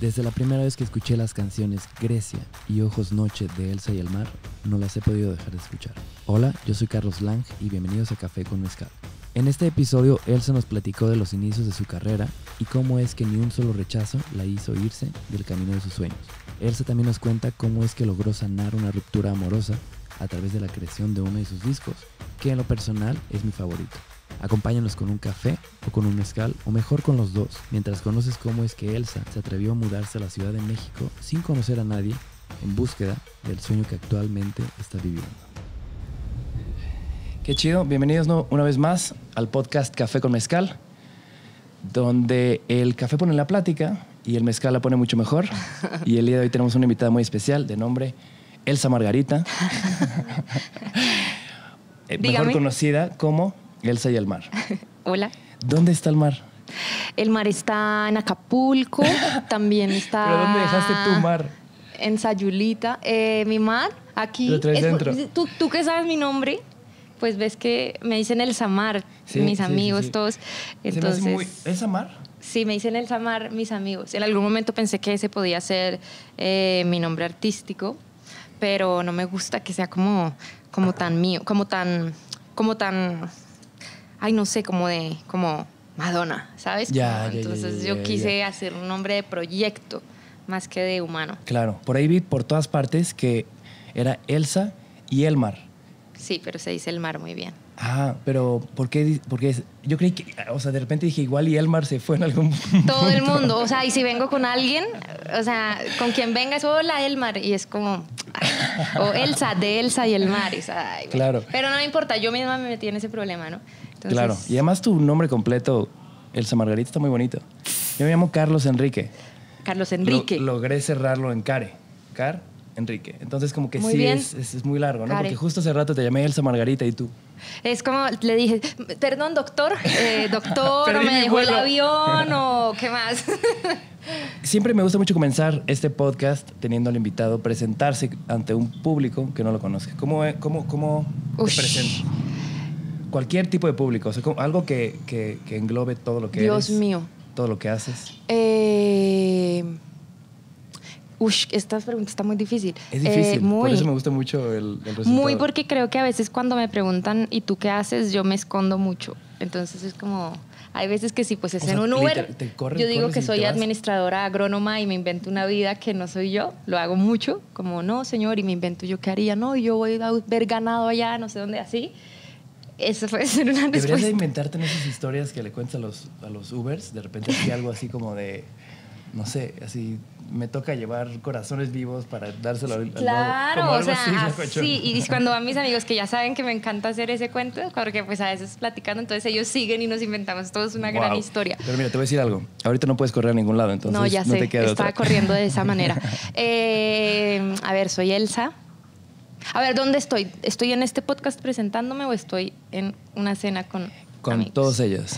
Desde la primera vez que escuché las canciones Grecia y Ojos Noche de Elsa y el Mar, no las he podido dejar de escuchar. Hola, yo soy Carlos Lange y bienvenidos a Café con Mezcal. En este episodio, Elsa nos platicó de los inicios de su carrera y cómo es que ni un solo rechazo la hizo irse del camino de sus sueños. Elsa también nos cuenta cómo es que logró sanar una ruptura amorosa a través de la creación de uno de sus discos, que en lo personal es mi favorito. Acompáñanos con un café o con un mezcal o mejor con los dos, mientras conoces cómo es que Elsa se atrevió a mudarse a la Ciudad de México sin conocer a nadie en búsqueda del sueño que actualmente está viviendo. Qué chido, bienvenidos una vez más al podcast Café con Mezcal, donde el café pone la plática y el mezcal la pone mucho mejor. Y el día de hoy tenemos una invitada muy especial de nombre Elsa Margarita, eh, mejor conocida como Elsa y el mar. Hola. ¿Dónde está el mar? El mar está en Acapulco, también está... ¿Pero dónde dejaste tu mar? En Sayulita. Eh, mi mar, aquí... dentro. ¿tú, tú que sabes mi nombre, pues ves que me dicen el Samar, mis amigos, todos. Entonces, muy... Samar? Sí, me dicen el Samar, mis amigos. En algún momento pensé que ese podía ser eh, mi nombre artístico, pero no me gusta que sea como, como tan mío, como tan... Como tan ay, no sé, como de, como Madonna, ¿sabes? Ya, entonces yo quise hacer un nombre de proyecto más que de humano. Claro, por ahí vi por todas partes que era Elsa y Elmar. Sí, pero se dice Elmar muy bien. Ah, pero ¿por qué? Porque yo creí que, o sea, de repente dije, igual y Elmar se fue en algún momento. Todo el mundo, o sea, y si vengo con alguien, o sea, con quien venga es, hola Elmar, y es como, o Elsa, de Elsa y Elmar, y, Claro. Pero no me importa, yo misma me metí en ese problema, ¿no? Claro. Y además tu nombre completo, Elsa Margarita, está muy bonito. Yo me llamo Carlos Enrique. Carlos Enrique. logré cerrarlo en Care. Car Enrique. Entonces, como que sí, es, muy largo, ¿no? Porque justo hace rato te llamé Elsa Margarita y tú. Es como le dije, perdón, doctor, eh, doctor, o me dejó el avión o qué más. Siempre me gusta mucho comenzar este podcast teniendo al invitado presentarse ante un público que no lo conoce ¿Cómo, eh, cómo, cómo te cualquier tipo de público, algo que, que, que, englobe todo lo que Dios mío. Todo lo que haces. Eh... Ush, esta pregunta está muy difícil. Es difícil. Eh, muy, por eso me gusta mucho el, Muy porque creo que a veces cuando me preguntan, ¿y tú qué haces? Yo me escondo mucho. Entonces es como. Hay veces que sí, pues es en un Uber. yo digo que soy administradora agrónoma y me invento una vida que no soy yo. Lo hago mucho, como no, señor, y me invento yo qué haría. No, yo voy a ver ganado allá, no sé dónde, así. Eso fue ser una respuesta. Deberías de inventarte en esas historias que le cuentas a los, a los Ubers, de repente así algo así como de, no sé, así me toca llevar corazones vivos para dárselo al Claro, o sea, así, y cuando van mis amigos que ya saben que me encanta hacer ese cuento, porque pues a veces platicando, entonces ellos siguen y nos inventamos todo es una gran historia. Pero mira, te voy a decir algo, ahorita no puedes correr a ningún lado, entonces no, ya no sé, te estaba corriendo de esa manera. Eh, a ver, soy Elsa, a ver, ¿dónde estoy? ¿Estoy en este podcast presentándome o estoy en una cena con Con todos ellos.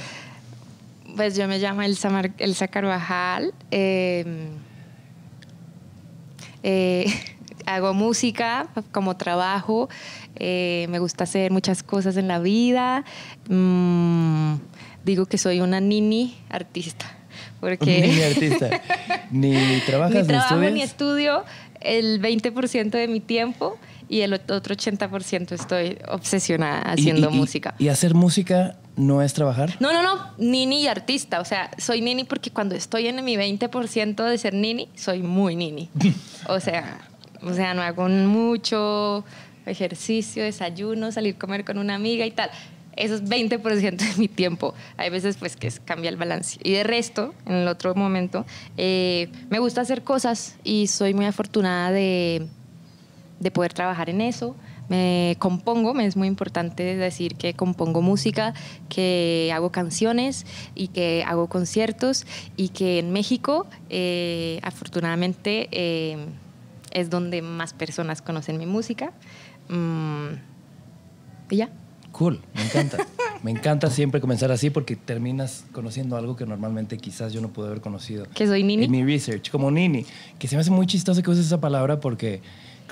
Pues yo me llamo Elsa, Carvajal. Em, eh, hago música como trabajo. Eh, me gusta hacer muchas cosas en la vida. Mm, digo que soy una nini artista. Porque... Nini artista. ni trabajas ni, trabajo, ni, ni estudio el 20% de mi tiempo y el otro 80% estoy obsesionada haciendo música. ¿Y hacer música no es trabajar? No, no, no, nini y artista. O sea, soy nini porque cuando estoy en mi 20% de ser nini, soy muy nini. o sea, o sea, no hago mucho ejercicio, desayuno, salir a comer con una amiga y tal. Eso es 20% de mi tiempo. Hay veces pues que cambia el balance. Y de resto, en el otro momento, eh, me gusta hacer cosas y soy muy afortunada de de poder trabajar en eso. Me compongo, me es muy importante decir que compongo música, que hago canciones y que hago conciertos y que en México eh, afortunadamente eh, es donde más personas conocen mi música. Mm, y ya. Cool, me encanta. Me encanta siempre comenzar así porque terminas conociendo algo que normalmente quizás yo no pude haber conocido. Que soy Nini. En mi research, como Nini. Que se me hace muy chistoso que uses esa palabra porque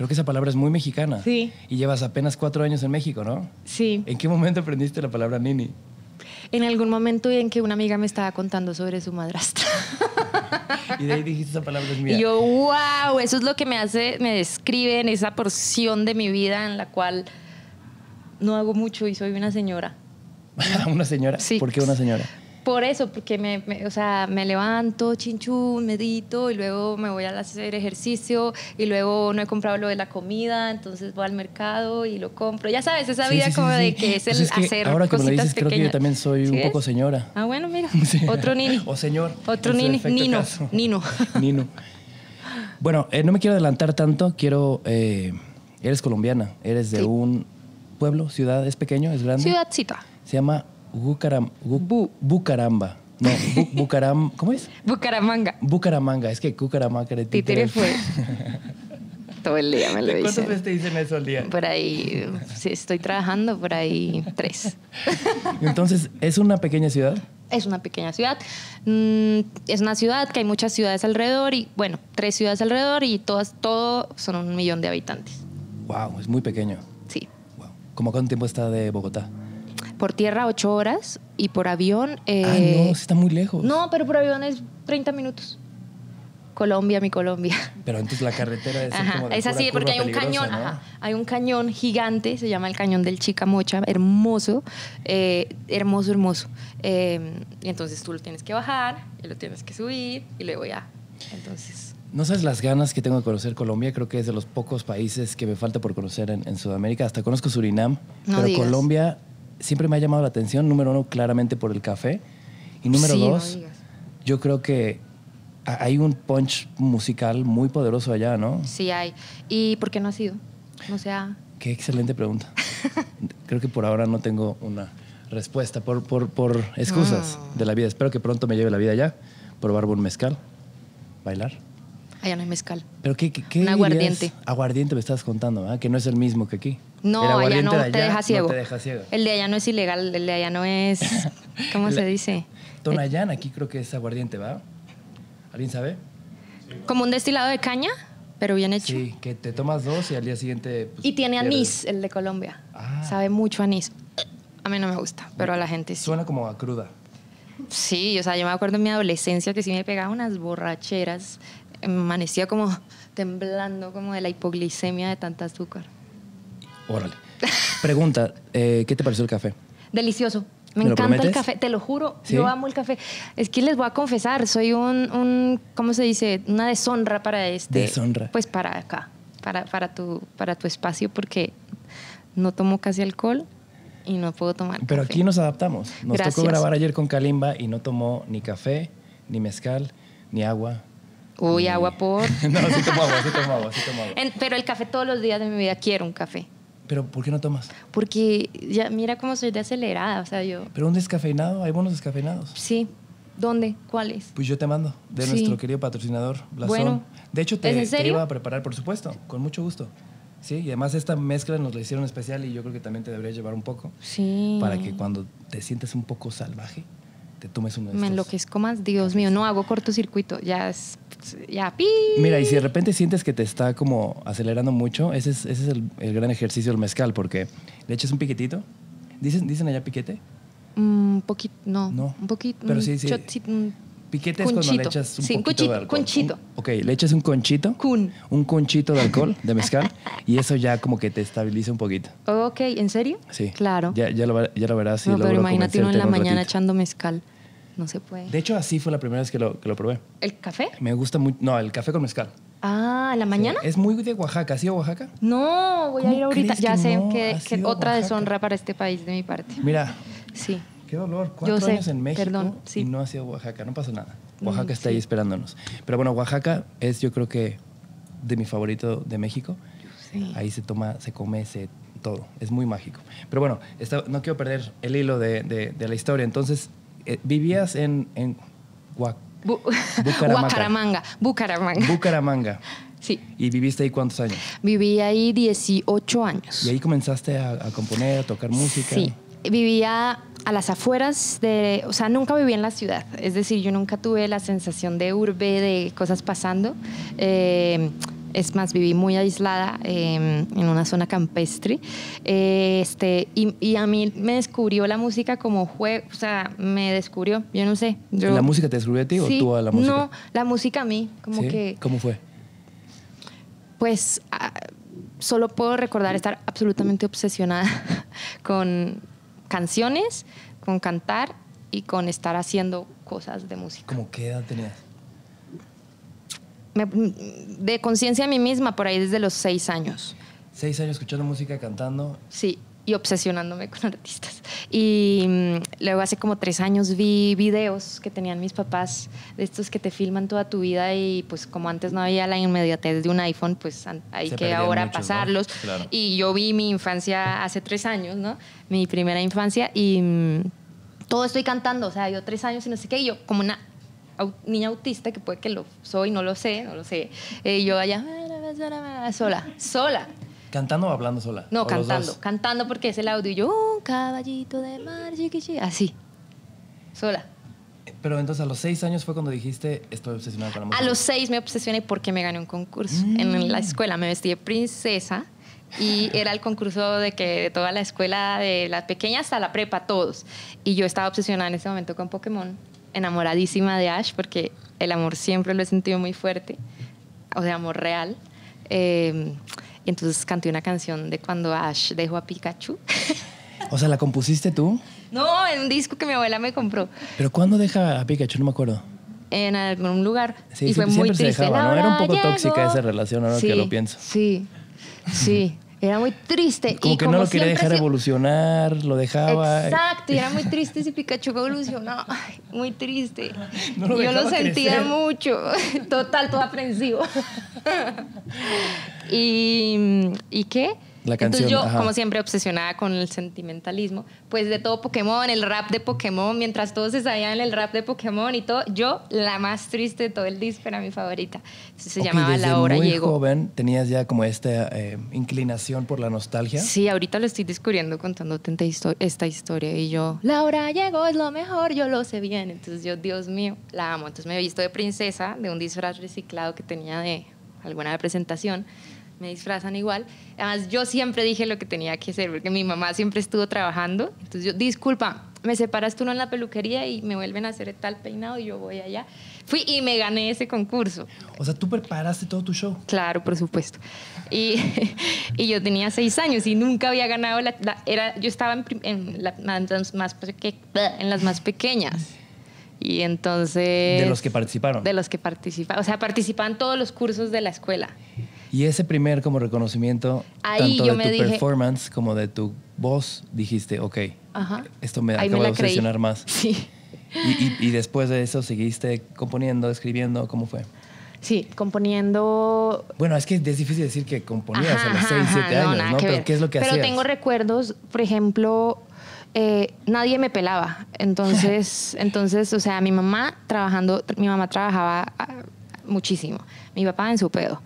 Creo que esa palabra es muy mexicana. Sí. Y llevas apenas cuatro años en México, ¿no? Sí. ¿En qué momento aprendiste la palabra nini? En algún momento en que una amiga me estaba contando sobre su madrastra. y de ahí dijiste esa palabra es mía. Y yo, wow, eso es lo que me hace, me describe en esa porción de mi vida en la cual no hago mucho y soy una señora. ¿Una señora? Sí. ¿Por qué una señora? Por eso, porque me, o sea, me levanto, chinchú, medito y luego me voy a hacer ejercicio y luego no he comprado lo de la comida, entonces voy al mercado y lo compro. Ya sabes, esa vida como de que es pues el es hacer ahora que me lo dices, Creo que yo también soy un poco señora. Ah, bueno, mira. Otro niño o señor. Otro niño Nino. Nino. Bueno, eh, no me quiero adelantar tanto. Quiero. Eh, eres colombiana. Eres de un pueblo, ciudad. ¿Es pequeño? ¿Es grande? Ciudadcita. Se llama Bucaram, Bucaramba. No, Bucaram, ¿cómo es? Bucaramanga. Bucaramanga, es que Bucaramanga de fue. Todo el día me lo dicen. ¿Cuántas veces te dicen eso al día? Por ahí, si estoy trabajando, por ahí tres. Entonces, ¿es una pequeña ciudad? Es una pequeña ciudad. Mm, es una ciudad que hay muchas ciudades alrededor y, bueno, tres ciudades alrededor y todas, todo son un millón de habitantes. Wow, es muy pequeño. Sí. Wow. ¿Cómo cuánto tiempo está de Bogotá? por tierra ocho horas y por avión... ah, no, eh, está muy lejos. No, pero por avión es 30 minutos. Colombia, mi Colombia. Pero entonces la carretera es ajá, Es así, porque hay un cañón, ajá, hay un cañón gigante, se llama el cañón del Chicamocha, hermoso, eh, hermoso, hermoso. y eh, entonces tú lo tienes que bajar, y lo tienes que subir, y luego ya. Entonces. No sabes las ganas que tengo de conocer Colombia. Creo que es de los pocos países que me falta por conocer en, Sudamérica. Hasta conozco Surinam. pero Colombia siempre me ha llamado la atención, número uno, claramente por el café. Y número dos, yo creo que hay un punch musical muy poderoso allá, ¿no? Sí, hay. ¿Y por qué no ha sido? O sea... Qué excelente pregunta. creo que por ahora no tengo una respuesta, por, por, excusas ah. de la vida. Espero que pronto me lleve la vida allá, Probar un mezcal, bailar. Allá no hay mezcal. ¿Pero qué, qué, aguardiente. Aguardiente me estás contando, ¿ah? Que no es el mismo que aquí. No, allá no, te deja ciego. El de allá no es ilegal, el de allá no es... ¿Cómo se dice? Tonayán, aquí creo que es aguardiente, ¿va? ¿Alguien sabe? ¿Como un destilado de caña? pero bien hecho. Sí, que te tomas dos y al día siguiente. Pues, y tiene anís, el de Colombia. Ah. Sabe mucho anís. A mí no me gusta, pero a la gente sí. Suena como a cruda. Sí, o sea, yo me acuerdo en mi adolescencia que sí me pegaba unas borracheras. Eh, amanecía como temblando, como de la hipoglicemia de tanta azúcar. Órale. Pregunta, eh, ¿qué te pareció el café? Delicioso. Me, encanta el café, te lo juro, yo amo el café. Es que les voy a confesar, soy un, un ¿cómo se dice? Una deshonra para este. Deshonra. Pues para acá, para, para, tu, para tu espacio, porque no tomo casi alcohol y no puedo tomar Pero aquí nos adaptamos. Nos tocó grabar ayer con Kalimba y no tomó ni café, ni mezcal, ni agua. Uy, agua por... no, sí tomo agua, sí tomo agua, sí tomo agua. pero el café todos los días de mi vida, quiero un café. ¿Pero por qué no tomas? Porque ya mira cómo soy de acelerada, o sea, yo... ¿Pero un descafeinado? ¿Hay buenos descafeinados? Sí. ¿Dónde? ¿Cuáles? Pues yo te mando, de nuestro querido patrocinador, Blasón. Bueno, de hecho, te, iba a preparar, por supuesto, con mucho gusto. Sí, y además esta mezcla nos la hicieron especial y yo creo que también te debería llevar un poco. Sí. Para que cuando te sientes un poco salvaje, te Me enloquezco más, Dios mío, no hago cortocircuito, ya es, ya pi. Mira, y si de repente sientes que te está como acelerando mucho, ese es, el, gran ejercicio del mezcal, porque le echas un piquetito, ¿dicen, dicen allá piquete? Un mm, poquito, no, un poquito, pero sí, sí. Piquete es cuando le echas un poquito conchito, de Conchito. ok, le echas un conchito. Un conchito de alcohol, de mezcal, y eso ya como que te estabiliza un poquito. Ok, ¿en serio? Sí. Claro. Ya, ya, lo, verás. Y imagínate uno en la mañana echando mezcal no se puede. De hecho, así fue la primera vez que lo, probé. ¿El café? Me gusta mucho. No, el café con mezcal. Ah, ¿la mañana? es muy de Oaxaca. ¿Has Oaxaca? No, voy a ir ahorita. Ya sé que, otra deshonra para este país de mi parte. Mira. Sí. Qué dolor. Cuatro años en México y no ha sido Oaxaca. No pasa nada. Mm, Oaxaca está ahí esperándonos. Pero bueno, Oaxaca es yo creo que de mi favorito de México. Sí. Ahí se toma, se come, se todo. Es muy mágico. Pero bueno, no quiero perder el hilo de la historia. Entonces, eh, vivías en, en Bucaramanga. Bucaramanga. Bucaramanga. Sí. ¿Y viviste ahí cuántos años? Viví ahí 18 años. ¿Y ahí comenzaste a, componer, a tocar música? Sí. Vivía a las afueras de, o sea, nunca viví en la ciudad, es decir, yo nunca tuve la sensación de urbe, de cosas pasando. Eh, es más, viví muy aislada em, en una zona campestre. Eh, este, y, a mí me descubrió la música como juego, o sea, me descubrió, yo no sé. ¿La música te descubrió a ti o tú a la música? No, la música a mí, como ¿Cómo fue? Pues ah, solo puedo recordar estar absolutamente obsesionada con canciones, con cantar y con estar haciendo cosas de música. ¿Cómo qué edad tenías? de conciencia a mí misma por ahí desde los seis años. Seis años escuchando música, cantando. Sí, y obsesionándome con artistas. Y mm, luego hace como tres años vi videos que tenían mis papás, de estos que te filman toda tu vida y pues como antes no había la inmediatez de un iPhone, pues hay que ahora pasarlos. Y yo vi mi infancia hace tres años, ¿no? Mi primera infancia y... Mm, todo estoy cantando, o sea, yo tres años y no sé qué, y yo como una niña autista, que puede que lo soy, no lo sé, no lo sé. Eh, yo allá, ah, sola, sola. ¿Cantando o hablando sola? No, cantando, cantando porque es el audio. Y yo, un caballito de mar, así, sola. Pero entonces a los seis años fue cuando dijiste, estoy obsesionada con la música. A los seis me obsesioné porque me gané un concurso en mm. la escuela. Me vestí de princesa y era el concurso de que de toda la escuela, de la pequeña hasta la prepa, todos. Y yo estaba obsesionada en ese momento con Pokémon enamoradísima de Ash porque el amor siempre lo he sentido muy fuerte, o sea, amor real. Em, entonces canté una canción de cuando Ash dejó a Pikachu. O sea, ¿la compusiste tú? No, en un disco que mi abuela me compró. ¿Pero cuando deja a Pikachu? No me acuerdo. En algún lugar. y fue muy triste. dejaba, ¿no? Era un poco tóxica esa relación ahora que lo pienso. Sí, sí. Era muy triste. Como que no lo quería dejar evolucionar, lo dejaba. Exacto, era muy triste si Pikachu evolucionaba. muy triste. Yo lo sentía mucho. Total, todo aprensivo. ¿Y qué? canción. Entonces yo, como siempre, obsesionada con el sentimentalismo, pues de todo Pokémon, el rap de Pokémon, mientras todos se sabían el rap de Pokémon y todo, yo, la más triste de todo el disco, era mi favorita. Se llamaba La Hora muy Llegó. joven tenías ya como esta eh, inclinación por la nostalgia? Sí, ahorita lo estoy descubriendo contándote esta historia y yo, La Hora Llegó es lo mejor, yo lo sé bien. Entonces yo, Dios mío, la amo. Entonces me he visto de princesa, de un disfraz reciclado que tenía de alguna presentación me disfrazan igual. Además, yo siempre dije lo que tenía que hacer, porque mi mamá siempre estuvo trabajando. Entonces yo, disculpa, me separas tú no en la peluquería y me vuelven a hacer tal peinado y yo voy allá. Fui y me gané ese concurso. O sea, tú preparaste todo tu show. Claro, por supuesto. Y, yo tenía seis años y nunca había ganado. La, era, yo estaba en, las más, pequeñas. Y entonces... De los que participaron. De los que participaron. O sea, participaban todos los cursos de la escuela. Y ese primer como reconocimiento, tanto de tu performance como de tu voz, dijiste, ok, esto me acaba de obsesionar más. Y, después de eso seguiste componiendo, escribiendo, ¿cómo fue? Sí, componiendo. Bueno, es que es difícil decir que componías a los 6, 7 años, Pero ¿qué es lo que Pero tengo recuerdos, por ejemplo, eh, nadie me pelaba. Entonces, entonces, o sea, mi mamá trabajando, mi mamá trabajaba ah, muchísimo, mi papá en su pedo.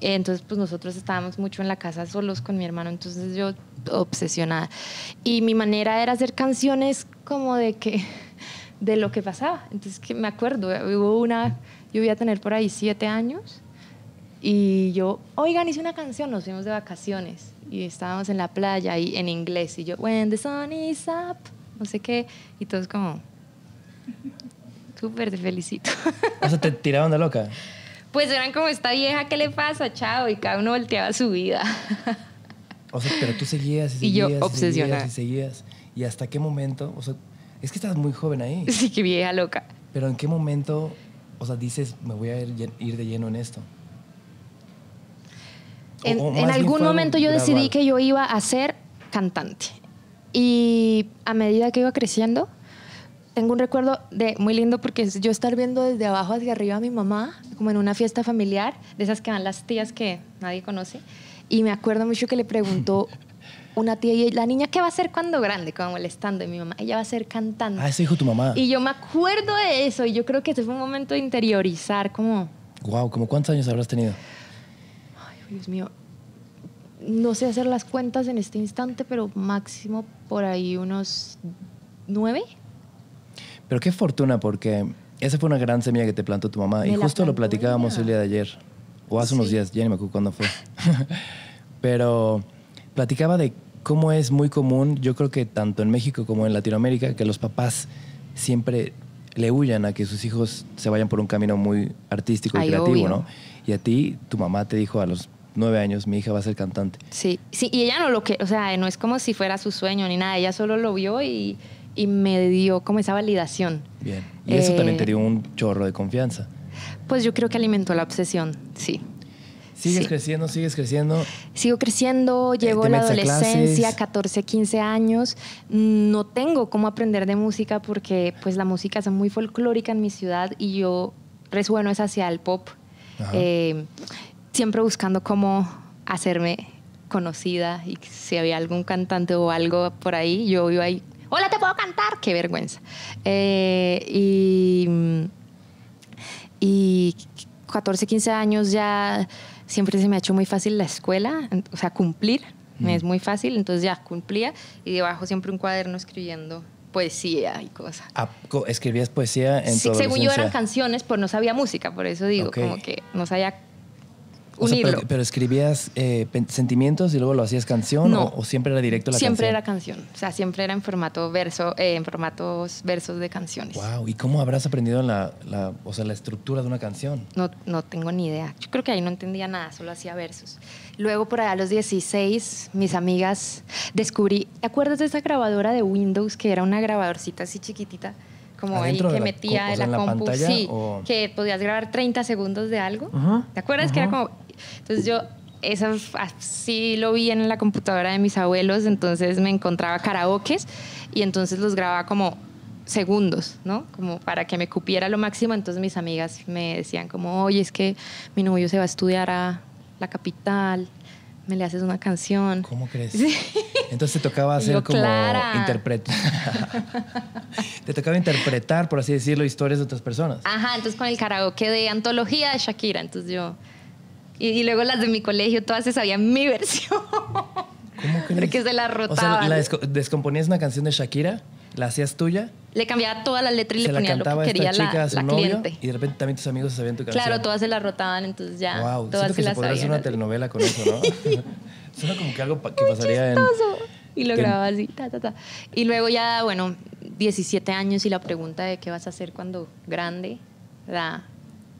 Entonces, pues nosotros estábamos mucho en la casa solos con mi hermano, entonces yo obsesionada. Y mi manera era hacer canciones como de que de lo que pasaba. Entonces, que me acuerdo, hubo una, yo voy a tener por ahí siete años y yo, oigan, hice una canción, nos fuimos de vacaciones y estábamos en la playa y en inglés y yo, when the sun is up, no sé qué, y todos como, súper te felicito. O sea, te tiraban de loca. pues eran como esta vieja, ¿qué le pasa? Chao, y cada uno volteaba su vida. o sea, pero tú seguías y, seguías, y yo Seguías, y seguías. ¿Y hasta qué momento? O sea, es que estás muy joven ahí. Sí, qué vieja loca. Pero ¿en qué momento, o sea, dices, me voy a ir, de lleno en esto? en algún momento yo decidí que yo iba a ser cantante. Y a medida que iba creciendo, tengo un recuerdo de muy lindo porque yo estar viendo desde abajo hacia arriba a mi mamá, como en una fiesta familiar, de esas que van las tías que nadie conoce. Y me acuerdo mucho que le preguntó una tía y la niña qué va a hacer cuando grande, como molestando. Y mi mamá, ella va a ser cantando Ah, ese dijo tu mamá. Y yo me acuerdo de eso y yo creo que ese fue un momento de interiorizar como... Wow, ¿como cuántos años habrás tenido? Ay, Dios mío. No sé hacer las cuentas en este instante, pero máximo por ahí unos nueve. Pero qué fortuna, porque esa fue una gran semilla que te plantó tu mamá. y justo lo platicábamos el día de ayer, o hace unos días, ya me acuerdo cuándo fue. Pero platicaba de cómo es muy común, yo creo que tanto en México como en Latinoamérica, que los papás siempre le huyan a que sus hijos se vayan por un camino muy artístico y creativo, ¿no? Y a ti, tu mamá te dijo a los nueve años, mi hija va a ser cantante. Sí, sí, y ella no lo que, o sea, no es como si fuera su sueño ni nada, ella solo lo vio y, y me dio como esa validación. Bien. Y eso también te eh, dio un chorro de confianza. Pues yo creo que alimentó la obsesión, sí. ¿Sigues creciendo? ¿Sigues creciendo? Sigo creciendo, llevo la adolescencia, 14, 15 años. No tengo cómo aprender de música porque pues la música es muy folclórica en mi ciudad y yo resueno es hacia el pop. Eh, siempre buscando cómo hacerme conocida y si había algún cantante o algo por ahí, yo iba ahí Hola, te puedo cantar. Qué vergüenza. Eh, y, y 14, 15 años ya siempre se me ha hecho muy fácil la escuela, o sea, cumplir. es mm. muy fácil, entonces ya cumplía y debajo siempre un cuaderno escribiendo poesía y cosas. Ah, ¿Escribías poesía en sí, Según yo eran canciones, por no sabía música, por eso digo, como que no sabía pero, escribías eh, sentimientos y luego lo hacías canción o, siempre era directo la canción. Siempre era canción, o sea, siempre era en formato verso, eh, en formatos versos de canciones. Wow, ¿y cómo habrás aprendido la, o sea, la estructura de una canción? No, no tengo ni idea. Yo creo que ahí no entendía nada, solo hacía versos. Luego por allá a los 16, mis amigas descubrí, ¿te acuerdas de esa grabadora de Windows que era una grabadorcita así chiquitita? como ahí que metía en la, compu, sí, que podías grabar 30 segundos de algo. ¿Te acuerdas que era como entonces yo eso así lo vi en la computadora de mis abuelos, entonces me encontraba karaokes y entonces los grababa como segundos, ¿no? Como para que me cupiera lo máximo, entonces mis amigas me decían como, oye, es que mi novio se va a estudiar a la capital, me le haces una canción. ¿Cómo crees? Sí. Entonces te tocaba hacer como intérprete. te tocaba interpretar, por así decirlo, historias de otras personas. Ajá, entonces con el karaoke de antología de Shakira, entonces yo y, luego las de mi colegio todas se sabían mi versión. ¿Cómo crees? Porque se la rotaban. O sea, la descomponías una canción de Shakira, la hacías tuya. Le cambiaba toda la letra y le ponía la lo que quería la, la Y de repente también tus amigos sabían tu canción. Claro, todas se la rotaban, entonces ya. Wow, todas siento que se, se hacer una telenovela con eso, ¿no? Suena como que algo que pasaría chistoso. en. Y lo grababa así, ta, ta, ta. Y luego ya, bueno, 17 años y la pregunta de qué vas a hacer cuando grande, ¿verdad?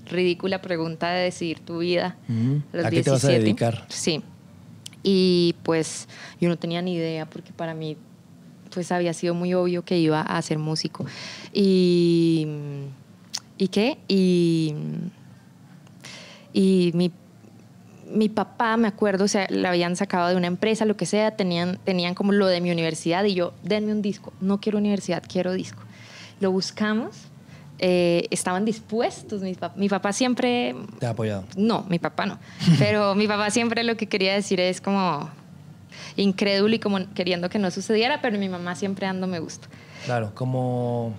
ridícula pregunta de decidir tu vida. Mm. a, los qué te vas a dedicar? Sí. Y pues yo no tenía ni idea porque para mí pues había sido muy obvio que iba a ser músico. Y, ¿y qué? Y, y mi, mi, papá, me acuerdo, o sea, la habían sacado de una empresa, lo que sea, tenían, tenían como lo de mi universidad y yo, denme un disco, no quiero universidad, quiero disco. Lo buscamos eh, estaban dispuestos. Mi, papá siempre... ¿Te ha apoyado? No, mi papá no. Pero mi papá siempre lo que quería decir es como incrédulo y como queriendo que no sucediera, pero mi mamá siempre me gusto. Claro, como...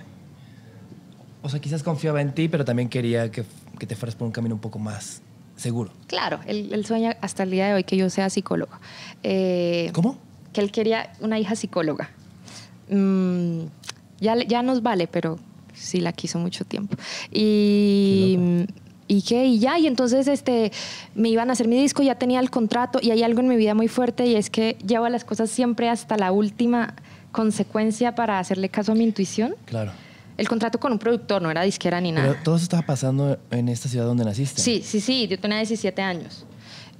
O sea, quizás confiaba en ti, pero también quería que, que te fueras por un camino un poco más seguro. Claro, él, sueña hasta el día de hoy que yo sea psicóloga. Eh, ¿Cómo? Que él quería una hija psicóloga. Mm, ya, ya nos vale, pero sí la quiso mucho tiempo. Y y qué, y ya, y entonces este, me iban a hacer mi disco, ya tenía el contrato, y hay algo en mi vida muy fuerte, y es que llevo las cosas siempre hasta la última consecuencia para hacerle caso a mi intuición. Claro. El contrato con un productor, no era disquera ni nada. Pero todo eso estaba pasando en esta ciudad donde naciste. Sí, sí, sí, yo tenía 17 años.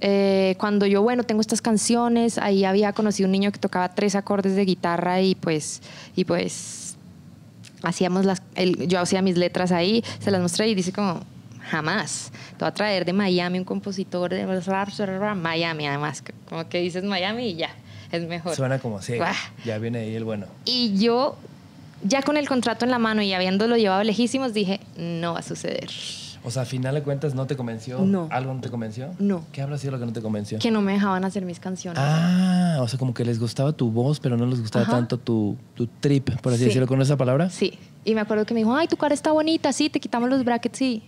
Eh, cuando yo, bueno, tengo estas canciones, ahí había conocido un niño que tocaba tres acordes de guitarra y pues, y pues hacíamos las, yo hacía mis letras ahí, se las mostré y dice como, jamás, te va a traer de Miami un compositor de Miami, además, como que dices Miami y ya, es mejor. Suena como así ya viene ahí el bueno. Y yo, ya con el contrato en la mano y habiéndolo llevado lejísimos, dije, no va a suceder. O sea, al final de cuentas, ¿no te convenció? No. ¿Algo no te convenció? No. ¿Qué habrá sido lo que no te convenció? Que no me dejaban hacer mis canciones. Ah, o sea, como que les gustaba tu voz, pero no les gustaba tanto tu, tu, trip, por así decirlo, con esa palabra. Sí. Y me acuerdo que me dijo, ay, tu cara está bonita, sí, te quitamos los brackets, sí,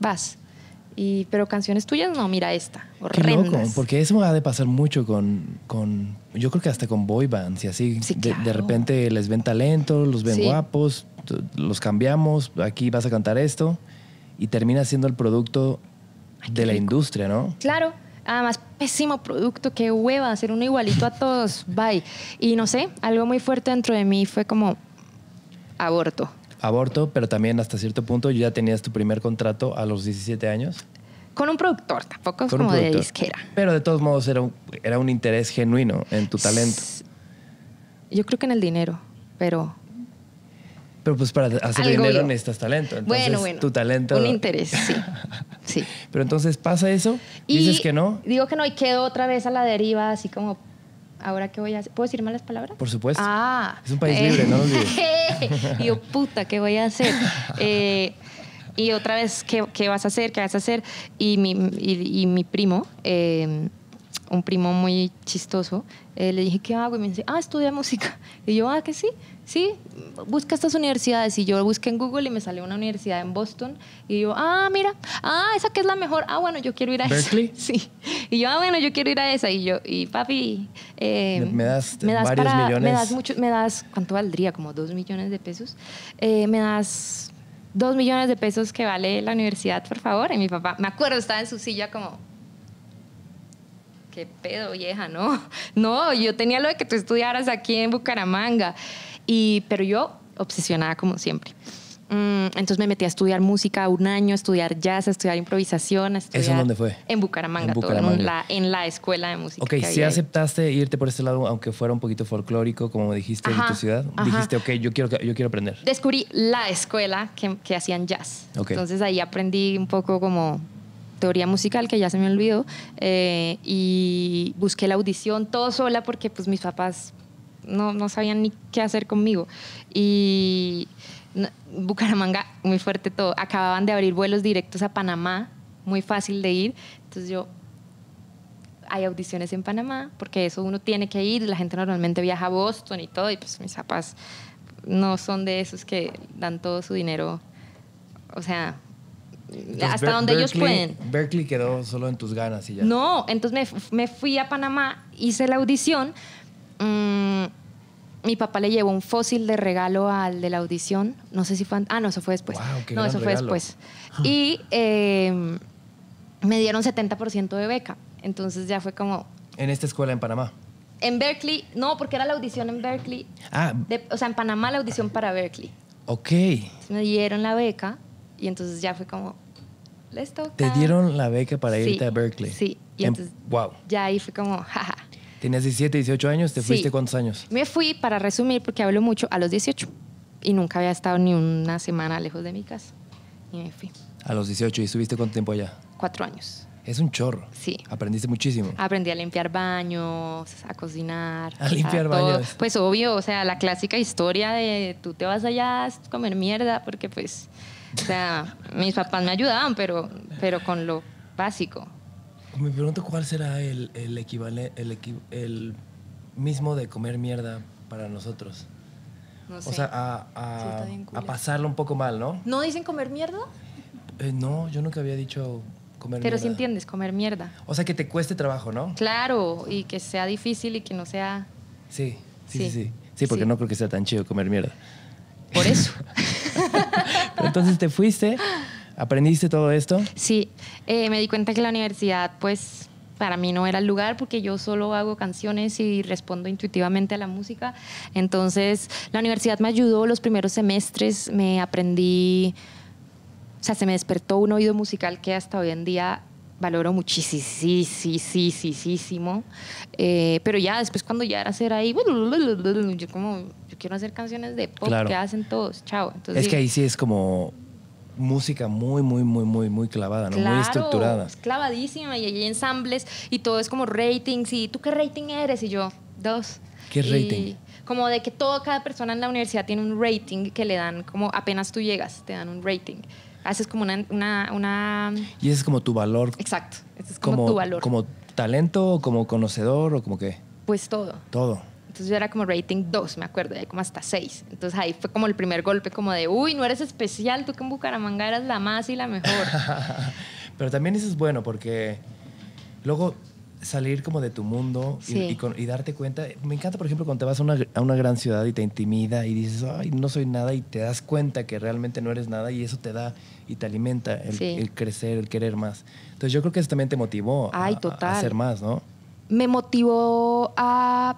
vas. Y, pero canciones tuyas, no, mira esta. Horrendas. Qué loco, porque eso ha de pasar mucho con, con yo creo que hasta con boy bands y así. Sí, claro. de, repente les ven talento, los ven guapos, los cambiamos, aquí vas a cantar esto y termina siendo el producto de la industria, ¿no? Claro. Además, pésimo producto, qué hueva, hacer uno igualito a todos, bye. Y no sé, algo muy fuerte dentro de mí fue como aborto. Aborto, pero también hasta cierto punto ya tenías tu primer contrato a los 17 años. Con un productor, tampoco es como de disquera. Pero de todos modos era era un interés genuino en tu talento. Yo creo que en el dinero, pero pero pues para hacer dinero necesitas talento. Entonces, bueno, bueno. Tu talento. Un interés, sí. sí. Pero entonces pasa eso, y dices que no. Digo que no y quedo otra vez a la deriva, así como, ¿ahora qué voy a hacer? ¿Puedo decir malas palabras? Por supuesto. Ah. Es un país libre, no lo yo, puta, ¿qué voy a hacer? Eh, y otra vez, ¿qué, ¿qué, vas a hacer? ¿Qué vas a hacer? Y mi, y, mi primo. Eh, un primo muy chistoso, eh, le dije, ¿qué hago? Y me dice, ah, estudia música. Y yo, ah, que sí, sí, busca estas universidades. Y yo busqué en Google y me salió una universidad en Boston. Y yo, ah, mira, ah, esa que es la mejor. Ah, bueno, yo quiero ir a Berkeley? Sí. Y yo, ah, bueno, yo quiero ir a esa. Y yo, y papi, eh, me das, me das para, Me das mucho, me das, ¿cuánto valdría? Como dos millones de pesos. Eh, me das dos millones de pesos que vale la universidad, por favor. Y mi papá, me acuerdo, estaba en su silla como qué pedo vieja, no, no, yo tenía lo de que tú estudiaras aquí en Bucaramanga, y, pero yo obsesionada como siempre. Mm, entonces me metí a estudiar música un año, estudiar jazz, estudiar improvisación. ¿Eso dónde fue? En Bucaramanga, en, en, la, escuela de música. Ok, si aceptaste irte por este lado, aunque fuera un poquito folclórico, como dijiste en tu ciudad, dijiste, ok, yo quiero, yo quiero aprender. Descubrí la escuela que, que hacían jazz. Entonces ahí aprendí un poco como teoría musical, que ya se me olvidó, eh, y busqué la audición todo sola porque pues mis papás no, no sabían ni qué hacer conmigo. Y Bucaramanga, muy fuerte todo, acababan de abrir vuelos directos a Panamá, muy fácil de ir, entonces yo hay audiciones en Panamá, porque eso uno tiene que ir, la gente normalmente viaja a Boston y todo, y pues mis papás no son de esos que dan todo su dinero, o sea, hasta donde ellos pueden. Berkeley quedó solo en tus ganas y ya. No, entonces me, fui a Panamá, hice la audición. Mm, mi papá le llevó un fósil de regalo al de la audición. No sé si fue. Ah, no, eso fue después. no, eso fue después. Ah. Y em, me dieron 70% de beca. Entonces ya fue como. ¿En esta escuela en Panamá? En Berkeley, no, porque era la audición en Berkeley. Ah. o sea, en Panamá la audición para Berkeley. Ok. me dieron la beca y entonces ya fue como, les Te dieron la beca para irte a Berkeley. Sí, y em, entonces wow. ya ahí fue como, jaja. Tenías 17, 18 años, ¿te fuiste cuántos años? Me fui, para resumir, porque hablo mucho, a los 18. Y nunca había estado ni una semana lejos de mi casa. Y me fui. A los 18, ¿y estuviste cuánto tiempo allá? Cuatro años. Es un chorro. Sí. Aprendiste muchísimo. Aprendí a limpiar baños, a cocinar. A limpiar baños. Pues obvio, o sea, la clásica historia de tú te vas allá a comer mierda porque pues o sea, mis papás me ayudaban, pero, pero con lo básico. Me pregunto cuál será el, el equivalente, el, el, mismo de comer mierda para nosotros. No sé. O sea, a, pasarlo un poco mal, ¿no? ¿No dicen comer mierda? Eh, no, yo nunca había dicho comer mierda. Pero sí entiendes, comer mierda. O sea, que te cueste trabajo, ¿no? Claro, y que sea difícil y que no sea... Sí, sí, sí. Sí, sí. sí porque no creo que sea tan chido comer mierda. Por eso. Entonces te fuiste, aprendiste todo esto. Sí, eh, me di cuenta que la universidad, pues, para mí no era el lugar porque yo solo hago canciones y respondo intuitivamente a la música. Entonces, la universidad me ayudó los primeros semestres, me aprendí, o sea, se me despertó un oído musical que hasta hoy en día valoro muchísimo. sí sí sí sí pero ya después cuando ya era hacer ahí, yo como, yo quiero hacer canciones de pop que hacen todos, chao. es que ahí sí es como música muy, muy, muy, muy, muy clavada, ¿no? muy estructurada. Es clavadísima y hay ensambles y todo es como ratings y tú qué rating eres y yo, dos. ¿Qué rating? Como de que toda cada persona en la universidad tiene un rating que le dan, como apenas tú llegas, te dan un rating haces como una, Y ese es como tu valor. Exacto, ese es como, tu valor. ¿Como talento o como conocedor o como qué? Pues todo. Todo. Entonces yo era como rating 2, me acuerdo, hay como hasta 6. Entonces ahí fue como el primer golpe, como de, uy, no eres especial, tú que en Bucaramanga eras la más y la mejor. Pero también eso es bueno porque luego salir como de tu mundo y, darte cuenta. Me encanta, por ejemplo, cuando te vas a una, gran ciudad y te intimida y dices, ay, no soy nada y te das cuenta que realmente no eres nada y eso te da y te alimenta el, crecer, el querer más. Entonces yo creo que eso también te motivó a, hacer más, ¿no? Me motivó a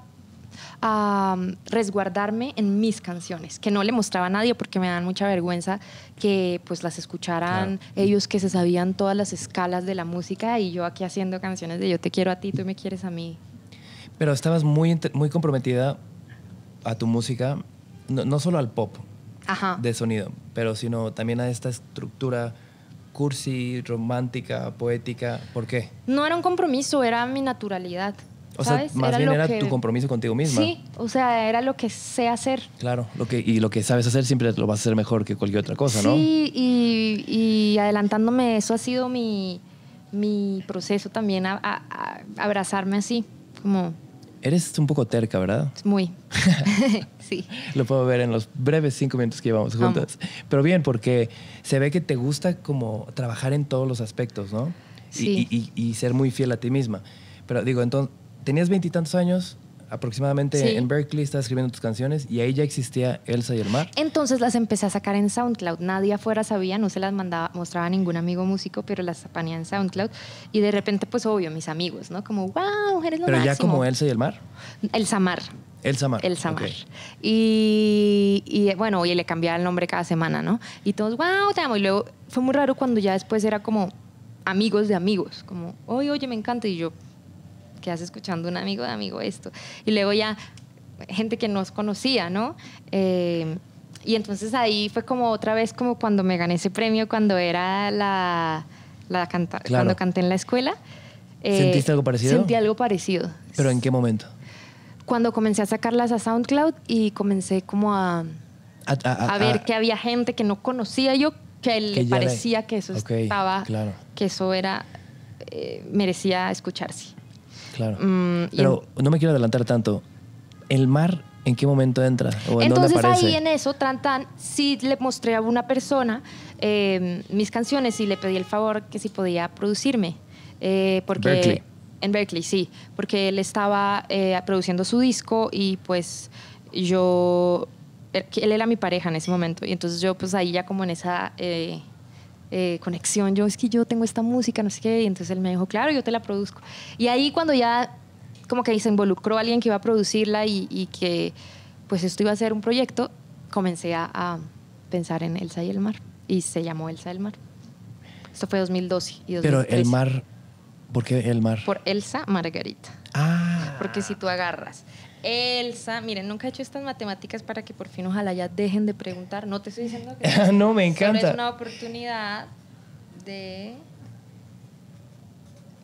a mm, resguardarme en mis canciones, que no le mostraba a nadie porque me dan mucha vergüenza que pues las escucharan ellos que se sabían todas las escalas de la música y yo aquí haciendo canciones de yo te quiero a ti, tú me quieres a mí. Pero estabas muy, muy comprometida a tu música, no, no solo al pop de sonido, pero sino también a esta estructura cursi, romántica, poética. ¿Por qué? No era un compromiso, era mi naturalidad. O sea, más bien era tu compromiso contigo misma. Sí, o sea, era lo que sé hacer. Claro, lo que, y lo que sabes hacer siempre lo vas a hacer mejor que cualquier otra cosa, ¿no? Sí, y, adelantándome, eso ha sido mi, mi proceso también, a, abrazarme así, como... Eres un poco terca, ¿verdad? Muy. sí. Lo puedo ver en los breves cinco minutos que llevamos juntas. Pero bien, porque se ve que te gusta como trabajar en todos los aspectos, ¿no? Sí. y ser muy fiel a ti misma. Pero digo, entonces, tenías veintitantos años aproximadamente en Berkeley, estabas escribiendo tus canciones y ahí ya existía Elsa y el mar. Entonces las empecé a sacar en SoundCloud. Nadie afuera sabía, no se las mandaba, mostraba a ningún amigo músico, pero las ponía en SoundCloud. Y de repente, pues obvio, mis amigos, ¿no? Como, wow, eres lo Pero ya como Elsa y el mar. El Samar. El Samar. El Samar. Y, bueno, oye, le cambiaba el nombre cada semana, ¿no? Y todos, wow, te amo. Y luego fue muy raro cuando ya después era como amigos de amigos, como, oye, oye, me encanta. Y yo, que escuchando un amigo de amigo esto. Y luego ya gente que no os conocía, ¿no? Eh, y entonces ahí fue como otra vez como cuando me gané ese premio, cuando era la, la cuando canté en la escuela. Eh, ¿Sentiste algo parecido? Sentí algo parecido. ¿Pero en qué momento? Cuando comencé a sacarlas a SoundCloud y comencé como a, a, ver que había gente que no conocía yo que, le parecía que eso estaba, que eso era eh, merecía escucharse. Claro. Mm, Pero no me quiero adelantar tanto. ¿El mar en qué momento entra? ¿O dónde ahí en eso, Tan sí le mostré a una persona em, mis canciones y le pedí el favor que si podía producirme. Eh, porque En Berkeley, sí. Porque él estaba eh, produciendo su disco y pues yo... Él era mi pareja en ese momento y entonces yo pues ahí ya como en esa eh, eh, conexión, yo es que yo tengo esta música, no sé qué, y entonces él me dijo, claro, yo te la produzco. Y ahí cuando ya como que se involucró alguien que iba a producirla y, que pues esto iba a ser un proyecto, comencé a, pensar en Elsa y el mar, y se llamó Elsa el mar. Esto fue 2012 Pero el mar, ¿por qué el mar? Por Elsa Margarita. Ah. Porque si tú agarras Elsa. Miren, nunca he hecho estas matemáticas para que por fin ojalá ya dejen de preguntar. No te estoy diciendo que... no, me encanta. es una oportunidad de...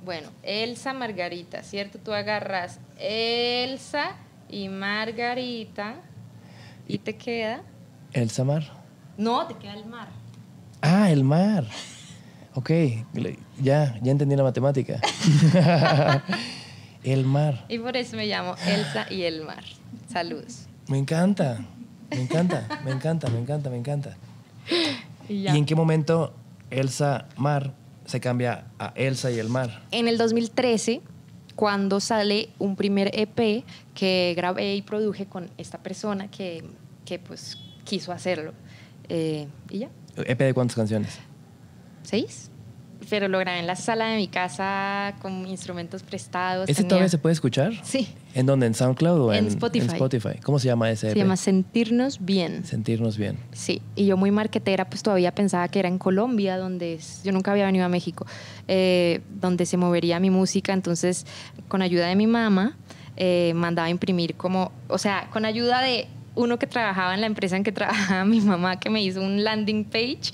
Bueno, Elsa, Margarita, ¿cierto? Tú agarras Elsa y Margarita y te queda... Elsa Mar. No, te queda el mar. Ah, el mar. Ok, ya, ya entendí la matemática. El mar. Y por eso me llamo Elsa y el mar. Saludos. Me encanta, me encanta, me encanta, me encanta, me encanta. ¿Y, en qué momento Elsa Mar se cambia a Elsa y el mar? En el 2013 cuando sale un primer EP que grabé y produje con esta persona que, pues quiso hacerlo. Eh, y ya. ¿EP de cuántas canciones? Seis pero lo grabé en la sala de mi casa con instrumentos prestados. ¿Ese todavía se puede escuchar? Sí. ¿En dónde? ¿En SoundCloud o en, Spotify. en Spotify? ¿Cómo se llama ese? Se llama e Sentirnos Bien. Sentirnos Bien. Sí, y yo muy marketera pues todavía pensaba que era en Colombia, donde yo nunca había venido a México, eh, donde se movería mi música. Entonces, con ayuda de mi mamá, eh, mandaba a imprimir como, o sea, con ayuda de uno que trabajaba en la empresa en que trabajaba mi mamá, que me hizo un landing page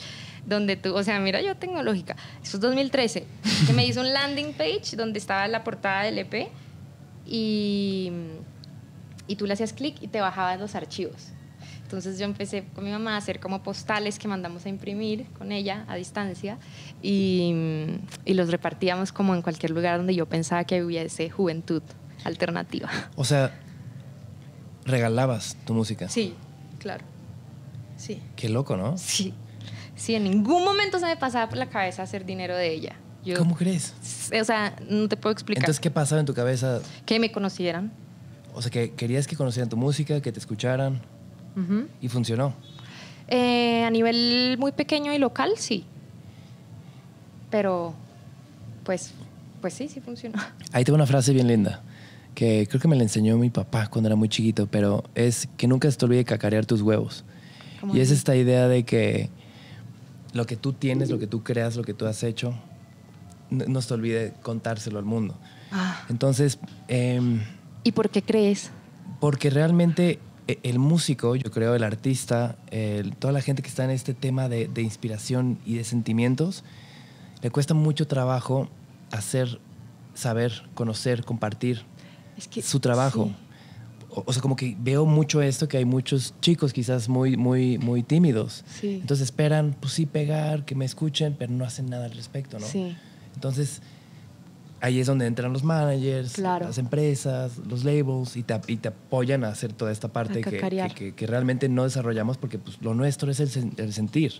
donde tú, o sea, mira, yo tecnológica, eso es 2013, que me hizo un landing page donde estaba la portada del EP y, y tú le hacías clic y te bajabas los archivos. Entonces yo empecé con mi mamá a hacer como postales que mandamos a imprimir con ella a distancia y, y los repartíamos como en cualquier lugar donde yo pensaba que hubiese juventud alternativa. O sea, regalabas tu música. Sí, claro. Sí. Qué loco, ¿no? Sí. Sí, en ningún momento se me pasaba por la cabeza hacer dinero de ella. ¿Cómo crees? O sea, no te puedo explicar. Entonces, ¿qué pasaba en tu cabeza? Que me conocieran. O sea, que querías que conocieran tu música, que te escucharan. ¿Y funcionó? Eh, a nivel muy pequeño y local, sí. Pero, pues, pues sí, sí funcionó. Ahí tengo una frase bien linda que creo que me la enseñó mi papá cuando era muy chiquito, pero es que nunca se te olvide cacarear tus huevos. Y es esta idea de que lo que tú tienes, lo que tú creas, lo que tú has hecho, no, se olvide contárselo al mundo. Ah. Entonces... Em, ¿Y por qué crees? Porque realmente e-, el músico, yo creo, el artista, toda la gente que está en este tema de, inspiración y de sentimientos, le cuesta mucho trabajo hacer, saber, conocer, compartir su trabajo o sea, como que veo mucho esto, que hay muchos chicos quizás muy, muy, muy tímidos. Entonces esperan, pues sí, pegar, que me escuchen, pero no hacen nada al respecto, ¿no? Sí. Entonces, ahí es donde entran los managers, las empresas, los labels y te, apoyan a hacer toda esta parte que, realmente no desarrollamos porque pues, lo nuestro es el, sentir.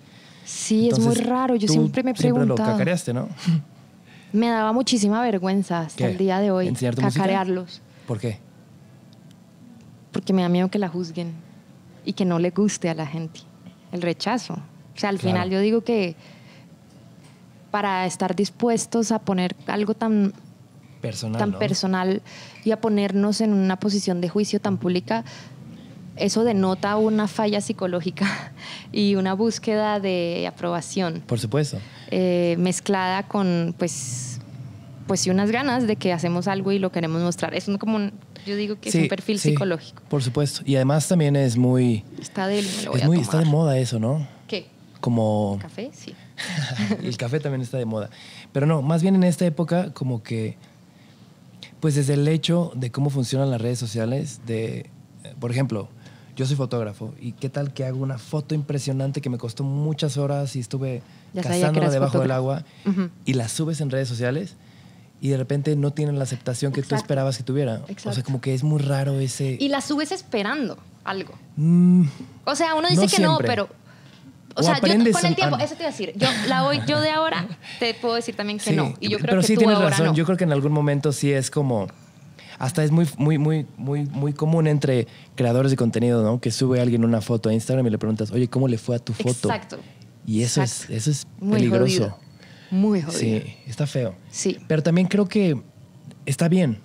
Sí, es muy raro. Yo siempre me preguntaba. Siempre lo cacareaste, ¿no? Me daba muchísima vergüenza hasta el día de hoy cacarearlos. ¿Por qué? porque me da miedo que la juzguen y que no le guste a la gente el rechazo. O sea, al final yo digo que para estar dispuestos a poner algo tan personal, tan personal y a ponernos en una posición de juicio tan pública, eso denota una falla psicológica y una búsqueda de aprobación. Por supuesto. Eh, mezclada con, pues, pues sí, unas ganas de que hacemos algo y lo queremos mostrar. Es como un, yo digo que es un perfil psicológico. Por supuesto. Y además también es muy. Está de, moda eso, ¿no? ¿Qué? Como. ¿El café, sí. el café también está de moda. Pero no, más bien en esta época, como que. Pues desde el hecho de cómo funcionan las redes sociales, de. Eh, por ejemplo, yo soy fotógrafo y qué tal que hago una foto impresionante que me costó muchas horas y estuve debajo del agua y la subes en redes sociales y de repente no tienen la aceptación que tú esperabas que tuviera. O sea, como que es muy raro ese... Y la subes esperando algo. Mm, o sea, uno dice que no, pero... O, sea, yo, con el tiempo, eso te iba a decir. Yo, la hoy, yo de ahora te puedo decir también que no. pero que sí tienes razón. Yo creo que en algún momento sí es como hasta es muy, muy, muy, muy, muy común entre creadores de contenido, ¿no? Que sube alguien una foto a Instagram y le preguntas, oye, ¿cómo le fue a tu foto? Exacto. Y eso es, eso es peligroso. Muy jodido. Sí, está feo. Sí. Pero también creo que está bien.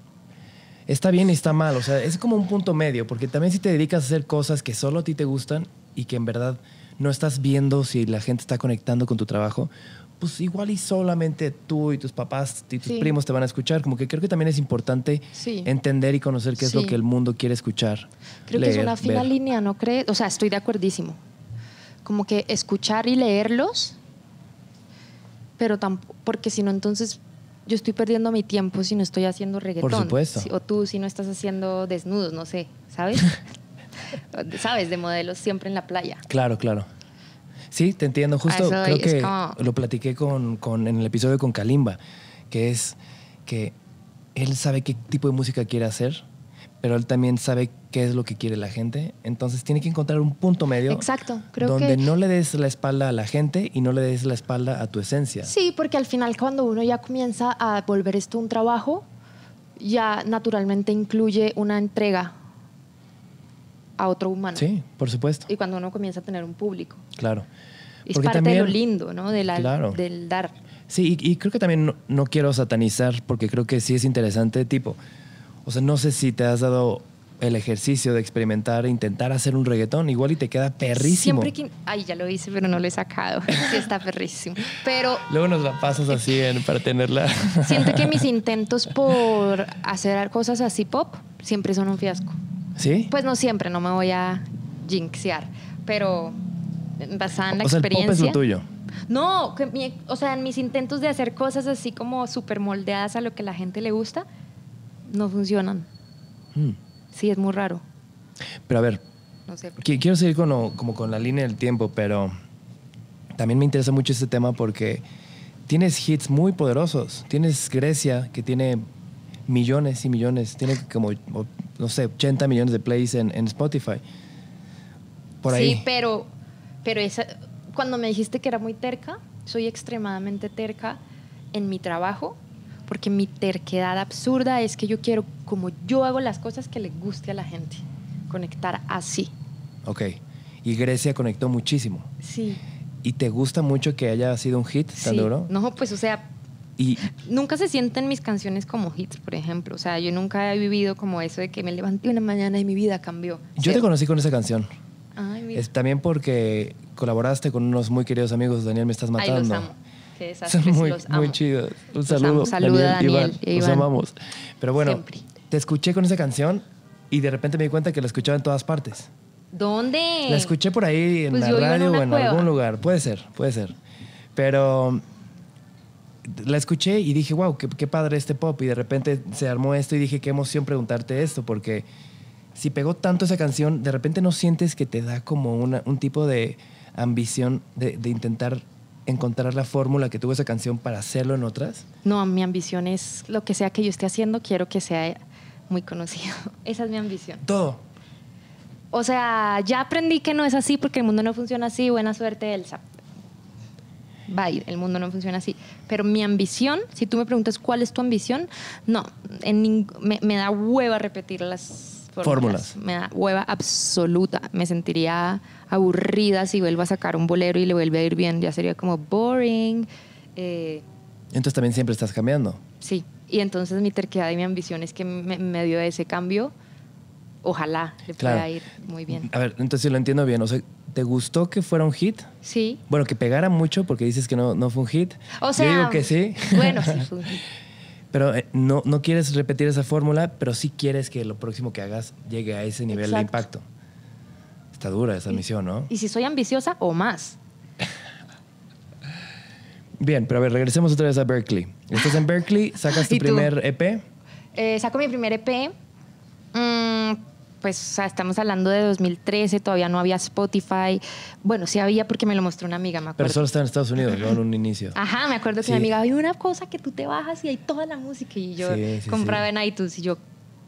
Está bien y está mal. O sea, es como un punto medio, porque también si te dedicas a hacer cosas que solo a ti te gustan y que en verdad no estás viendo si la gente está conectando con tu trabajo, pues igual y solamente tú y tus papás y tus primos te van a escuchar. Como que creo que también es importante entender y conocer qué es lo que el mundo quiere escuchar. Creo que es una fina línea, ¿no crees? O sea, estoy de acuerdísimo. Como que escuchar y leerlos pero tampoco, porque si no, entonces yo estoy perdiendo mi tiempo si no estoy haciendo reggaetón. Por supuesto. o tú si no estás haciendo desnudos, no sé, ¿sabes? ¿Sabes? De modelos siempre en la playa. Claro, claro. Sí, te entiendo. Justo creo que lo platiqué con, con, en el episodio con Kalimba, que es que él sabe qué tipo de música quiere hacer pero él también sabe qué es lo que quiere la gente. Entonces tiene que encontrar un punto medio. Exacto, creo Donde no le des la espalda a la gente y no le des la espalda a tu esencia. Sí, porque al final cuando uno ya comienza a volver esto un trabajo, ya naturalmente incluye una entrega a otro humano. Sí, por supuesto. Y cuando uno comienza a tener un público. Claro. Es parte de lo lindo, ¿no? Del dar. Sí, y, creo que también no, no quiero satanizar porque creo que sí es interesante, tipo o sea, no sé si te has dado el ejercicio de experimentar, e intentar hacer un reggaetón, igual y te queda perrísimo. Siempre que... Ay, ya lo hice, pero no lo he sacado. Sí está perrísimo. Pero... Luego nos la pasas así para tenerla. Siento que mis intentos por hacer cosas así pop siempre son un fiasco. ¿Sí? Pues no siempre, no me voy a jinxear, pero basada en la o sea, experiencia... El pop es lo tuyo. No, o sea, en mis intentos de hacer cosas así como súper moldeadas a lo que la gente le gusta, no funcionan. Hmm. Sí, es muy raro. Pero a ver, quiero seguir con como con la línea del tiempo, pero también me interesa mucho este tema porque tienes hits muy poderosos. Tienes Grecia, que tiene millones y millones, tiene como, no sé, 80 millones de plays en, Spotify. Por ahí. Sí, pero, pero cuando me dijiste que era muy terca, soy extremadamente terca en mi trabajo porque mi terquedad absurda es que yo quiero, como yo hago las cosas que le guste a la gente, conectar así. Ok. Y Grecia conectó muchísimo. Sí. ¿Y te gusta mucho que haya sido un hit tan duro? No, pues o sea, y... Nunca se sienten mis canciones como hits, por ejemplo. O sea, yo nunca he vivido como eso de que me levanté una mañana y mi vida cambió. Yo te conocí con esa canción. Ay, mira. Es también porque colaboraste con unos muy queridos amigos. Daniel, me estás matando. Son muy, muy chidos. Un saludo. Daniel, amamos. Pero bueno, te escuché con esa canción y de repente me di cuenta que la escuchaba en todas partes. ¿Dónde? La escuché por ahí en pues la radio o en algún lugar. Puede ser, puede ser. Pero la escuché y dije, wow, qué, padre este pop. Y de repente se armó esto y dije, qué emoción preguntarte esto, porque si pegó tanto esa canción, de repente no sientes que te da como una, un tipo de ambición de, de intentar encontrar la fórmula que tuvo esa canción para hacerlo en otras? No, mi ambición es lo que sea que yo esté haciendo, quiero que sea muy conocido. Esa es mi ambición. Todo. O sea, ya aprendí que no es así porque el mundo no funciona así. Buena suerte, Elsa. Bye, el mundo no funciona así. Pero mi ambición, si tú me preguntas cuál es tu ambición, no, me, me da hueva repetir las fórmulas. Me da hueva absoluta. Me sentiría aburrida si vuelvo a sacar un bolero y le vuelve a ir bien. Ya sería como boring. Eh, entonces también siempre estás cambiando. Sí. Y entonces mi terquedad y mi ambición es que me, medio dio ese cambio ojalá le pueda ir muy bien. A ver, entonces si lo entiendo bien, o sea, ¿te gustó que fuera un hit? Sí. Bueno, que pegara mucho porque dices que no, no fue un hit. O sea, digo que sí. Bueno, sí fue un hit. Pero eh, no, no quieres repetir esa fórmula, pero sí quieres que lo próximo que hagas llegue a ese nivel de impacto. Está dura esa misión, ¿no? Y si soy ambiciosa o más. Bien, pero a ver, regresemos otra vez a Berkeley. Entonces en Berkeley, sacas tu primer EP. Eh, saco mi primer EP. Mmm pues o sea, estamos hablando de 2013, todavía no había Spotify. Bueno, sí había porque me lo mostró una amiga, me acuerdo. Pero solo está en Estados Unidos, yo en un inicio. Ajá, me acuerdo que mi amiga, hay una cosa que tú te bajas y hay toda la música y yo compraba en iTunes y yo,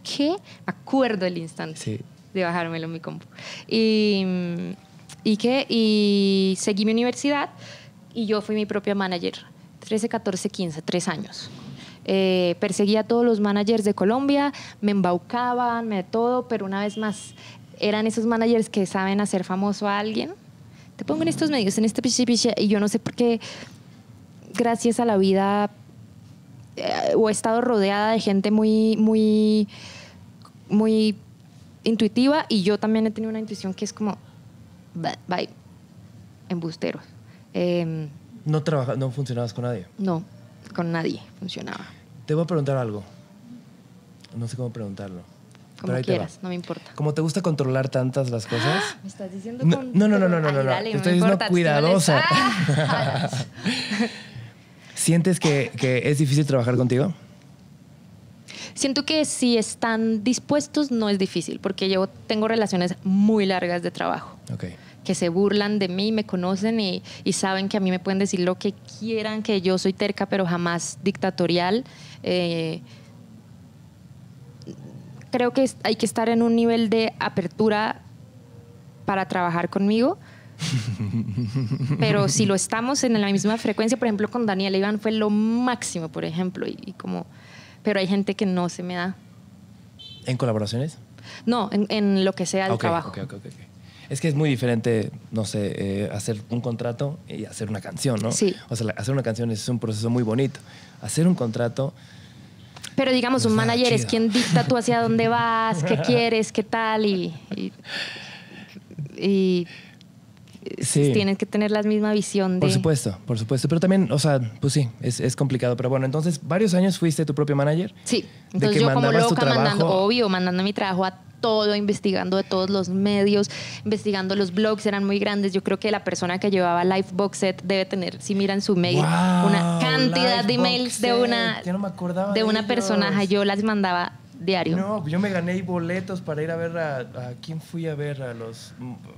¿qué? Me acuerdo el instante de bajármelo en mi compu. Y, y seguí mi universidad y yo fui mi propia manager. 13, 14, 15, tres años. Eh, perseguía a todos los managers de Colombia, me embaucaban, me todo, pero una vez más eran esos managers que saben hacer famoso a alguien. Te pongo en estos medios, en este pichi y yo no sé por qué, gracias a la vida, eh, o he estado rodeada de gente muy, muy, muy intuitiva, y yo también he tenido una intuición que es como, bye, embustero. Em, no trabaja, no funcionabas con nadie. No, con nadie funcionaba. Te voy a preguntar algo. No sé cómo preguntarlo. Como quieras, no me importa. Como te gusta controlar tantas las cosas. Ah, me estás diciendo No, no, no, no, no, no. te estoy diciendo cuidadosa. Ah. ¿Sientes que, es difícil trabajar contigo? Siento que si están dispuestos no es difícil, porque yo tengo relaciones muy largas de trabajo. Okay que se burlan de mí, me conocen y, saben que a mí me pueden decir lo que quieran, que yo soy terca, pero jamás dictatorial. Eh, creo que hay que estar en un nivel de apertura para trabajar conmigo. Pero si lo estamos en la misma frecuencia, por ejemplo, con Daniel e Iván fue lo máximo, por ejemplo, y, como, pero hay gente que no se me da. ¿En colaboraciones? No, en, lo que sea el trabajo. Es que es muy diferente, no sé, eh, hacer un contrato y hacer una canción, ¿no? Sí. O sea, hacer una canción es un proceso muy bonito. Hacer un contrato... Pero digamos, un manager es quien dicta tú hacia dónde vas, qué quieres, qué tal, y, y, sí. tienes que tener la misma visión de... Por supuesto, por supuesto. Pero también, o sea, pues sí, es, complicado. Pero bueno, entonces, ¿varios años fuiste tu propio manager? Sí. Entonces de que yo como loca obvio, mandando mi trabajo a todo, investigando de todos los medios, investigando los blogs, eran muy grandes. Yo creo que la persona que llevaba Lifeboxet debe tener, si miran su mail, una cantidad de emails de una, de una persona. Yo las mandaba diario. No, yo me gané boletos para ir a ver a, quién fui a ver a los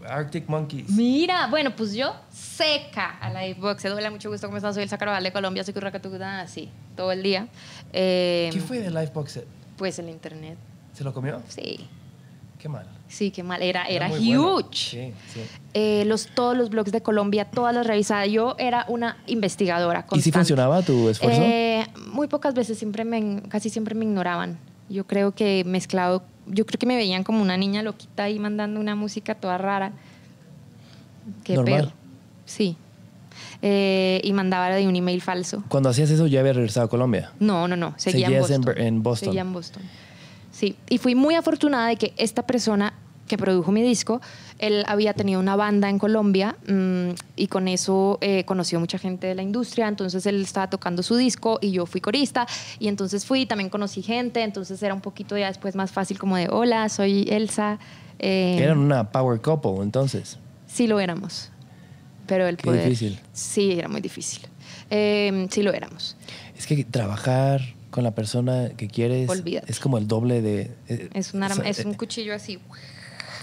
Arctic Monkeys. Mira, bueno, pues yo seca a Lifeboxet hola mucho gusto cómo estás. Soy el Sacaroval de Colombia, soy Curracatuda, así, ah, todo el día. ¿Qué fue de Lifeboxet? Pues el internet. ¿Se lo comió? Sí. Qué mal. Sí, qué mal. Era, era, huge. Eh, los, todos los blogs de Colombia, todas las revisaba. Yo era una investigadora. ¿Y si funcionaba tu esfuerzo? Eh, muy pocas veces, siempre me, casi siempre me ignoraban. Yo creo que mezclado, yo creo que me veían como una niña loquita ahí mandando una música toda rara. Qué Normal. Sí. Eh, y mandaba de un email falso. Cuando hacías eso ya había regresado a Colombia. No, no, no. Seguía, Seguías en, en, en Boston. Seguía en Boston. Sí, y fui muy afortunada de que esta persona que produjo mi disco, él había tenido una banda en Colombia mm, y con eso eh, conoció mucha gente de la industria, entonces él estaba tocando su disco y yo fui corista y entonces fui, también conocí gente, entonces era un poquito ya después más fácil como de, hola, soy Elsa. Eh. Eran una power couple entonces. Sí lo éramos, pero el Qué difícil. Sí, era muy difícil. Em, sí lo éramos. Es que trabajar con la persona que quieres es como el doble de... Eh, es, un eh, cuchillo así.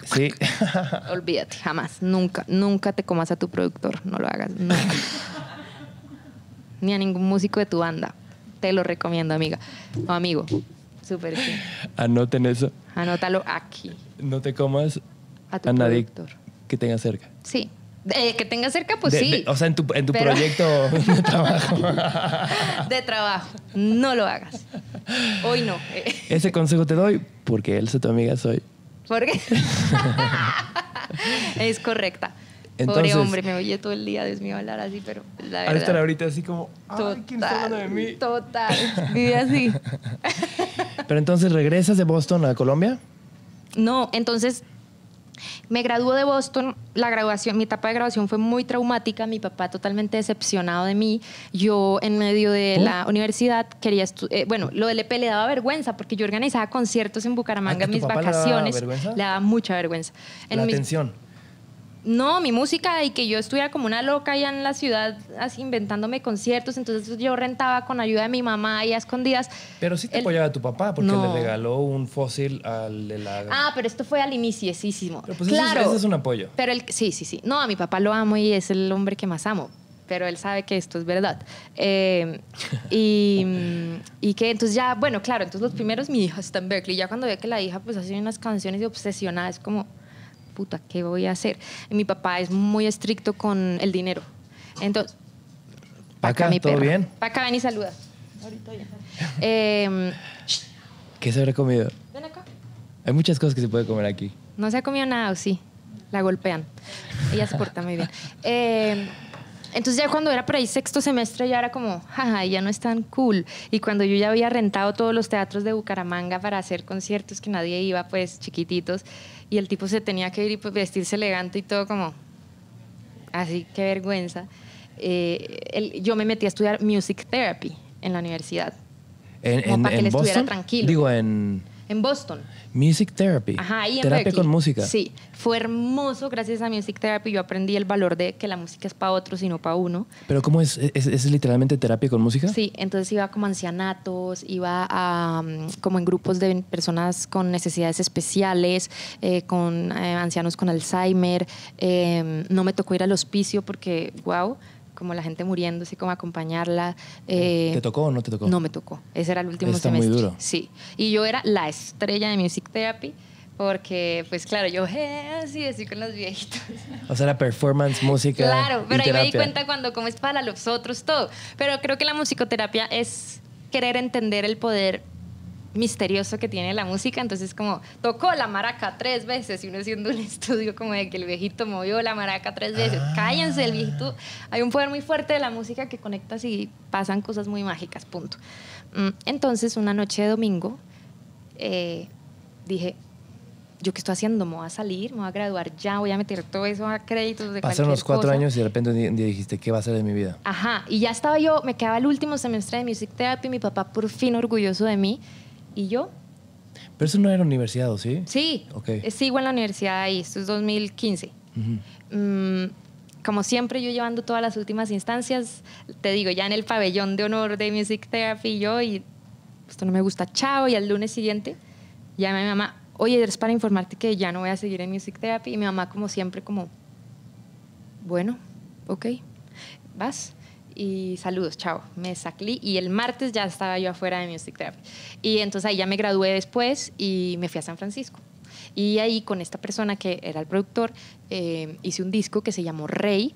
Sí. Olvídate, jamás, nunca, nunca te comas a tu productor, no lo hagas, Ni a ningún músico de tu banda. Te lo recomiendo, amiga. O amigo, súper bien. Anoten eso. Anótalo aquí. No te comas a, tu a que tenga cerca. Sí, eh, que tenga cerca, pues sí. o sea, en tu, en tu proyecto de trabajo. de trabajo. No lo hagas. Hoy no. Ese consejo te doy porque él se tu amiga, soy. ¿Por qué? es correcta. Entonces, Pobre hombre, me oye todo el día, Dios mío, hablar así, pero la verdad. estar ahorita así como, total, de mí? Total, vive así. pero entonces, ¿regresas de Boston a Colombia? No, entonces me graduó de Boston, la graduación, mi etapa de graduación fue muy traumática, mi papá totalmente decepcionado de mí, yo en medio de la universidad quería estudiar, eh, bueno, lo del EP le daba vergüenza porque yo organizaba conciertos en Bucaramanga en mis vacaciones, le daba, mucha vergüenza. la no, mi música y que yo estuviera como una loca allá en la ciudad así inventándome conciertos, entonces yo rentaba con ayuda de mi mamá y a escondidas. Pero sí te apoyaba tu papá porque le regaló un fósil al de la... Ah, pero esto fue al inicio, Pero pues claro. Eso, es un apoyo. Pero el... sí, sí, sí. No, a mi papá lo amo y es el hombre que más amo, pero él sabe que esto es verdad. Eh, y, que entonces ya, bueno, claro, entonces los primeros, mi hija está en Berkeley, ya cuando ve que la hija pues hace unas canciones obsesionadas, es como puta, ¿qué voy a hacer? mi papá es muy estricto con el dinero. Entonces, Paca, ¿todo bien? Paca, ven y saluda. Ahorita ya. Em, ¿Qué se habrá comido? Ven acá. Hay muchas cosas que se puede comer aquí. No se ha comido nada, o sí. La golpean. Ella se porta muy bien. Em, entonces ya cuando era por ahí sexto semestre ya era como, jaja, ya no es tan cool. Y cuando yo ya había rentado todos los teatros de Bucaramanga para hacer conciertos que nadie iba, pues chiquititos, y el tipo se tenía que ir y pues, vestirse elegante y todo como, así, qué vergüenza. Eh, yo me metí a estudiar music therapy en la universidad. En, para que estuviera tranquilo. Digo, en en Boston. Music Therapy. Ajá, y en Terapia con música. Sí, fue hermoso gracias a Music Therapy. Yo aprendí el valor de que la música es para otros y no para uno. ¿Pero cómo es? es? literalmente terapia con música? Sí, entonces iba como ancianatos, iba a, mm, como en grupos de personas con necesidades especiales, eh, con eh, ancianos con Alzheimer. Em, no me tocó ir al hospicio porque, wow, como la gente muriéndose, como acompañarla. Eh, ¿Te tocó o no te tocó? No me tocó. Ese era el último Está Muy duro. Sí. Y yo era la estrella de Music Therapy porque pues claro, yo eh, así, así con los viejitos. O sea, la performance, música. Claro, pero ahí me di cuenta cuando como es para los otros todo. Pero creo que la musicoterapia es querer entender el poder misterioso que tiene la música, entonces como tocó la maraca tres veces y uno haciendo un estudio como de que el viejito movió la maraca tres veces, ah. cállense el viejito, hay un poder muy fuerte de la música que conectas y pasan cosas muy mágicas, punto. Mm, entonces una noche de domingo eh, dije, ¿yo qué estoy haciendo? Me voy a salir, me voy a graduar ya, voy a meter todo eso a créditos de Pasaron los cuatro años y de repente dijiste, ¿qué va a ser de mi vida? Ajá, y ya estaba yo, me quedaba el último semestre de Music Therapy, mi papá por fin orgulloso de mí y yo. Pero eso no era universidad, sí? Sí. Sigo en la universidad ahí, esto es 2015. Mm, como siempre, yo llevando todas las últimas instancias, te digo, ya en el pabellón de honor de Music Therapy, yo, y pues, esto no me gusta, chao, y al lunes siguiente llama a mi mamá, oye, eres para informarte que ya no voy a seguir en Music Therapy, y mi mamá como siempre, como, bueno, ok, vas y saludos, chao. Me saclí y el martes ya estaba yo afuera de Music Therapy. Y entonces ahí ya me gradué después y me fui a San Francisco. Y ahí con esta persona que era el productor eh, hice un disco que se llamó Rey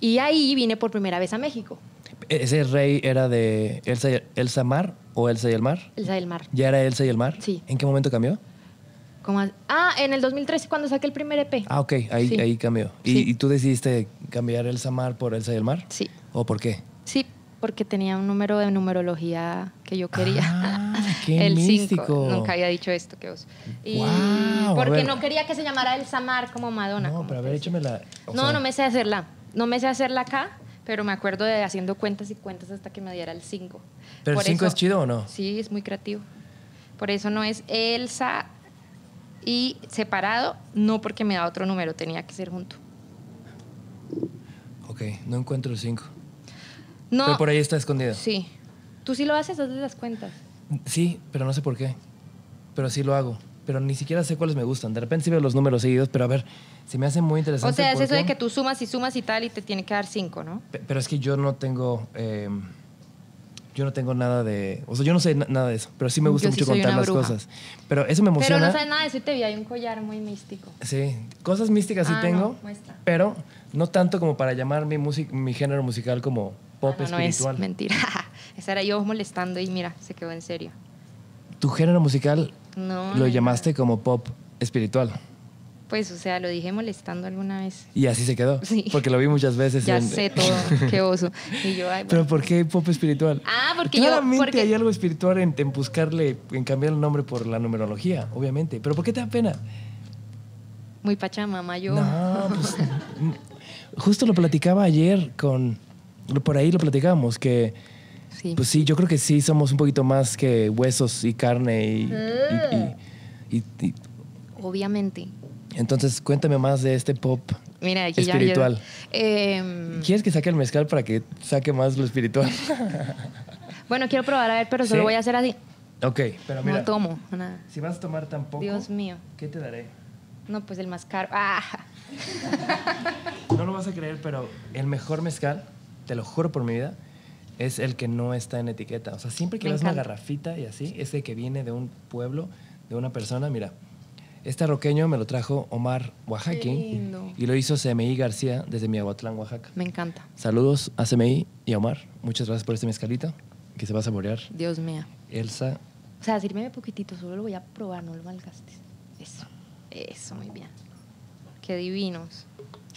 y ahí vine por primera vez a México. ¿Ese rey era de Elsa, Mar o Elsa y el Mar? Elsa y el Mar. ¿Ya era Elsa y el Mar? Sí. ¿En qué momento cambió? Ah, en el 2013 cuando saqué el primer EP. Ah, ok, ahí, cambió. ¿Y, ¿Y, tú decidiste cambiar Elsa Mar por Elsa y el Mar? Sí. ¿O por qué? Sí, porque tenía un número de numerología que yo quería. Ah, el 5. Nunca había dicho esto que vos. porque no quería que se llamara El Samar como Madonna. No, pero a ver, échamela. No, no me sé hacerla. No me sé hacerla acá, pero me acuerdo de haciendo cuentas y cuentas hasta que me diera el 5. ¿Pero el 5 es chido o no? Sí, es muy creativo. Por eso no es Elsa y separado, no porque me da otro número, tenía que ser junto. Ok, no encuentro el 5. Pero por ahí está escondido. Sí. Tú sí lo haces, hazle las cuentas. Sí, pero no sé por qué. Pero sí lo hago. Pero ni siquiera sé cuáles me gustan. De repente sí veo los números seguidos, pero a ver, se me hace muy interesante. O sea, es eso de que tú sumas y sumas y tal y te tiene que dar cinco, ¿no? pero es que yo no tengo. Eh, yo no tengo nada de. O sea, yo no sé nada de eso, pero sí me gusta mucho contar las cosas. Pero eso me emociona. Pero no sabes nada de eso te vi, hay un collar muy místico. Sí, cosas místicas sí ah, tengo, pero no tanto como para llamar mi, mi género musical como Ah, no, es mentira. Esa era yo molestando y mira, se quedó en serio. ¿Tu género musical no, lo llamaste como pop espiritual? Pues, o sea, lo dije molestando alguna vez. Y así se quedó. Sí. Porque lo vi muchas veces. ya sé todo, qué oso. Pero ¿por qué pop espiritual? Ah, porque Claramente hay algo espiritual en, en, buscarle, en cambiar el nombre por la numerología, obviamente. Pero ¿por qué te da pena? Muy pachamama, yo. No, pues, justo lo platicaba ayer con por ahí lo platicamos, que pues sí, yo creo que sí somos un poquito más que huesos y carne y, Obviamente. Entonces, cuéntame más de este pop espiritual. Em, ¿Quieres que saque el mezcal para que saque más lo espiritual? bueno, quiero probar a ver, pero solo voy a hacer así. Ok, pero mira. No tomo nada. Si vas a tomar tampoco. Dios mío. ¿Qué te daré? No, pues el más caro. Ah. no lo vas a creer, pero el mejor mezcal te lo juro por mi vida, es el que no está en etiqueta. O sea, siempre que ves una garrafita y así, ese que viene de un pueblo, de una persona, mira. Este roqueño me lo trajo Omar Oaxaquí y lo hizo CMI García desde Miahuatlán, Oaxaca. Me encanta. Saludos a CMI y a Omar. Muchas gracias por este mezcalito que se va a saborear. Dios mío. Elsa. O sea, un poquitito, solo lo voy a probar, no lo malgastes. Eso. Eso, muy bien. Qué divinos.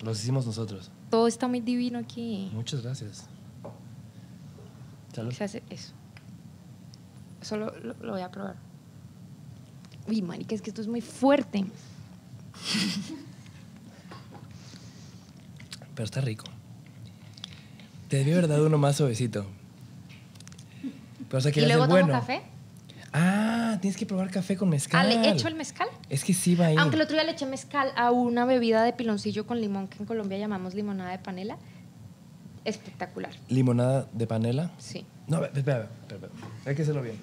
Los hicimos nosotros todo está muy divino aquí. Muchas gracias. Salud. Se hace eso. Solo lo, voy a probar. Uy, marica, es que esto es muy fuerte. Pero está rico. Te debí haber dado uno más suavecito. Pero o sea, que ¿Y luego tomo café? Ah, tienes que probar café con mezcal. Ah, ¿Le echo el mezcal? Es que sí va ahí. Aunque el otro día le eché mezcal a una bebida de piloncillo con limón que en Colombia llamamos limonada de panela. Espectacular. ¿Limonada de panela? Sí. No, espera, espera, Hay que hacerlo bien.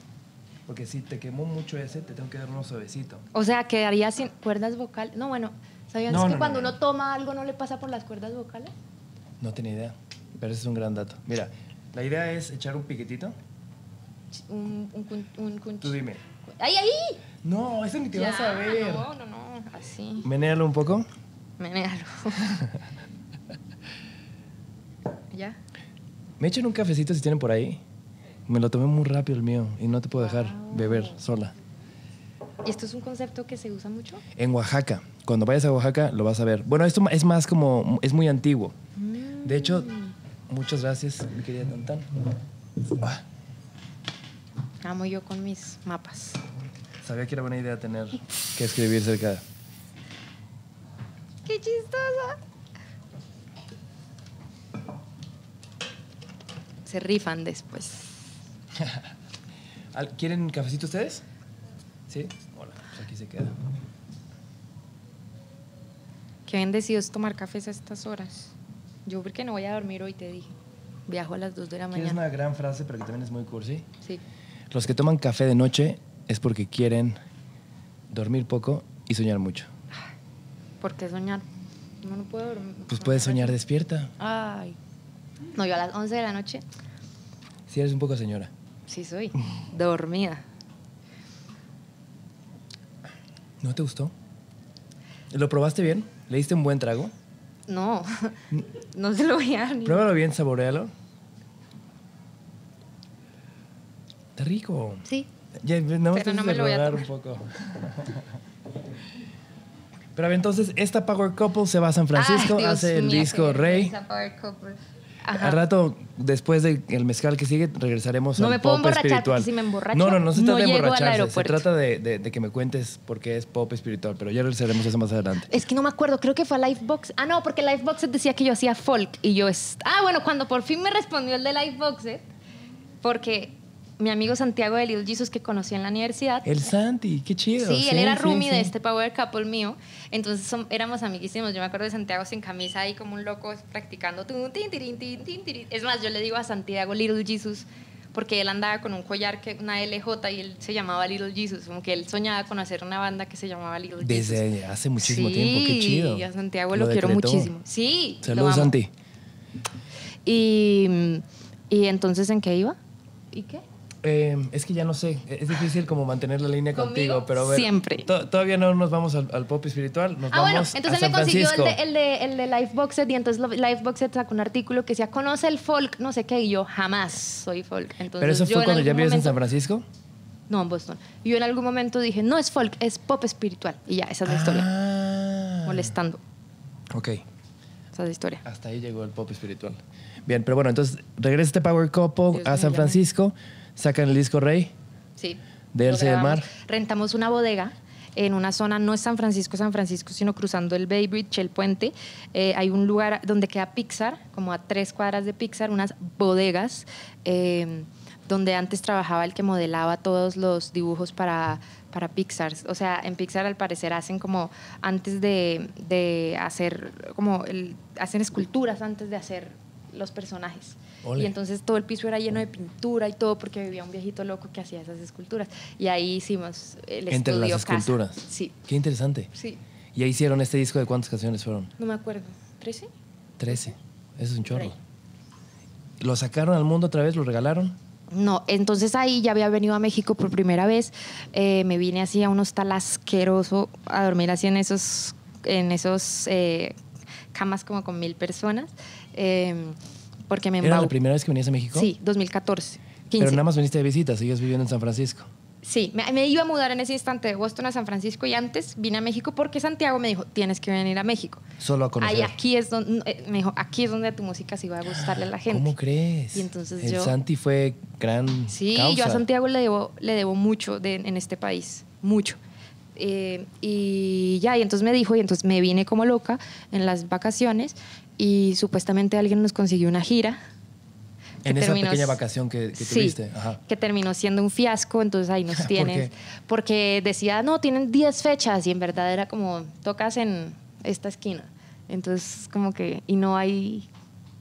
Porque si te quemó mucho ese, te tengo que dar uno suavecito. O sea, quedaría sin cuerdas vocales. No, bueno, ¿sabían que cuando uno toma algo no le pasa por las cuerdas vocales? No tenía idea, pero ese es un gran dato. Mira, la idea es echar un piquetito. Un, un, Tú dime. ¡Ay, ahí! No, eso ni te vas a ver. No, no, no, así. Menéalo un poco. Menéalo. ¿Ya? ¿Me echan un cafecito si tienen por ahí? Me lo tomé muy rápido el mío y no te puedo dejar ah. beber sola. ¿Y esto es un concepto que se usa mucho? En Oaxaca. Cuando vayas a Oaxaca lo vas a ver. Bueno, esto es más como, es muy antiguo. De hecho, mm. muchas gracias, mi querida Tantan. Ah. Amo yo con mis mapas. Sabía que era buena idea tener que escribir cerca. ¡Qué chistosa! Se rifan después. ¿Quieren un cafecito ustedes? ¿Sí? Hola, pues aquí se queda. Qué han es tomar cafés a estas horas. Yo porque no voy a dormir hoy, te dije. Viajo a las 2 de la mañana. Es una gran frase, pero que también es muy cursi. Sí. Los que toman café de noche es porque quieren dormir poco y soñar mucho. ¿Por qué soñar? No, no puedo dormir. Pues puedes soñar despierta. Ay. No, yo a las 11 de la noche. Sí, eres un poco señora. Sí, soy. Dormida. ¿No te gustó? ¿Lo probaste bien? ¿Le diste un buen trago? No, mm. no se lo voy a Pruébalo bien, saborealo. Está rico. Sí. Ya, no, me lo voy a tomar. un poco. Pero entonces, esta Power Couple se va a San Francisco, ah, hace el disco Rey. Al rato, después del mezcal que sigue, regresaremos no me pop espiritual. Si me emborracho, no, no, no se trata de emborracharse. Se trata de, que me cuentes por qué es pop espiritual, pero ya regresaremos a eso más adelante. Es que no me acuerdo, creo que fue a Lifebox. Ah, no, porque Lifebox decía que yo hacía folk y yo. Ah, bueno, cuando por fin me respondió el de Lifebox, porque mi amigo Santiago de Little Jesus que conocí en la universidad. El Santi, qué chido. Sí, él era sí, roomie de este power couple mío. Entonces éramos amiguísimos. Yo me acuerdo de Santiago sin camisa ahí como un loco practicando. Es más, yo le digo a Santiago Little Jesus porque él andaba con un collar que una LJ y él se llamaba Little Jesus, como que él soñaba con hacer una banda que se llamaba Little Desde Jesus. Desde hace muchísimo tiempo, qué chido. Y a Santiago lo, quiero muchísimo. Sí. Saludos, Santi. Y, y entonces, ¿en qué iba? ¿Y qué? Eh, es que ya no sé, e-, es difícil como mantener la línea contigo, pero a ver, siempre. todavía no nos vamos al, pop espiritual, nos ah, vamos bueno, entonces él me consiguió el de, el, de, y entonces Lifeboxed sacó un artículo que decía, conoce el folk, no sé qué, y yo jamás soy folk. pero eso fue cuando ya vives en San Francisco. No, en Boston. Y yo en algún momento dije, no es folk, es pop espiritual. Y ya, esa es la historia. Ah. Molestando. Ok. Esa es la historia. Hasta ahí llegó el pop espiritual. Bien, pero bueno, entonces regresa este Power Couple a San Francisco sacan el disco Rey. Sí. De Mar. Rentamos una bodega en una zona, no es San Francisco, San Francisco, sino cruzando el Bay Bridge, el puente. Eh, hay un lugar donde queda Pixar, como a tres cuadras de Pixar, unas bodegas, eh, donde antes trabajaba el que modelaba todos los dibujos para, para Pixar. O sea, en Pixar al parecer hacen como, antes de, de hacer, como, hacen esculturas antes de hacer los personajes. Y entonces todo el piso era lleno de pintura y todo porque vivía un viejito loco que hacía esas esculturas. Y ahí hicimos el Entre estudio las esculturas. Sí. Qué interesante. Sí. ¿Y ahí hicieron este disco de cuántas canciones fueron? No me acuerdo. ¿13? trece Eso es un chorro. ¿Lo sacaron al mundo otra vez? ¿Lo regalaron? No, entonces ahí ya había venido a México por primera vez. Eh, me vine así a un hostal asqueroso a dormir así en esos, en esos eh, camas como con mil personas. Eh, porque ¿Era la primera vez que venías a México? Sí, 2014. 15. Pero nada más viniste de visita, sigues viviendo en San Francisco. Sí, me, iba a mudar en ese instante de Boston a San Francisco y antes vine a México porque Santiago me dijo, tienes que venir a México. Solo a conocer. aquí es donde, eh, me dijo, aquí es donde tu música sí va a gustarle a la gente. ¿Cómo crees? El Santi fue gran Sí, yo a Santiago le debo, le debo mucho en este país, mucho. Eh, y ya, y entonces me dijo, y entonces me vine como loca en las vacaciones y supuestamente alguien nos consiguió una gira. En esa pequeña vacación que, tuviste. Ajá. Que terminó siendo un fiasco, entonces ahí nos tienes. porque decía, no, tienen 10 fechas y en verdad era como, tocas en esta esquina. Entonces, como que, y no hay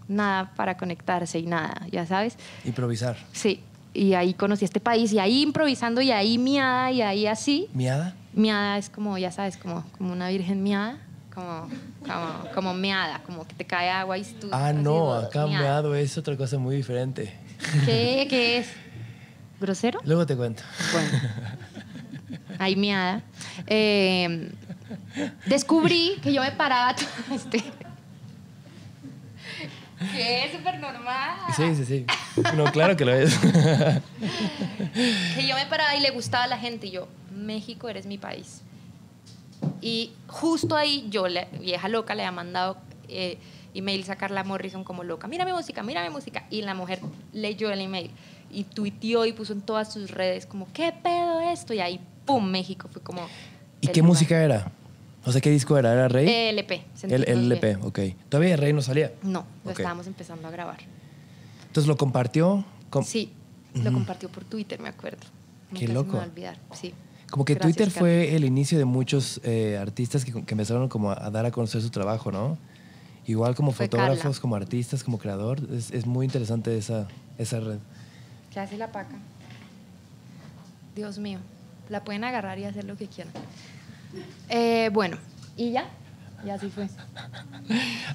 nada para conectarse y nada, ya sabes. Improvisar. Sí, y ahí conocí este país y ahí improvisando y ahí miada y ahí así. ¿Miada? Miada es como, ya sabes, como, como una virgen miada como, como, como meada, como que te cae agua y tú... Ah, no, acá cambiado meado es otra cosa muy diferente. ¿Qué? ¿Qué es? ¿Grosero? Luego te cuento. Bueno. Hay meada. Eh, descubrí que yo me paraba... Este, que es súper normal. Sí, sí, sí. No, claro que lo es. que yo me paraba y le gustaba a la gente y yo, México eres mi país. Y justo ahí yo, vieja loca, le ha mandado eh, email a Carla Morrison como loca. Mira mi música, mira mi música. Y la mujer leyó el email y tuiteó y puso en todas sus redes como, ¿qué pedo esto? Y ahí, ¡pum! México fue como... ¿Y qué música era? No sé ¿qué disco era? ¿Era Rey? LP. El, LP, e e ok. ¿Todavía Rey no salía? No, lo estábamos empezando a grabar. Entonces lo compartió. sí, lo compartió por Twitter, me acuerdo. qué loco. No me voy a olvidar, sí. Como que Twitter fue el inicio de muchos eh, artistas que, empezaron como a, dar a conocer su trabajo, ¿no? Igual como fotógrafos, como artistas, como creador. Es, muy interesante esa, red. ¿Qué hace la paca? Dios mío. La pueden agarrar y hacer lo que quieran. Eh, bueno, y ya. Y así fue.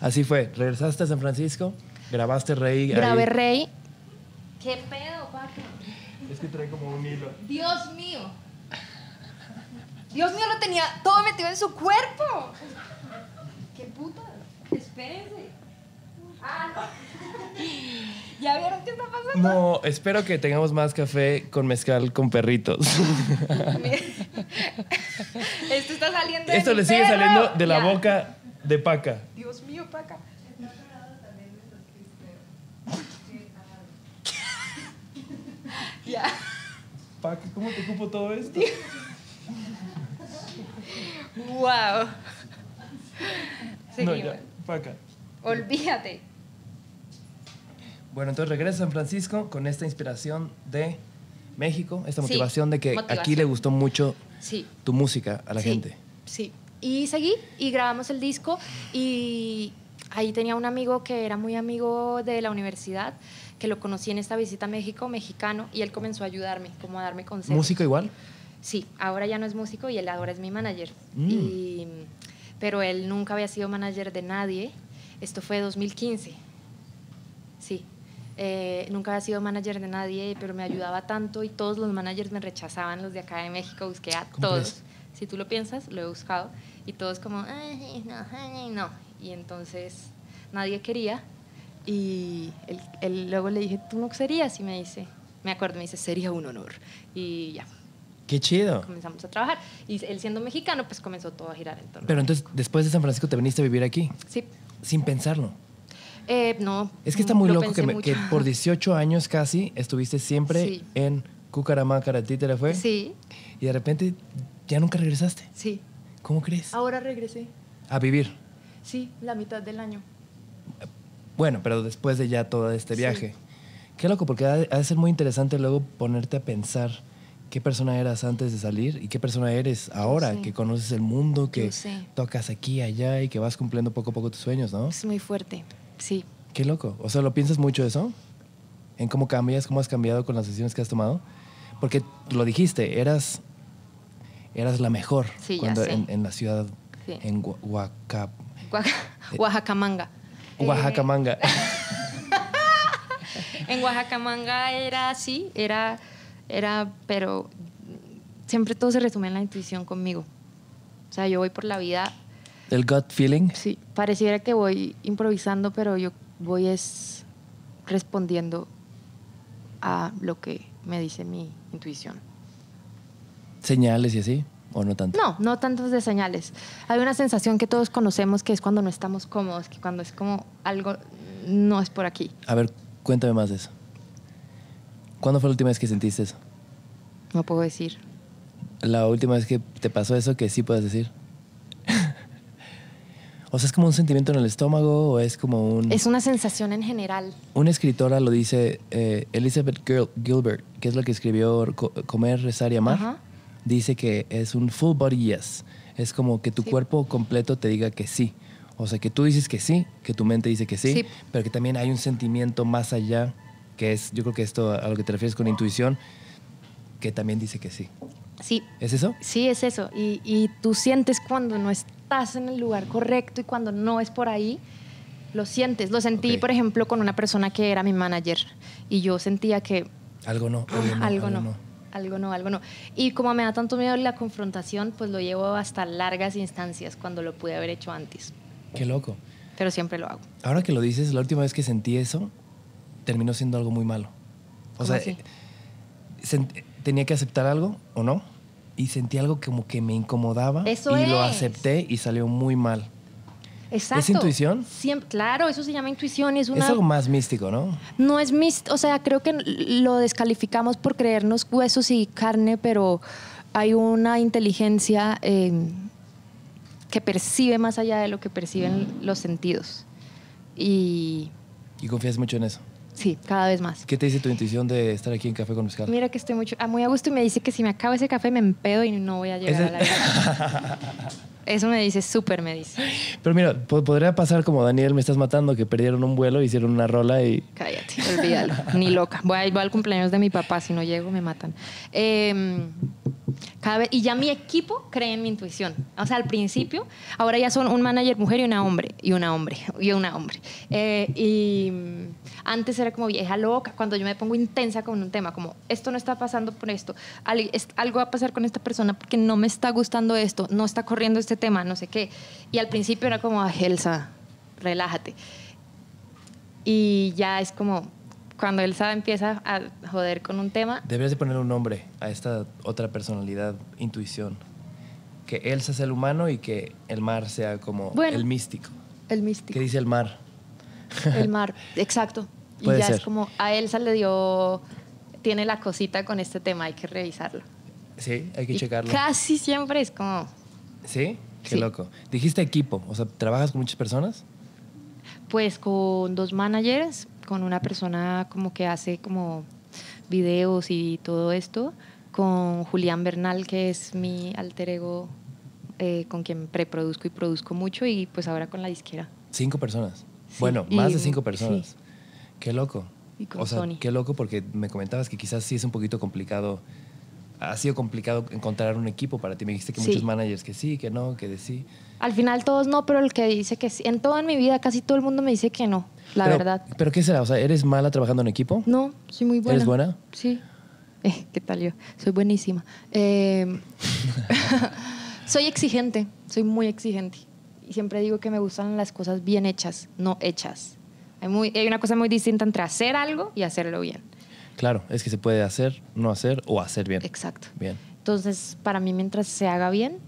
Así fue. Regresaste a San Francisco, grabaste Rey. Grabé Rey. ¿Qué pedo, paca? Es que trae como un hilo. Dios mío. Dios mío, lo tenía todo metido en su cuerpo. ¡Qué puta! Espérense. Ah, ¿Ya vieron qué está pasando? No, espero que tengamos más café con mezcal con perritos. Esto está saliendo. Esto le sigue saliendo de la boca de Paca. Dios mío, Paca. Ya. Paca, ¿cómo te ocupo todo esto? ¡Wow! No, Olvídate. Bueno, entonces a San Francisco con esta inspiración de México, esta motivación de que aquí le gustó mucho tu música a la gente. Sí. Y seguí y grabamos el disco y ahí tenía un amigo que era muy amigo de la universidad, que lo conocí en esta visita a México, mexicano, y él comenzó a ayudarme, como a darme consejos. ¿Música igual? Sí, ahora ya no es músico y él ahora es mi manager. Mm. pero él nunca había sido manager de nadie. Esto fue 2015. Sí. Eh, nunca había sido manager de nadie, pero me ayudaba tanto y todos los managers me rechazaban, los de acá de México, busqué a todos. Si tú lo piensas, lo he buscado y todos como, no, no. Y entonces nadie quería y él, él luego le dije, tú no serías y me dice, me acuerdo, me dice, sería un honor. Y ya, Qué chido. Comenzamos a trabajar. Y él siendo mexicano, pues comenzó todo a girar en torno Pero entonces, después de San Francisco, te viniste a vivir aquí. Sí. Sin pensarlo. Eh, no. Es que está muy loco que, por 18 años casi estuviste siempre en ti ¿te la fue? Sí. Y de repente ya nunca regresaste. Sí. ¿Cómo crees? Ahora regresé. ¿A vivir? Sí, la mitad del año. Bueno, pero después de ya todo este viaje. Qué loco, porque ha de ser muy interesante luego ponerte a pensar qué persona eras antes de salir y qué persona eres ahora, que conoces el mundo, que tocas aquí, allá y que vas cumpliendo poco a poco tus sueños, ¿no? Es muy fuerte, sí. Qué loco. O sea, ¿lo piensas mucho eso? ¿En cómo cambias? ¿Cómo has cambiado con las decisiones que has tomado? Porque lo dijiste, eras, eras la mejor cuando en, en, la ciudad, en Oaxaca. Eh, Manga, Oaxaca eh, en Manga era así, era era, pero siempre todo se resume en la intuición conmigo. O sea, yo voy por la vida. ¿El gut feeling? Sí, pareciera que voy improvisando, pero yo voy es respondiendo a lo que me dice mi intuición. ¿Señales y así? ¿O no tanto? No, no tantos de señales. Hay una sensación que todos conocemos que es cuando no estamos cómodos, que cuando es como algo no es por aquí. A ver, cuéntame más de eso. ¿Cuándo fue la última vez que sentiste eso? No puedo decir. La última vez que te pasó eso que sí puedes decir. o sea, es como un sentimiento en el estómago o es como un... Es una sensación en general. Una escritora lo dice, eh, Elizabeth Gilbert, que es la que escribió Comer, Rezar y Amar, dice que es un full body yes. Es como que tu cuerpo completo te diga que sí. O sea, que tú dices que sí, que tu mente dice que sí. pero que también hay un sentimiento más allá que es, yo creo que esto a lo que te refieres con intuición, que también dice que sí. Sí. ¿Es eso? Sí, es eso. Y, y tú sientes cuando no estás en el lugar correcto y cuando no es por ahí, lo sientes. Lo sentí, por ejemplo, con una persona que era mi manager y yo sentía que... Algo no. Ah, algo no. Algo no. no algo no, algo no. Y como me da tanto miedo la confrontación, pues lo llevo hasta largas instancias cuando lo pude haber hecho antes. Qué loco. Pero siempre lo hago. Ahora que lo dices, la última vez que sentí eso terminó siendo algo muy malo. O sea, tenía que aceptar algo o no. Y sentí algo como que me incomodaba. y lo acepté y salió muy mal. Exacto. ¿Es intuición? claro, eso se llama intuición. Es, algo más místico, ¿no? No es místico. O sea, creo que lo descalificamos por creernos huesos y carne, pero hay una inteligencia eh, que percibe más allá de lo que perciben los sentidos. Y. ¿Y confías mucho en eso? Sí, cada vez más. ¿Qué te dice tu intuición de estar aquí en Café con Oscar? Mira que estoy mucho, ah, muy a gusto y me dice que si me acabo ese café me empedo y no voy a llegar a la Eso me dice, súper me dice. Pero mira, podría pasar como Daniel, me estás matando, que perdieron un vuelo, hicieron una rola y... Cállate, olvídalo, ni loca. Voy, a, al cumpleaños de mi papá, si no llego me matan. Em, cada vez, y ya mi equipo cree en mi intuición. O sea, al principio, ahora ya son un manager mujer y una hombre, y una hombre, y una hombre. Eh, y mm, antes era como vieja loca, cuando yo me pongo intensa con un tema, como esto no está pasando por esto, algo va a pasar con esta persona porque no me está gustando esto, no está corriendo este tema, no sé qué. Y al principio era como, a Elsa, relájate. Y ya es como, cuando Elsa empieza a joder con un tema... Deberías de poner un nombre a esta otra personalidad, intuición. Que Elsa sea el humano y que el mar sea como el místico. El místico. ¿Qué dice el mar? El mar, exacto. Y ya es como, a Elsa le dio, tiene la cosita con este tema, hay que revisarlo. Sí, hay que checarlo. Casi siempre es como... ¿Sí? Qué loco. Dijiste equipo, o sea, ¿trabajas con muchas personas? Pues con dos managers, con una persona como que hace como videos y todo esto, con Julián Bernal, que es mi alter ego, eh, con quien preproduzco y produzco mucho, y pues ahora con la disquera. Cinco personas. Bueno, más de cinco personas. Qué loco. o sea, qué loco porque me comentabas que quizás sí es un poquito complicado ha sido complicado encontrar un equipo para ti. Me dijiste que muchos managers que sí, que no, que sí. Al final todos no, pero el que dice que sí. En toda mi vida casi todo el mundo me dice que no, la verdad. ¿Pero qué será? O sea, ¿eres mala trabajando en equipo? No, soy muy buena. ¿Eres buena? Sí. Eh, ¿Qué tal yo? Soy buenísima. Eh, soy exigente, soy muy exigente. Y siempre digo que me gustan las cosas bien hechas, no hechas. hay una cosa muy distinta entre hacer algo y hacerlo bien. Claro, es que se puede hacer, no hacer o hacer bien. Exacto. Bien. Entonces, para mí, mientras se haga bien,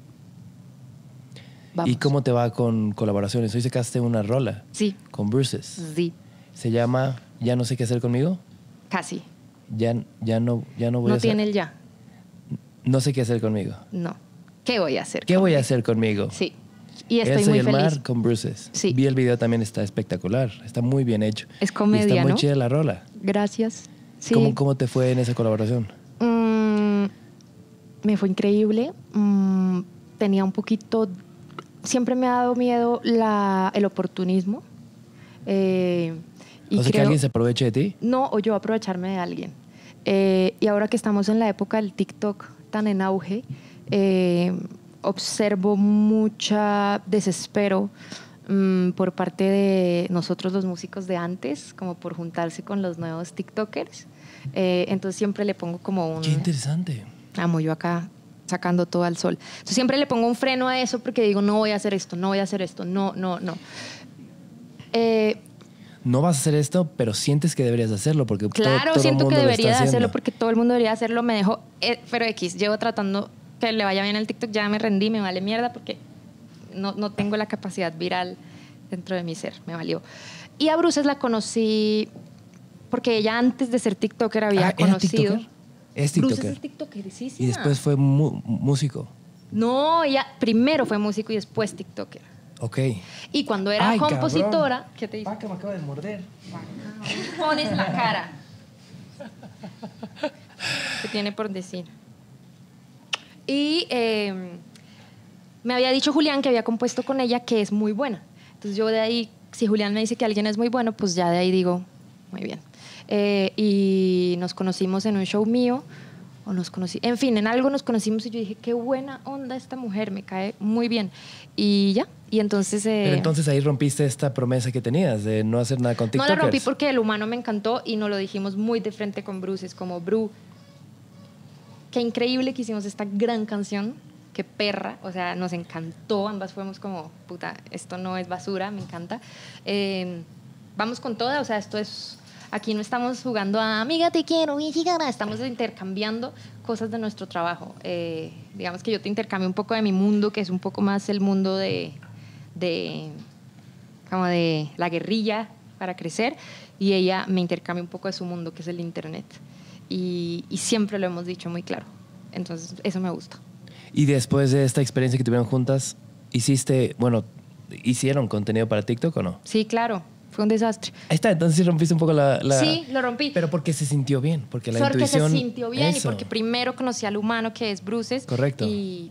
¿Y cómo te va con colaboraciones? Hoy sacaste una rola. Sí. Con Bruces. Sí. Se llama Ya no sé qué hacer conmigo. Casi. Ya, ya, no, ya no voy a No tiene el ya. No sé qué hacer conmigo. No. ¿Qué voy a hacer? ¿Qué voy a hacer conmigo? Sí. Y estoy muy feliz. con Bruces. Sí. Vi el video también, está espectacular. Está muy bien hecho. Es comedia, y Está muy chida la rola. Gracias. ¿Cómo, te fue en esa colaboración? Mm, me fue increíble. Mm, tenía un poquito... Siempre me ha dado miedo la, el oportunismo. Eh, y que alguien se aproveche de ti. No, o yo aprovecharme de alguien. Eh, y ahora que estamos en la época del TikTok tan en auge, eh, observo mucha desespero, Mm, por parte de nosotros los músicos de antes, como por juntarse con los nuevos TikTokers. Eh, entonces siempre le pongo como un... Qué interesante. Amo yo acá sacando todo al sol. Entonces siempre le pongo un freno a eso porque digo, no voy a hacer esto, no voy a hacer esto, no, no, no. Eh, no vas a hacer esto, pero sientes que deberías hacerlo porque claro, siento que debería hacerlo porque todo el mundo debería hacerlo. Me dejo, eh, pero X, llevo tratando que le vaya bien el TikTok, ya me rendí, me vale mierda porque no, tengo la capacidad viral dentro de mi ser, me valió. Y a Bruces la conocí porque ella antes de ser TikToker había ah, conocido. Es TikToker. es TikToker, Y después fue músico. No, ella primero fue músico y después TikToker. Ok. Y cuando era compositora, ¿qué te dice? ¡Vaca, me acaba de morder. Pones la cara. ¿Qué tiene por decir? Y em, me había dicho Julián que había compuesto con ella que es muy buena. Entonces yo de ahí, si Julián me dice que alguien es muy bueno, pues ya de ahí digo, muy bien. Eh, y nos conocimos en un show mío, o nos conocí, en fin, en algo nos conocimos y yo dije, qué buena onda esta mujer, me cae muy bien. Y ya, y entonces... Eh, Pero entonces ahí rompiste esta promesa que tenías de no hacer nada con No la rompí porque el humano me encantó y nos lo dijimos muy de frente con Bruce, es como, Bru, qué increíble que hicimos esta gran canción qué perra, o sea, nos encantó, ambas fuimos como, puta, esto no es basura, me encanta. Em, vamos con toda, o sea, esto es, aquí no estamos jugando a amiga, te quiero, gana estamos intercambiando cosas de nuestro trabajo. Eh, digamos que yo te intercambio un poco de mi mundo, que es un poco más el mundo de, como de la guerrilla para crecer, y ella me intercambia un poco de su mundo, que es el Internet. y, y siempre lo hemos dicho muy claro. Entonces, eso me gusta. Y después de esta experiencia que tuvieron juntas, hiciste, bueno, ¿hicieron contenido para TikTok o no? Sí, claro. Fue un desastre. Ahí está, entonces rompiste un poco la, Sí, lo rompí. Pero porque se sintió bien, porque la porque intuición... Porque se sintió bien y porque primero conocí al humano que es Bruces. Correcto. Y,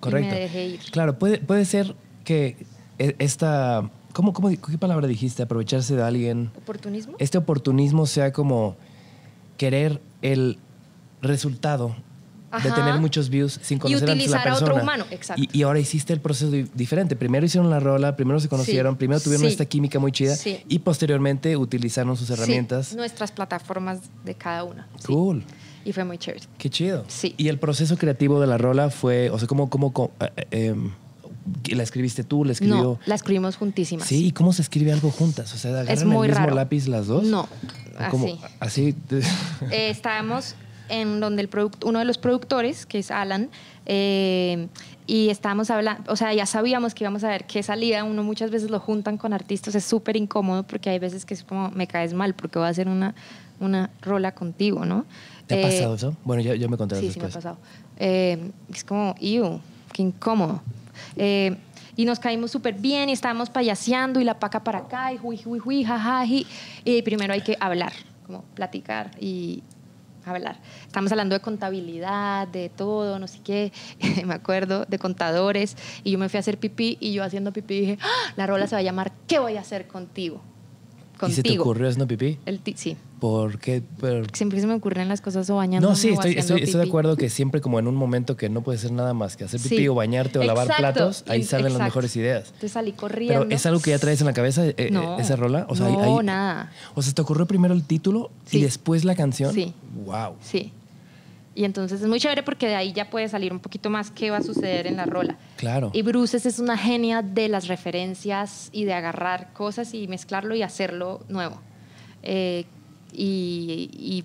Correcto. me dejé ir. Claro, puede, puede ser que e, esta... ¿Cómo, cómo, qué palabra dijiste? Aprovecharse de alguien. ¿Oportunismo? Este oportunismo sea como querer el resultado de tener muchos views sin conocer la persona. a otro humano, exacto. Y, ahora hiciste el proceso diferente. Primero hicieron la rola, primero se conocieron, primero tuvieron esta química muy chida y posteriormente utilizaron sus herramientas. Nuestras plataformas de cada una. Cool. Y fue muy chévere. Qué chido. Sí. Y el proceso creativo de la rola fue, o sea, ¿cómo, cómo, eh, eh, em, ¿La escribiste tú? ¿La escribió? la escribimos juntísimas. Sí, ¿y cómo se escribe algo juntas? O sea, ¿agarran el mismo lápiz las dos? No, así. Eh, estábamos en donde el uno de los productores, que es Alan, eh, y estábamos hablando, o sea, ya sabíamos que íbamos a ver qué salía, uno muchas veces lo juntan con artistas, es súper incómodo porque hay veces que es como, me caes mal porque voy a hacer una, una rola contigo, ¿no? ¿Te ha eh, pasado eso? Bueno, yo, yo me conté Sí, después. sí me ha pasado. Eh, es como, ew, qué incómodo. y nos caímos súper bien y estábamos payaseando y la paca para acá y hui, hui, hui, jajaji. Y primero hay que hablar, como platicar y, hablar. Estamos hablando de contabilidad, de todo, no sé qué, me acuerdo, de contadores. Y yo me fui a hacer pipí y yo haciendo pipí dije, ah, la rola se va a llamar ¿Qué voy a hacer contigo? ¿Y se te ocurrió haciendo pipí? sí. ¿Por qué? Siempre se me ocurren las cosas o bañando. No, sí, estoy, de acuerdo que siempre como en un momento que no puede ser nada más que hacer pipí o bañarte o lavar platos, ahí salen las mejores ideas. Te salí corriendo. Pero ¿es algo que ya traes en la cabeza eh, eh, esa rola? O sea, no, nada. O sea, ¿te ocurrió primero el título y después la canción? Sí. Wow. Sí. Y entonces es muy chévere porque de ahí ya puede salir un poquito más qué va a suceder en la rola. Claro. Y Bruce es una genia de las referencias y de agarrar cosas y mezclarlo y hacerlo nuevo. Eh, y,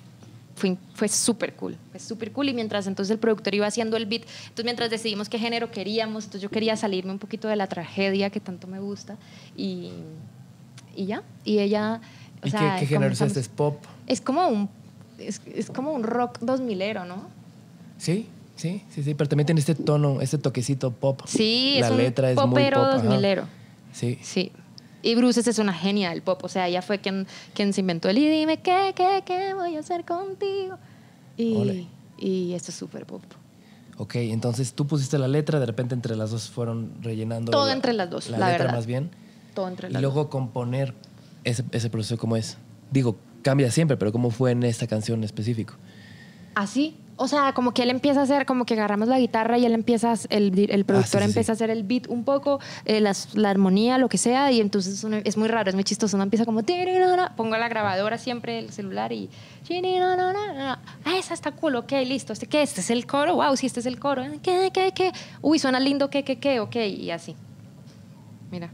fue, fue súper cool, fue súper cool. Y mientras entonces el productor iba haciendo el beat, entonces mientras decidimos qué género queríamos, entonces yo quería salirme un poquito de la tragedia que tanto me gusta. Y, y ya, y ella... ¿Y qué, género es este? pop? Es como un es, como un rock dos milero, ¿no? Sí, sí, sí, sí, pero también tiene este tono, este toquecito pop. Sí, la letra es muy pop, dos milero. Sí. Sí. Y Bruce es una genia del pop, o sea, ella fue quien, quien se inventó el y dime qué, qué, qué voy a hacer contigo. Y, esto es súper pop. Ok, entonces tú pusiste la letra, de repente entre las dos fueron rellenando. Todo entre las dos, la, letra más bien. Todo entre las dos. Y luego componer ese, ese proceso, ¿cómo es? Digo, cambia siempre, pero ¿cómo fue en esta canción en específico? Así. O sea, como que él empieza a hacer, como que agarramos la guitarra y él empieza, el, el ah, productor empieza a hacer el beat un poco, eh, la, armonía, lo que sea, y entonces es muy raro, es muy chistoso. Uno empieza como, pongo la grabadora siempre, el celular y. Ah, esa está cool, ok, listo. ¿Este qué? ¿Este es el coro? Wow, sí, este es el coro. Ah, ¿Qué, qué, qué? Uy, suena lindo, ¿qué, qué, qué? Ok, y así. Mira,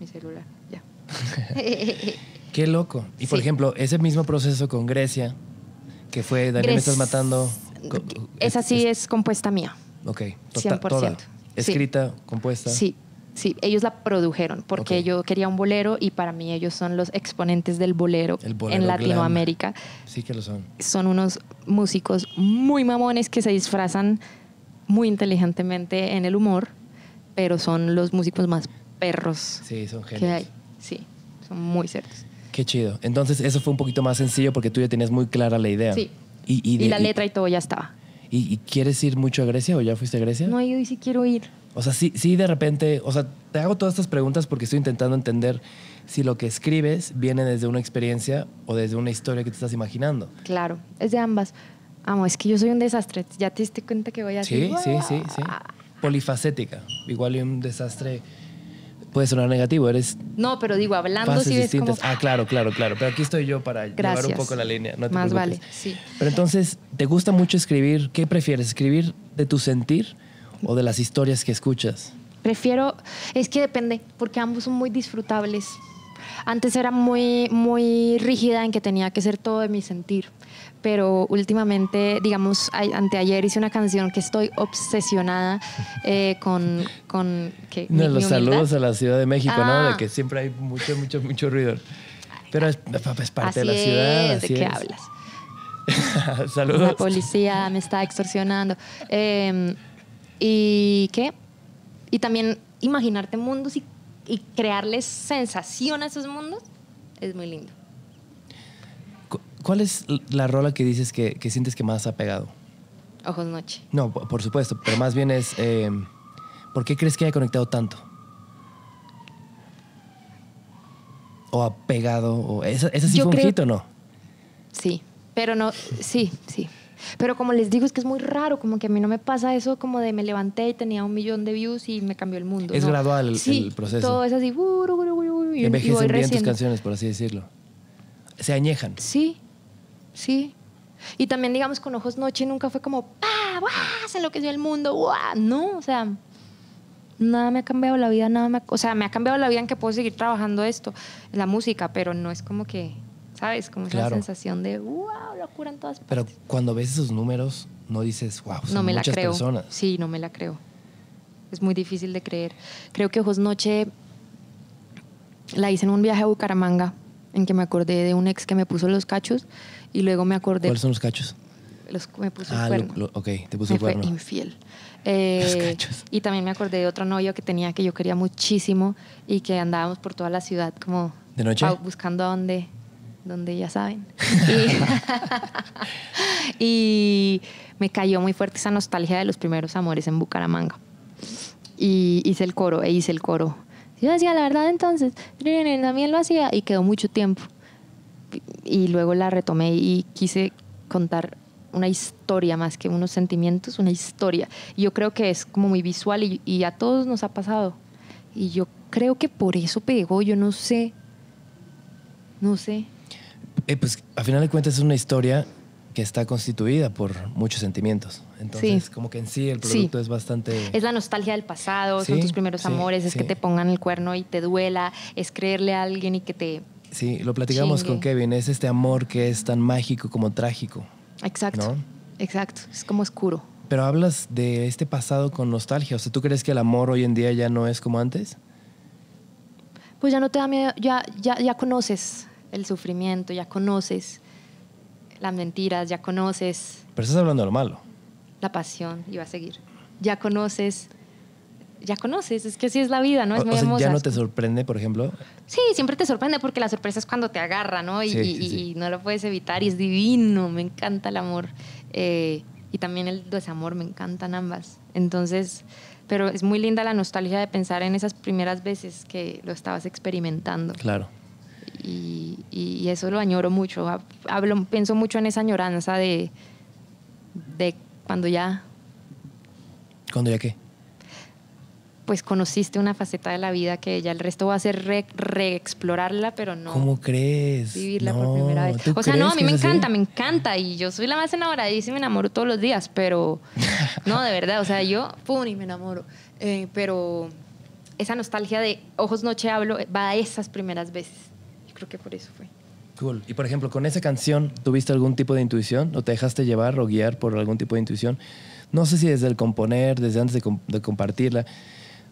mi celular, ya. Qué loco. Y por ejemplo, ese mismo proceso con Grecia, que fue Daniel, me estás matando. Esa sí es, compuesta mía. Ok, Total, 100%. Escrita, compuesta. Sí, sí, ellos la produjeron porque yo quería un bolero y para mí ellos son los exponentes del bolero, en Latinoamérica. Sí que lo son. Son unos músicos muy mamones que se disfrazan muy inteligentemente en el humor, pero son los músicos más perros sí, son genios. Sí, son muy ciertos. Qué chido. Entonces, eso fue un poquito más sencillo porque tú ya tenías muy clara la idea. Sí. Y, la letra y todo ya estaba. ¿Y, quieres ir mucho a Grecia o ya fuiste a Grecia? No, yo sí quiero ir. O sea, sí, sí, de repente, o sea, te hago todas estas preguntas porque estoy intentando entender si lo que escribes viene desde una experiencia o desde una historia que te estás imaginando. Claro, es de ambas. Amo, es que yo soy un desastre. Ya te diste cuenta que voy a Sí, sí, sí, sí. Polifacética. Igual y un desastre puede sonar negativo, eres... No, pero digo, hablando sí ves Ah, claro, claro, claro. Pero aquí estoy yo para llevar un poco la línea. No te Más vale, sí. Pero entonces, ¿te gusta mucho escribir? ¿Qué prefieres, escribir de tu sentir o de las historias que escuchas? Prefiero, es que depende, porque ambos son muy disfrutables. Antes era muy, muy rígida en que tenía que ser todo de mi sentir, pero últimamente, digamos, anteayer hice una canción que estoy obsesionada eh, con, con que, no, los saludos a la Ciudad de México, ¿no? De ah. que siempre hay mucho, mucho, mucho ruido. Pero es, parte de la ciudad. Es, ¿De qué hablas? Saludos. La policía me está extorsionando. Em, ¿Y qué? Y también imaginarte mundos y y crearles sensación a esos mundos es muy lindo. ¿Cuál es la rola que dices que, sientes que más ha pegado? Ojos Noche. No, por supuesto, pero más bien es, eh, ¿por qué crees que haya conectado tanto? ¿O ha pegado? O, ¿Esa, sí fue un hit o no? Sí, pero no, sí, sí. Pero como les digo, es que es muy raro, como que a mí no me pasa eso como de me levanté y tenía un millón de views y me cambió el mundo. Es gradual el, el proceso. Todo es así. Uh, uh, uh, y, Envejecen bien tus canciones, por así decirlo. Se añejan. Sí, sí. Y también, digamos, con Ojos Noche nunca fue como, ¡ah! ¡Buah! Se enloqueció el mundo, No, o sea, nada me ha cambiado la vida, nada me ha, O sea, me ha cambiado la vida en que puedo seguir trabajando esto, la música, pero no es como que ¿sabes? Como claro. esa sensación de, wow, locura en todas partes. Pero cuando ves esos números, no dices, wow, son no me muchas la creo. personas. Sí, no me la creo. Es muy difícil de creer. Creo que Ojos Noche la hice en un viaje a Bucaramanga, en que me acordé de un ex que me puso los cachos y luego me acordé. ¿Cuáles son los cachos? me puso ah, el cuerno. ok, te puso el cuerno. Fue infiel. Eh, y también me acordé de otro novio que tenía que yo quería muchísimo y que andábamos por toda la ciudad como. ¿De noche? Buscando a dónde donde ya saben. Y, me cayó muy fuerte esa nostalgia de los primeros amores en Bucaramanga. Y hice el coro, e hice el coro. Yo decía la verdad entonces, también lo hacía y quedó mucho tiempo. Y luego la retomé y quise contar una historia más que unos sentimientos, una historia. Y yo creo que es como muy visual y, y a todos nos ha pasado. Y yo creo que por eso pegó, yo no sé, no sé. Eh, pues a final de cuentas es una historia que está constituida por muchos sentimientos. Entonces, como que en sí el producto es bastante... Es la nostalgia del pasado, son tus primeros amores, es que te pongan el cuerno y te duela, es creerle a alguien y que te... Sí, lo platicamos con Kevin, es este amor que es tan mágico como trágico. Exacto, exacto, es como oscuro. Pero hablas de este pasado con nostalgia, o sea, ¿tú crees que el amor hoy en día ya no es como antes? Pues ya no te da miedo, ya, ya, ya conoces el sufrimiento, ya conoces las mentiras, ya conoces... Pero estás hablando de lo malo. La pasión, y va a seguir. Ya conoces... Ya conoces, es que así es la vida, ¿no? Es o, muy o ¿Ya no te sorprende, por ejemplo? Sí, siempre te sorprende porque la sorpresa es cuando te agarra, ¿no? Y, no lo puedes evitar y es divino, me encanta el amor. Eh, y también el desamor, me encantan ambas. Entonces, pero es muy linda la nostalgia de pensar en esas primeras veces que lo estabas experimentando. Claro y, eso lo añoro mucho. Hablo, pienso mucho en esa añoranza de, de cuando ya... ¿Cuando ya qué? Pues conociste una faceta de la vida que ya el resto va a ser reexplorarla, pero no... ¿Cómo crees? Vivirla por primera vez. O sea, no, a mí me encanta, me encanta y yo soy la más enamoradísima y me enamoro todos los días, pero... no, de verdad, o sea, yo, pum, y me enamoro. Eh, pero esa nostalgia de ojos noche hablo va a esas primeras veces creo que por eso fue. Cool. Y por ejemplo, con esa canción, ¿tuviste algún tipo de intuición o te dejaste llevar o guiar por algún tipo de intuición? No sé si desde el componer, desde antes de, compartirla,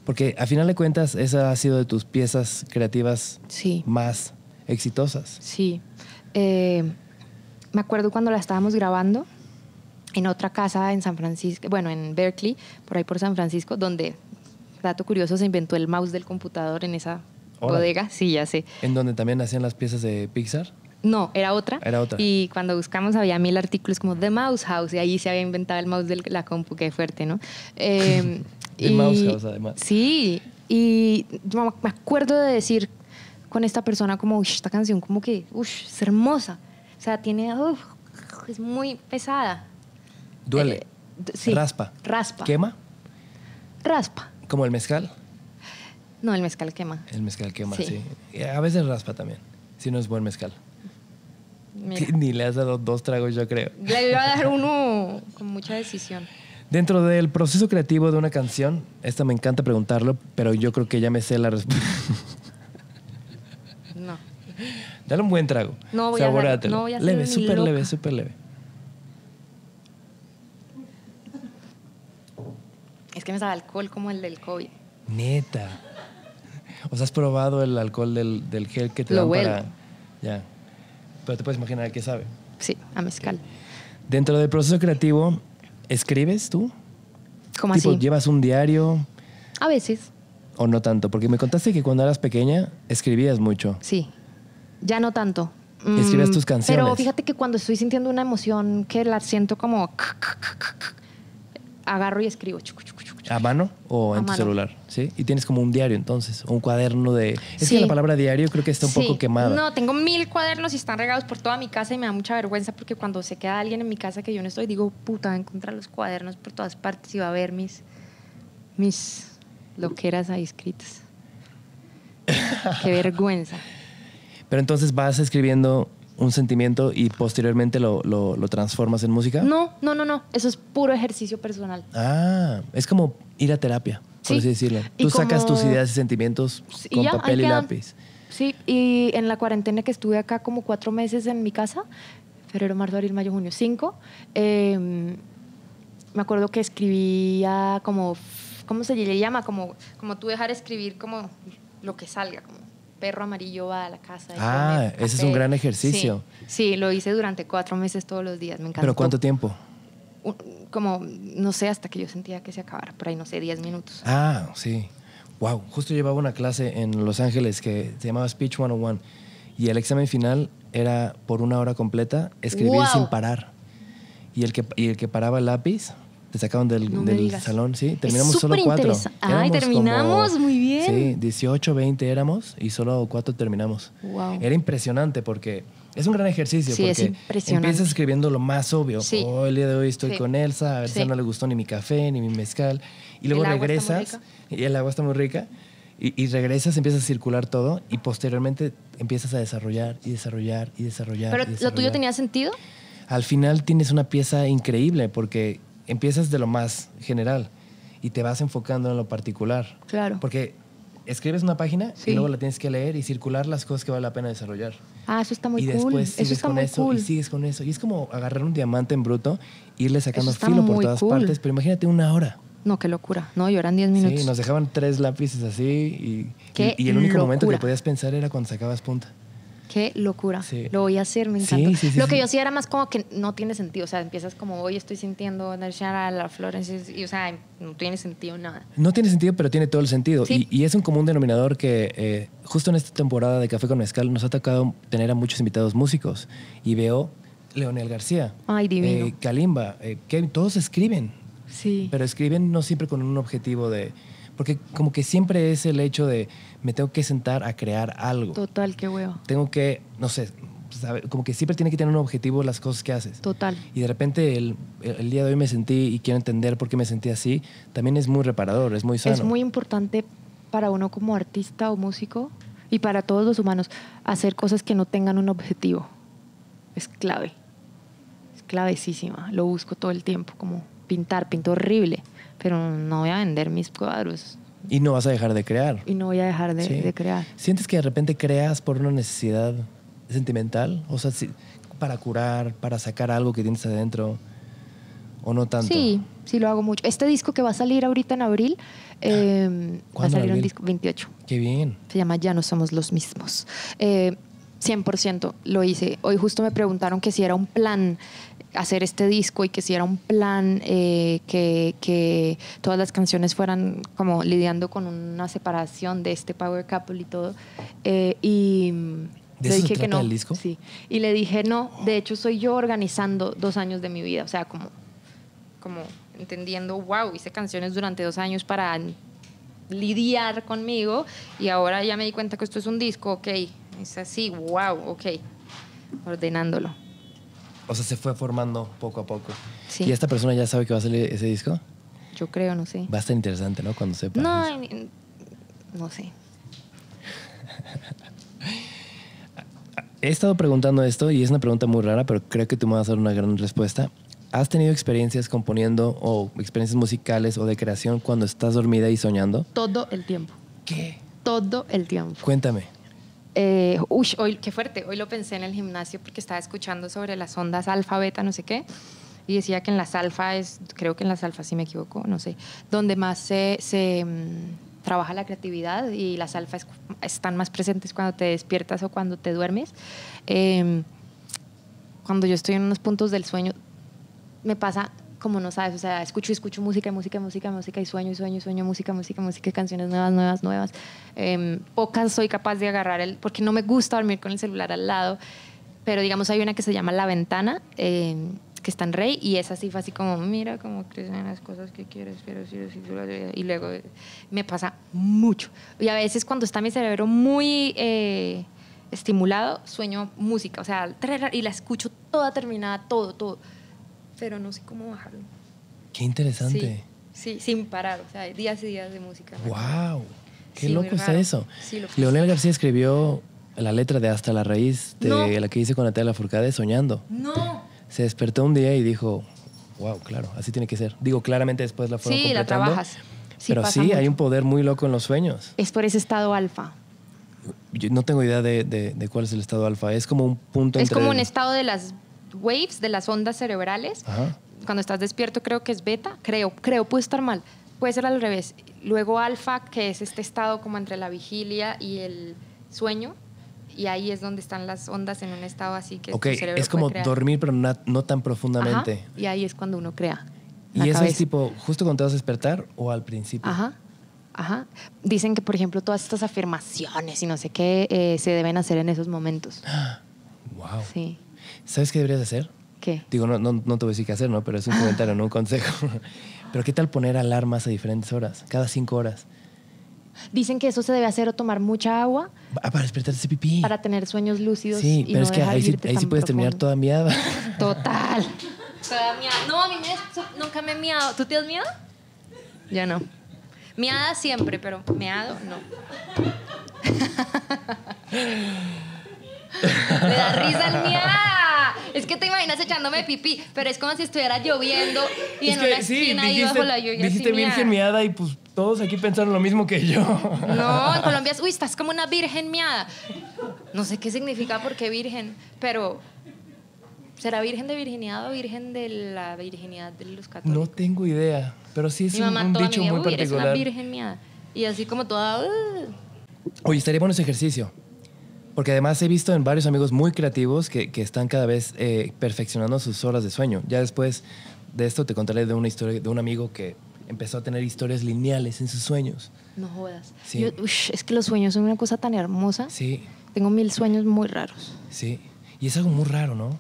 porque a final de cuentas esa ha sido de tus piezas creativas más exitosas. Sí. Eh, me acuerdo cuando la estábamos grabando en otra casa en San Francisco, bueno, en Berkeley, por ahí por San Francisco, donde, dato curioso, se inventó el mouse del computador en esa bodega, sí, ya sé. ¿En donde también hacían las piezas de Pixar? No, era otra. Era otra. Y cuando buscamos había mil artículos como The Mouse House y ahí se había inventado el mouse de la compu, qué fuerte, ¿no? Em, mouse House, además. Sí, y me acuerdo de decir con esta persona como, esta canción como que, es hermosa. O sea, tiene, es muy pesada. Duele. Eh, sí. Raspa. Raspa. ¿Quema? Raspa. ¿Como el mezcal? No, el mezcal quema. El mezcal quema, sí. a veces raspa también, si no es buen mezcal. Ni le has dado dos tragos, yo creo. Le iba a dar uno con mucha decisión. Dentro del proceso creativo de una canción, esta me encanta preguntarlo, pero yo creo que ya me sé la respuesta. No. Dale un buen trago. No voy a, no voy a Leve, súper leve, súper leve. Es que me sabe alcohol como el del COVID. Neta. O sea, has probado el alcohol del, gel que te Lo dan para. Ya. Pero te puedes imaginar el qué sabe. Sí, a mezcal. Dentro del proceso creativo, ¿escribes tú? ¿Cómo así? ¿Llevas un diario? A veces. ¿O no tanto? Porque me contaste que cuando eras pequeña escribías mucho. Sí. Ya no tanto. Escribes mm, tus canciones. Pero fíjate que cuando estoy sintiendo una emoción que la siento como agarro y escribo. ¿A mano o en tu celular? ¿Sí? Y tienes como un diario entonces, un cuaderno de... Es que la palabra diario creo que está un poco quemada. No, tengo mil cuadernos y están regados por toda mi casa y me da mucha vergüenza porque cuando se queda alguien en mi casa que yo no estoy, digo, puta, va a encontrar los cuadernos por todas partes y va a ver mis, mis loqueras ahí escritas. Qué vergüenza. Pero entonces vas escribiendo un sentimiento y posteriormente lo, lo, transformas en música? No, no, no, no. Eso es puro ejercicio personal. Ah, es como ir a terapia, por así decirlo. Tú sacas tus ideas y sentimientos con papel y lápiz. Sí, y en la cuarentena que estuve acá como cuatro meses en mi casa, febrero, marzo, abril, mayo, junio, cinco, em, me acuerdo que escribía como, ¿cómo se le llama? Como, como tú dejar escribir como lo que salga, como perro amarillo va a la casa. Ah, ese es un gran ejercicio. Sí, lo hice durante cuatro meses todos los días, me encantó. ¿Pero cuánto tiempo? Como, no sé, hasta que yo sentía que se acabara, por ahí, no sé, diez minutos. Ah, sí. Wow, justo llevaba una clase en Los Ángeles que se llamaba Speech 101 y el examen final era por una hora completa escribir sin parar. Y el, que, y el que paraba el lápiz te sacaron del, salón, sí. Terminamos solo cuatro. Ay, terminamos muy bien. Sí, 18, 20 éramos y solo cuatro terminamos. Wow. Era impresionante porque es un gran ejercicio. Sí, porque Empiezas escribiendo lo más obvio. Sí. Oh, el día de hoy estoy con Elsa, a Elsa no le gustó ni mi café, ni mi mezcal. Y luego regresas y el agua está muy rica. Y, regresas, empiezas a circular todo y posteriormente empiezas a desarrollar y desarrollar y desarrollar. ¿Pero lo tuyo tenía sentido? Al final tienes una pieza increíble porque empiezas de lo más general y te vas enfocando en lo particular. Claro. Porque escribes una página y luego la tienes que leer y circular las cosas que vale la pena desarrollar. Ah, eso está muy y después Sigues con eso y sigues con eso. Y es como agarrar un diamante en bruto, irle sacando filo por todas partes, pero imagínate una hora. No, qué locura. No, lloran 10 minutos. Sí, nos dejaban tres lápices así y, el único momento que podías pensar era cuando sacabas punta. Qué locura. Lo voy a hacer, me encanta. lo que yo hacía era más como que no tiene sentido. O sea, empiezas como hoy estoy sintiendo a la Florence y, o sea, no tiene sentido nada. No tiene sentido, pero tiene todo el sentido. Y, es un común denominador que eh, justo en esta temporada de Café con Mezcal nos ha tocado tener a muchos invitados músicos. Y veo Leonel García. Ay, divino. Eh, Kalimba. que eh, todos escriben. Sí. Pero escriben no siempre con un objetivo de... Porque como que siempre es el hecho de me tengo que sentar a crear algo. Total, qué huevo. Tengo que, no sé, pues, como que siempre tiene que tener un objetivo las cosas que haces. Total. Y de repente el, el, día de hoy me sentí y quiero entender por qué me sentí así, también es muy reparador, es muy sano. Es muy importante para uno como artista o músico y para todos los humanos hacer cosas que no tengan un objetivo. Es clave. Es clavecísima. Lo busco todo el tiempo, como pintar, pinto horrible, pero no voy a vender mis cuadros y no vas a dejar de crear. Y no voy a dejar de, crear. ¿Sientes que de repente creas por una necesidad sentimental? O sea, para curar, para sacar algo que tienes adentro. ¿O no tanto? Sí, sí lo hago mucho. Este disco que va a salir ahorita en abril, ah, eh, va a salir un disco 28. Qué bien. Se llama Ya no somos los mismos. 100% eh, lo hice. Hoy justo me preguntaron que si era un plan hacer este disco y que si era un plan eh, que, todas las canciones fueran como lidiando con una separación de este power couple y todo. Eh, y le dije que no. Y le dije no. De hecho, soy yo organizando dos años de mi vida. O sea, como, como entendiendo, wow, hice canciones durante dos años para lidiar conmigo y ahora ya me di cuenta que esto es un disco, ok. Es así, wow, ok. Ordenándolo. O sea, se fue formando poco a poco. ¿Y esta persona ya sabe que va a salir ese disco? Yo creo, no sé. Va a estar interesante, ¿no? Cuando sepa. No, no sé. He estado preguntando esto y es una pregunta muy rara, pero creo que tú me vas a dar una gran respuesta. ¿Has tenido experiencias componiendo o experiencias musicales o de creación cuando estás dormida y soñando? Todo el tiempo. ¿Qué? Todo el tiempo. Cuéntame. Eh, uy, hoy, qué fuerte, hoy lo pensé en el gimnasio porque estaba escuchando sobre las ondas alfa, beta, no sé qué, y decía que en las alfa es, creo que en las alfas si me equivoco, no sé, donde más se, mm, trabaja la creatividad y las alfas están más presentes cuando te despiertas o cuando te duermes. Em, cuando yo estoy en unos puntos del sueño, me pasa como no sabes, o sea, escucho y escucho música, música, música, música, y sueño, y sueño, y sueño, música, música, música, canciones nuevas, nuevas, nuevas. Em, pocas soy capaz de agarrar el, porque no me gusta dormir con el celular al lado, pero digamos hay una que se llama La Ventana, em, que está en Rey, y es así fue así como, mira como crecen las cosas que quieres, pero sí, sí, y luego me pasa mucho. Y a veces cuando está mi cerebro muy... Eh, estimulado, sueño música, o sea, y la escucho toda terminada, todo, todo pero no sé cómo bajarlo. Qué interesante. Sí, sin parar, o sea, días y días de música. ¡Wow! ¡Qué loco está eso! Leonel García escribió la letra de Hasta la Raíz, de la que hice con la tela Furcade, soñando. ¡No! Se despertó un día y dijo, wow, claro, así tiene que ser. Digo, claramente después la fueron completando. la trabajas. pero sí, hay un poder muy loco en los sueños. Es por ese estado alfa. Yo no tengo idea de, cuál es el estado alfa. Es como un punto entre... Es como un estado de las waves, de las ondas cerebrales. Cuando estás despierto creo que es beta, creo, creo, puede estar mal. Puede ser al revés. Luego alfa, que es este estado como entre la vigilia y el sueño. Y ahí es donde están las ondas en un estado así que... es como dormir pero no, tan profundamente. y ahí es cuando uno crea. ¿Y eso es tipo justo cuando te vas a despertar o al principio? Ajá. Ajá. Dicen que, por ejemplo, todas estas afirmaciones y no sé qué eh, se deben hacer en esos momentos. ¡Wow! Sí. ¿Sabes qué deberías hacer? ¿Qué? Digo, no, no, no te voy a decir qué hacer, ¿no? Pero es un comentario, no un consejo. Pero ¿qué tal poner alarmas a diferentes horas? Cada cinco horas. Dicen que eso se debe hacer o tomar mucha agua. Ah, para despertarse pipí. Para tener sueños lúcidos. Sí, pero es que ahí, sí, puedes terminar toda miada. Total. Toda miada. No, a mí nunca me he miado. ¿Tú te has Ya no. Miada siempre, pero meado no. Me da risa el miado. Es que te imaginas echándome pipí, pero es como si estuviera lloviendo y en la una esquina dijiste, ahí bajo la lluvia. Dijiste virgen miada y pues todos aquí pensaron lo mismo que yo. No, en Colombia es, uy, estás como una virgen miada. No sé qué significa porque virgen, pero ¿Será virgen de virginidad o virgen de la virginidad de los católicos? No tengo idea, pero sí es mi mamá un, un toda dicho muy particular. una virgen miada. Y así como toda... Oye, estaría bueno ese ejercicio. Porque además he visto en varios amigos muy creativos que, que están cada vez eh, perfeccionando sus horas de sueño. Ya después de esto te contaré de una historia de un amigo que empezó a tener historias lineales en sus sueños. No jodas. es que los sueños son una cosa tan hermosa. Sí. Tengo mil sueños muy raros. Sí. Y es algo muy raro, ¿no?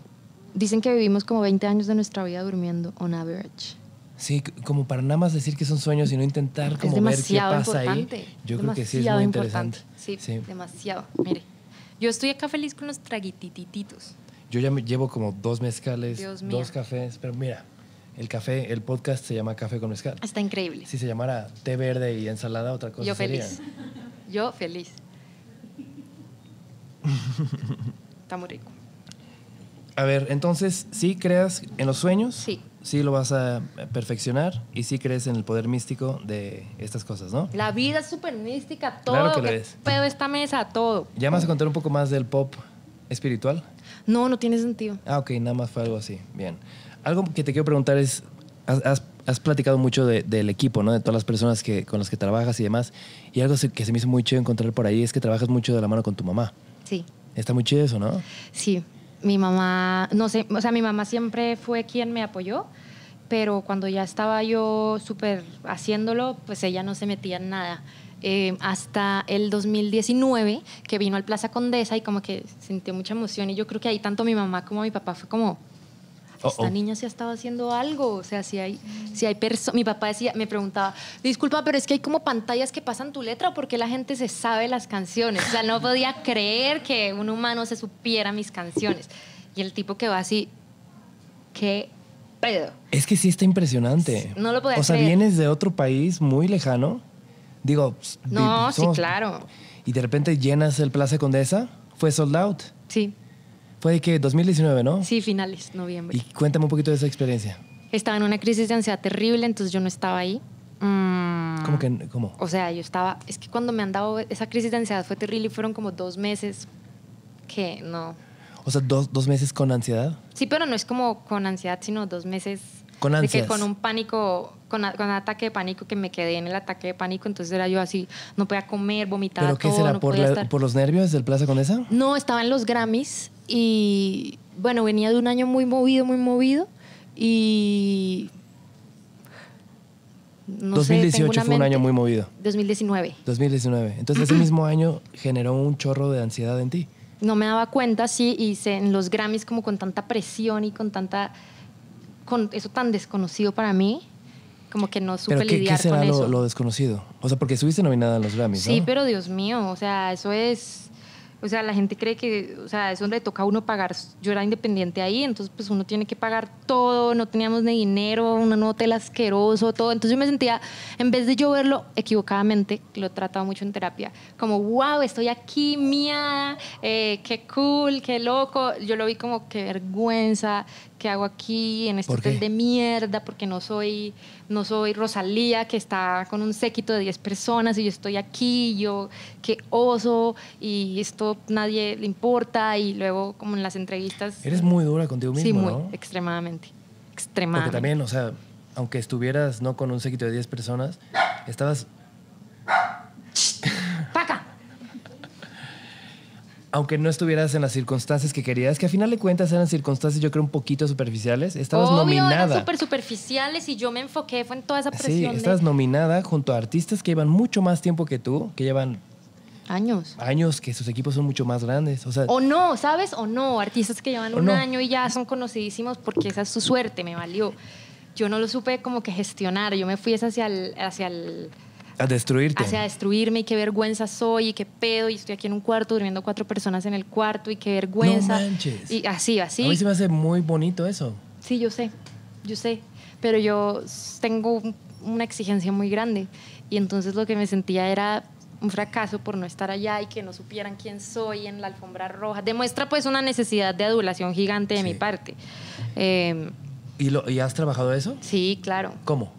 Dicen que vivimos como 20 años de nuestra vida durmiendo, on average. Sí, como para nada más decir que son sueños y no intentar como ver qué pasa ahí. Yo demasiado creo que sí es muy interesante. interesante. Sí, sí, demasiado. Mire. Yo estoy acá feliz con los traguitititos. Yo ya me llevo como dos mezcales, dos cafés, pero mira, el café, el podcast se llama Café con Mezcal. Está increíble. Si se llamara té verde y ensalada, otra cosa Yo feliz. Yo feliz. Está muy rico. A ver, entonces, ¿sí creas en los sueños? Sí sí lo vas a eh, perfeccionar y sí crees en el poder místico de estas cosas, ¿no? La vida es súper mística, todo. Claro que, lo es. esta mesa, todo. ¿Ya vas a contar un poco más del pop espiritual? No, no tiene sentido. Ah, ok, nada más fue algo así. Bien. Algo que te quiero preguntar es, has, platicado mucho del equipo, ¿no? De todas las personas que, con las que trabajas y demás. Y algo que se me hizo muy chido encontrar por ahí es que trabajas mucho de la mano con tu mamá. Sí. Está muy chido eso, ¿no? Sí mi mamá, no sé, o sea, mi mamá siempre fue quien me apoyó, pero cuando ya estaba yo súper haciéndolo, pues ella no se metía en nada. Em, hasta el 2019, que vino al Plaza Condesa y como que sintió mucha emoción y yo creo que ahí tanto mi mamá como mi papá fue como, esta niña se ha estado haciendo algo, o sea, si hay, si hay personas, mi papá decía, me preguntaba, disculpa, pero es que hay como pantallas que pasan tu letra porque la gente se sabe las canciones, o sea, no podía creer que un humano se supiera mis canciones. Y el tipo que va así, qué pedo. Es que sí está impresionante. No lo podía O sea, vienes de otro país muy lejano, digo... No, sí, claro. Y de repente llenas el Plaza Condesa, fue sold out. Sí. Fue de que 2019, ¿no? Sí, finales, noviembre. Y cuéntame un poquito de esa experiencia. Estaba en una crisis de ansiedad terrible, entonces yo no estaba ahí. Mm. ¿Cómo que cómo? O sea, yo estaba, es que cuando me han dado esa crisis de ansiedad fue terrible y fueron como dos meses que no. O sea, dos, meses con ansiedad. Sí, pero no es como con ansiedad, sino dos meses con de que con un pánico, con, un ataque de pánico que me quedé en el ataque de pánico, entonces era yo así, no podía comer, vomitar, ¿Pero qué será? por, los nervios del Plaza esa. No, estaba en los Grammys y bueno, venía de un año muy movido, muy movido. Y. No 2018 fue un año muy movido. 2019. 2019. Entonces, ese mismo año generó un chorro de ansiedad en ti. No me daba cuenta, sí, y en los Grammys, como con tanta presión y con tanta. con eso tan desconocido para mí, como que no supe qué, ¿qué será lo, desconocido? O sea, porque estuviste nominada en los Grammys. Sí, pero Dios mío, o sea, eso es o sea, la gente cree que, o sea, eso le toca a uno pagar. Yo era independiente ahí, entonces pues uno tiene que pagar todo, no teníamos ni dinero, un hotel asqueroso, todo. Entonces yo me sentía, en vez de yo verlo equivocadamente, lo he tratado mucho en terapia, como, wow, estoy aquí, mía, eh, qué cool, qué loco. Yo lo vi como, qué vergüenza, ¿qué hago aquí en este hotel de mierda? Porque no soy, no soy Rosalía que está con un séquito de 10 personas y yo estoy aquí, yo qué oso y esto nadie le importa y luego como en las entrevistas... Eres muy dura contigo mismo, Sí, muy, extremadamente, extremadamente. Porque también, o sea, aunque estuvieras no con un séquito de 10 personas, estabas... ¡Paca! aunque no estuvieras en las circunstancias que querías, que a final de cuentas eran circunstancias, yo creo, un poquito superficiales. Estabas nominada. Eran super superficiales y yo me enfoqué fue en toda esa presión. Sí, nominada junto a artistas que llevan mucho más tiempo que tú, que llevan Años. Años que sus equipos son mucho más grandes. O, sea, o no, ¿sabes? O no. Artistas que llevan un año y ya son conocidísimos porque esa es su suerte, me valió. Yo no lo supe como que gestionar. Yo me fui hacia hacia el a destruirte. A destruirme y qué vergüenza soy y qué pedo y estoy aquí en un cuarto durmiendo cuatro personas en el cuarto y qué vergüenza. No manches. Y así, así. A mí se me hace muy bonito eso. Sí, yo sé, yo sé, pero yo tengo una exigencia muy grande y entonces lo que me sentía era un fracaso por no estar allá y que no supieran quién soy en la alfombra roja. Demuestra pues una necesidad de adulación gigante de mi parte. Em, ¿Y, lo, ¿Y has trabajado eso? Sí, claro. ¿Cómo?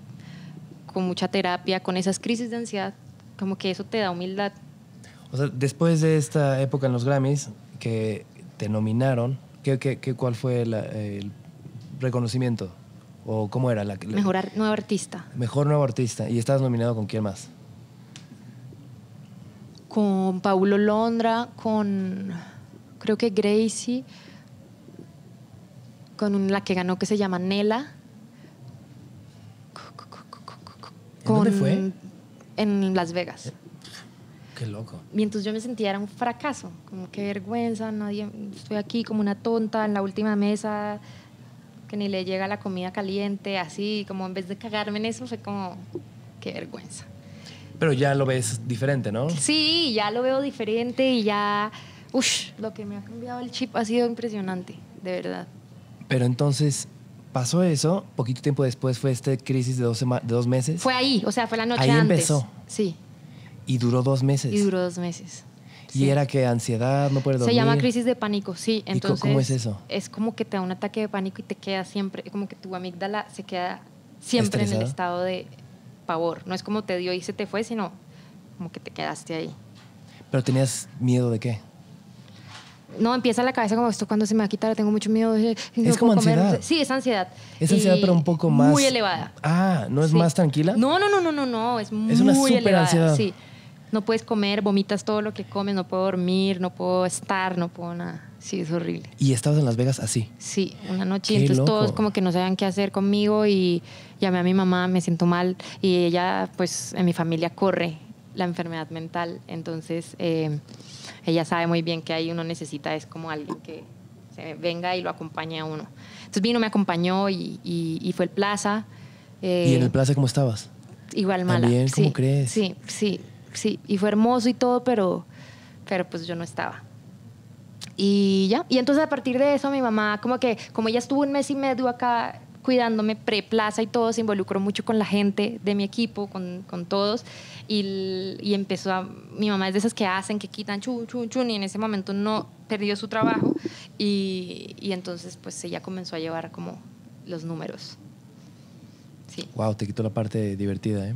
con mucha terapia, con esas crisis de ansiedad, como que eso te da humildad. O sea, después de esta época en los Grammys, que te nominaron, cuál fue el reconocimiento? ¿O cómo era? La, mejor nuevo artista. Mejor nuevo artista. ¿Y estabas nominado con quién más? Con Paulo Londra, con creo que Gracie, con la que ganó que se llama Nela dónde fue? En Las Vegas. Qué loco. Mientras yo me sentía era un fracaso, como qué vergüenza, nadie, estoy aquí como una tonta en la última mesa, que ni le llega la comida caliente, así, como en vez de cagarme en eso, fue como, qué vergüenza. Pero ya lo ves diferente, ¿no? Sí, ya lo veo diferente y ya, uff, lo que me ha cambiado el chip ha sido impresionante, de verdad. Pero entonces, Pasó eso, poquito tiempo después fue esta crisis de dos, meses. Fue ahí, o sea, fue la noche antes. Ahí empezó. Sí. Y duró dos meses. Y duró dos meses. Y era que ansiedad, no puedes dormir. Se llama crisis de pánico, sí. Entonces, cómo es eso? Es como que te da un ataque de pánico y te queda siempre, como que tu amígdala se queda siempre en el estado de pavor. No es como te dio y se te fue, sino como que te quedaste ahí. ¿Pero tenías miedo de qué? no, empieza la cabeza como esto cuando se me va a quitar, tengo mucho miedo. es como ansiedad. Sí, es ansiedad. Es ansiedad, pero un poco más. Muy elevada. Ah, ¿no es más tranquila? No, no, no, no, no, no. Es, es una super Ansiedad. Sí. No puedes comer, vomitas todo lo que comes, no puedo dormir, no puedo estar, no puedo nada. Sí, es horrible. ¿Y estabas en Las Vegas así? Sí, una noche. entonces todos como que no sabían qué hacer conmigo y llamé a mi mamá, me siento mal y ella pues en mi familia corre la enfermedad mental. Entonces... Eh, ella sabe muy bien que ahí uno necesita, es como alguien que se venga y lo acompañe a uno. Entonces vino, me acompañó y, fue el plaza. Eh, ¿Y en el plaza cómo estabas? Igual mala. bien ¿Cómo crees? Sí, sí, sí. Y fue hermoso y todo, pero, pero pues yo no estaba. Y ya. Y entonces a partir de eso mi mamá, como que, como ella estuvo un mes y medio acá cuidándome pre-plaza y todo, se involucró mucho con la gente de mi equipo, con, todos, y, empezó a, mi mamá es de esas que hacen, que quitan chun, chun, chun, y en ese momento no perdió su trabajo, y, entonces pues ella comenzó a llevar como los números. Sí. Wow, te quitó la parte divertida, ¿eh?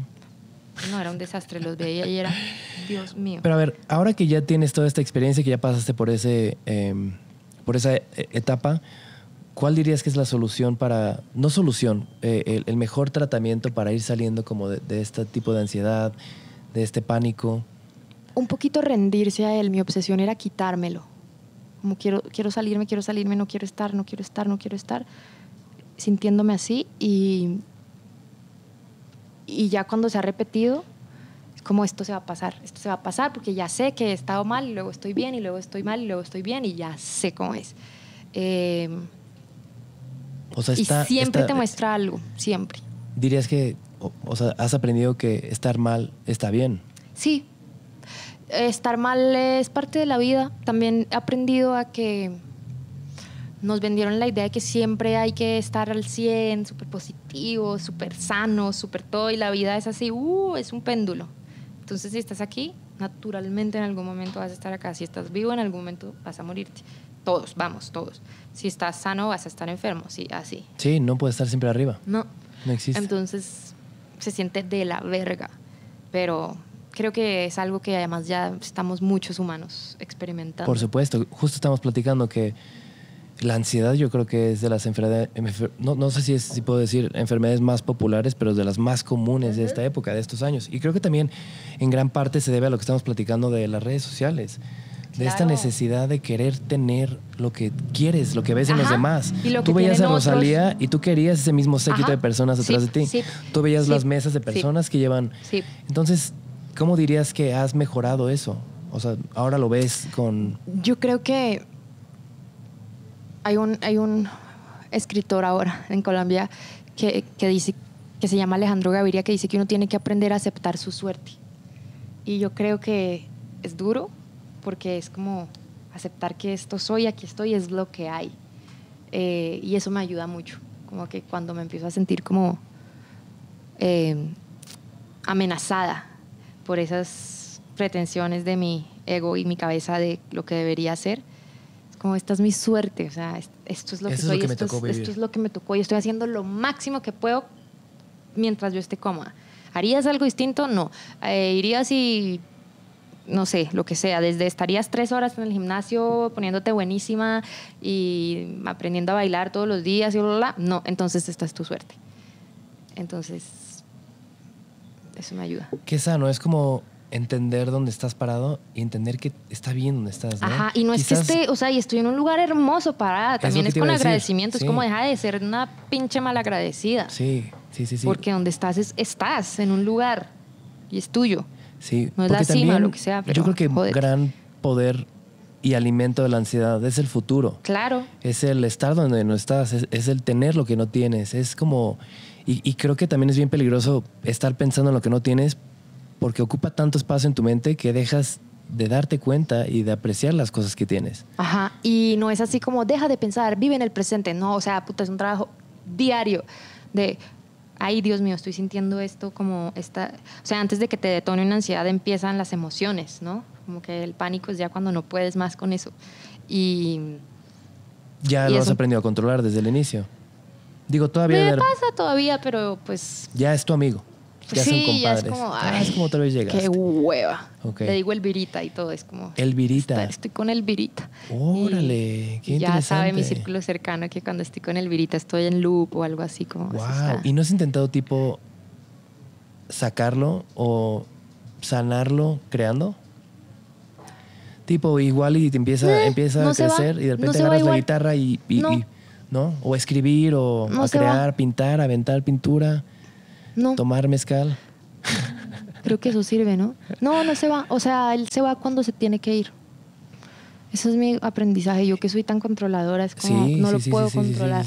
No, era un desastre, los veía y era, Dios mío. Pero a ver, ahora que ya tienes toda esta experiencia, que ya pasaste por, ese, em, por esa e, etapa, ¿Cuál dirías que es la solución para, no solución, eh, el, mejor tratamiento para ir saliendo como de, este tipo de ansiedad, de este pánico? Un poquito rendirse a él. Mi obsesión era quitármelo. Como quiero, quiero salirme, quiero salirme, no quiero estar, no quiero estar, no quiero estar. Sintiéndome así y, y ya cuando se ha repetido, como esto se va a pasar, esto se va a pasar porque ya sé que he estado mal y luego estoy bien y luego estoy mal y luego estoy bien y ya sé cómo es. Eh, y siempre te muestra algo, siempre. Dirías que, has aprendido que estar mal está bien. Sí. Estar mal es parte de la vida. También he aprendido a que nos vendieron la idea de que siempre hay que estar al 100, súper positivo, súper sano, súper todo, y la vida es así, uh, es un péndulo. Entonces, si estás aquí, naturalmente en algún momento vas a estar acá. Si estás vivo, en algún momento vas a morirte todos, vamos, todos. Si estás sano, vas a estar enfermo, sí, así. Sí, no puede estar siempre arriba. No. No existe. Entonces, se siente de la verga. Pero creo que es algo que además ya estamos muchos humanos experimentando. Por supuesto, justo estamos platicando que la ansiedad yo creo que es de las enfermedades, no, sé si, puedo decir enfermedades más populares, pero de las más comunes de esta época, de estos años. Y creo que también en gran parte se debe a lo que estamos platicando de las redes sociales. De Esta necesidad de querer tener lo que quieres, lo que ves en los demás. tú veías a Rosalía y tú querías ese mismo séquito de personas detrás de ti. tú veías las mesas de personas que llevan. Entonces, ¿cómo dirías que has mejorado eso? O sea, ahora lo ves con... Yo creo que hay un, hay un escritor ahora en Colombia que, que dice que se llama Alejandro Gaviria, que dice que uno tiene que aprender a aceptar su suerte. Y yo creo que es duro, porque es como aceptar que esto soy, aquí estoy, es lo que hay. Eh, y eso me ayuda mucho, como que cuando me empiezo a sentir como eh, amenazada por esas pretensiones de mi ego y mi cabeza de lo que debería ser, es como esta es mi suerte, o sea, esto es lo que esto, me es, esto es lo que me tocó y estoy haciendo lo máximo que puedo mientras yo esté cómoda. ¿Harías algo distinto? No. Eh, ¿Irías y no sé, lo que sea, desde estarías tres horas en el gimnasio poniéndote buenísima y aprendiendo a bailar todos los días y No, entonces esta es tu suerte. Entonces, eso me ayuda. Qué sano, es como entender dónde estás parado y entender que está bien donde estás. Ajá, y no es que esté, o sea, y estoy en un lugar hermoso parada, también es, con agradecimiento, es como deja de ser una pinche malagradecida. Sí, sí, sí, sí. Porque donde estás es, estás en un lugar y es tuyo. Sí, no es la cima, lo que sea. Pero yo creo que un gran poder y alimento de la ansiedad es el futuro. Claro. Es el estar donde no estás, es, el tener lo que no tienes. Es como. Y, y, creo que también es bien peligroso estar pensando en lo que no tienes porque ocupa tanto espacio en tu mente que dejas de darte cuenta y de apreciar las cosas que tienes. Ajá, y no es así como deja de pensar, vive en el presente, no, o sea, puta, es un trabajo diario de ay Dios mío, estoy sintiendo esto como esta, o sea, antes de que te detone una ansiedad empiezan las emociones, ¿no? Como que el pánico es ya cuando no puedes más con eso. Y... Ya lo has aprendido a controlar desde el inicio. Digo, todavía... Me pasa todavía, pero pues... Ya es tu amigo ya sí, son compadres. Ah, es como, ay, vez Qué hueva. Le digo Elvirita y todo, es como. Elvirita. estoy con Elvirita. Órale, qué interesante. Ya sabe mi círculo cercano que cuando estoy con el virita estoy en loop o algo así como. Wow. ¿Y no has intentado tipo sacarlo o sanarlo creando? Tipo, igual y te empieza, eh, empieza a crecer y de repente agarras la guitarra y, no. y, ¿no? O escribir o a crear, pintar, aventar pintura. No. Tomar mezcal. Creo que eso sirve, ¿no? No, no se va. O sea, él se va cuando se tiene que ir. Eso es mi aprendizaje. Yo que soy tan controladora, es como no lo puedo controlar.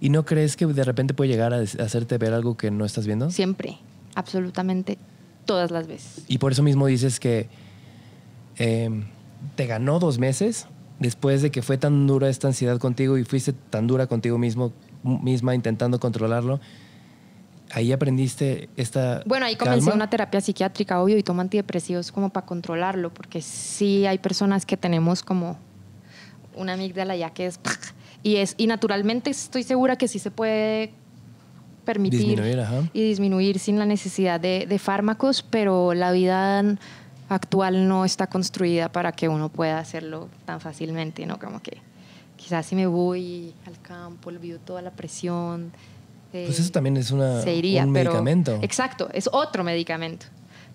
¿Y no crees que de repente puede llegar a hacerte ver algo que no estás viendo? Siempre, absolutamente, todas las veces. Y por eso mismo dices que em, te ganó dos meses después de que fue tan dura esta ansiedad contigo y fuiste tan dura contigo mismo, misma intentando controlarlo ahí aprendiste esta. Bueno, ahí comencé una terapia psiquiátrica, obvio, y tomo antidepresivos como para controlarlo, porque sí hay personas que tenemos como una amígdala ya que es. Y, es, y naturalmente estoy segura que sí se puede permitir disminuir, ajá. y disminuir sin la necesidad de, de, fármacos, pero la vida actual no está construida para que uno pueda hacerlo tan fácilmente, ¿no? Como que quizás si me voy al campo, olvido toda la presión, eh, pues eso también es una, un medicamento. Exacto, es otro medicamento.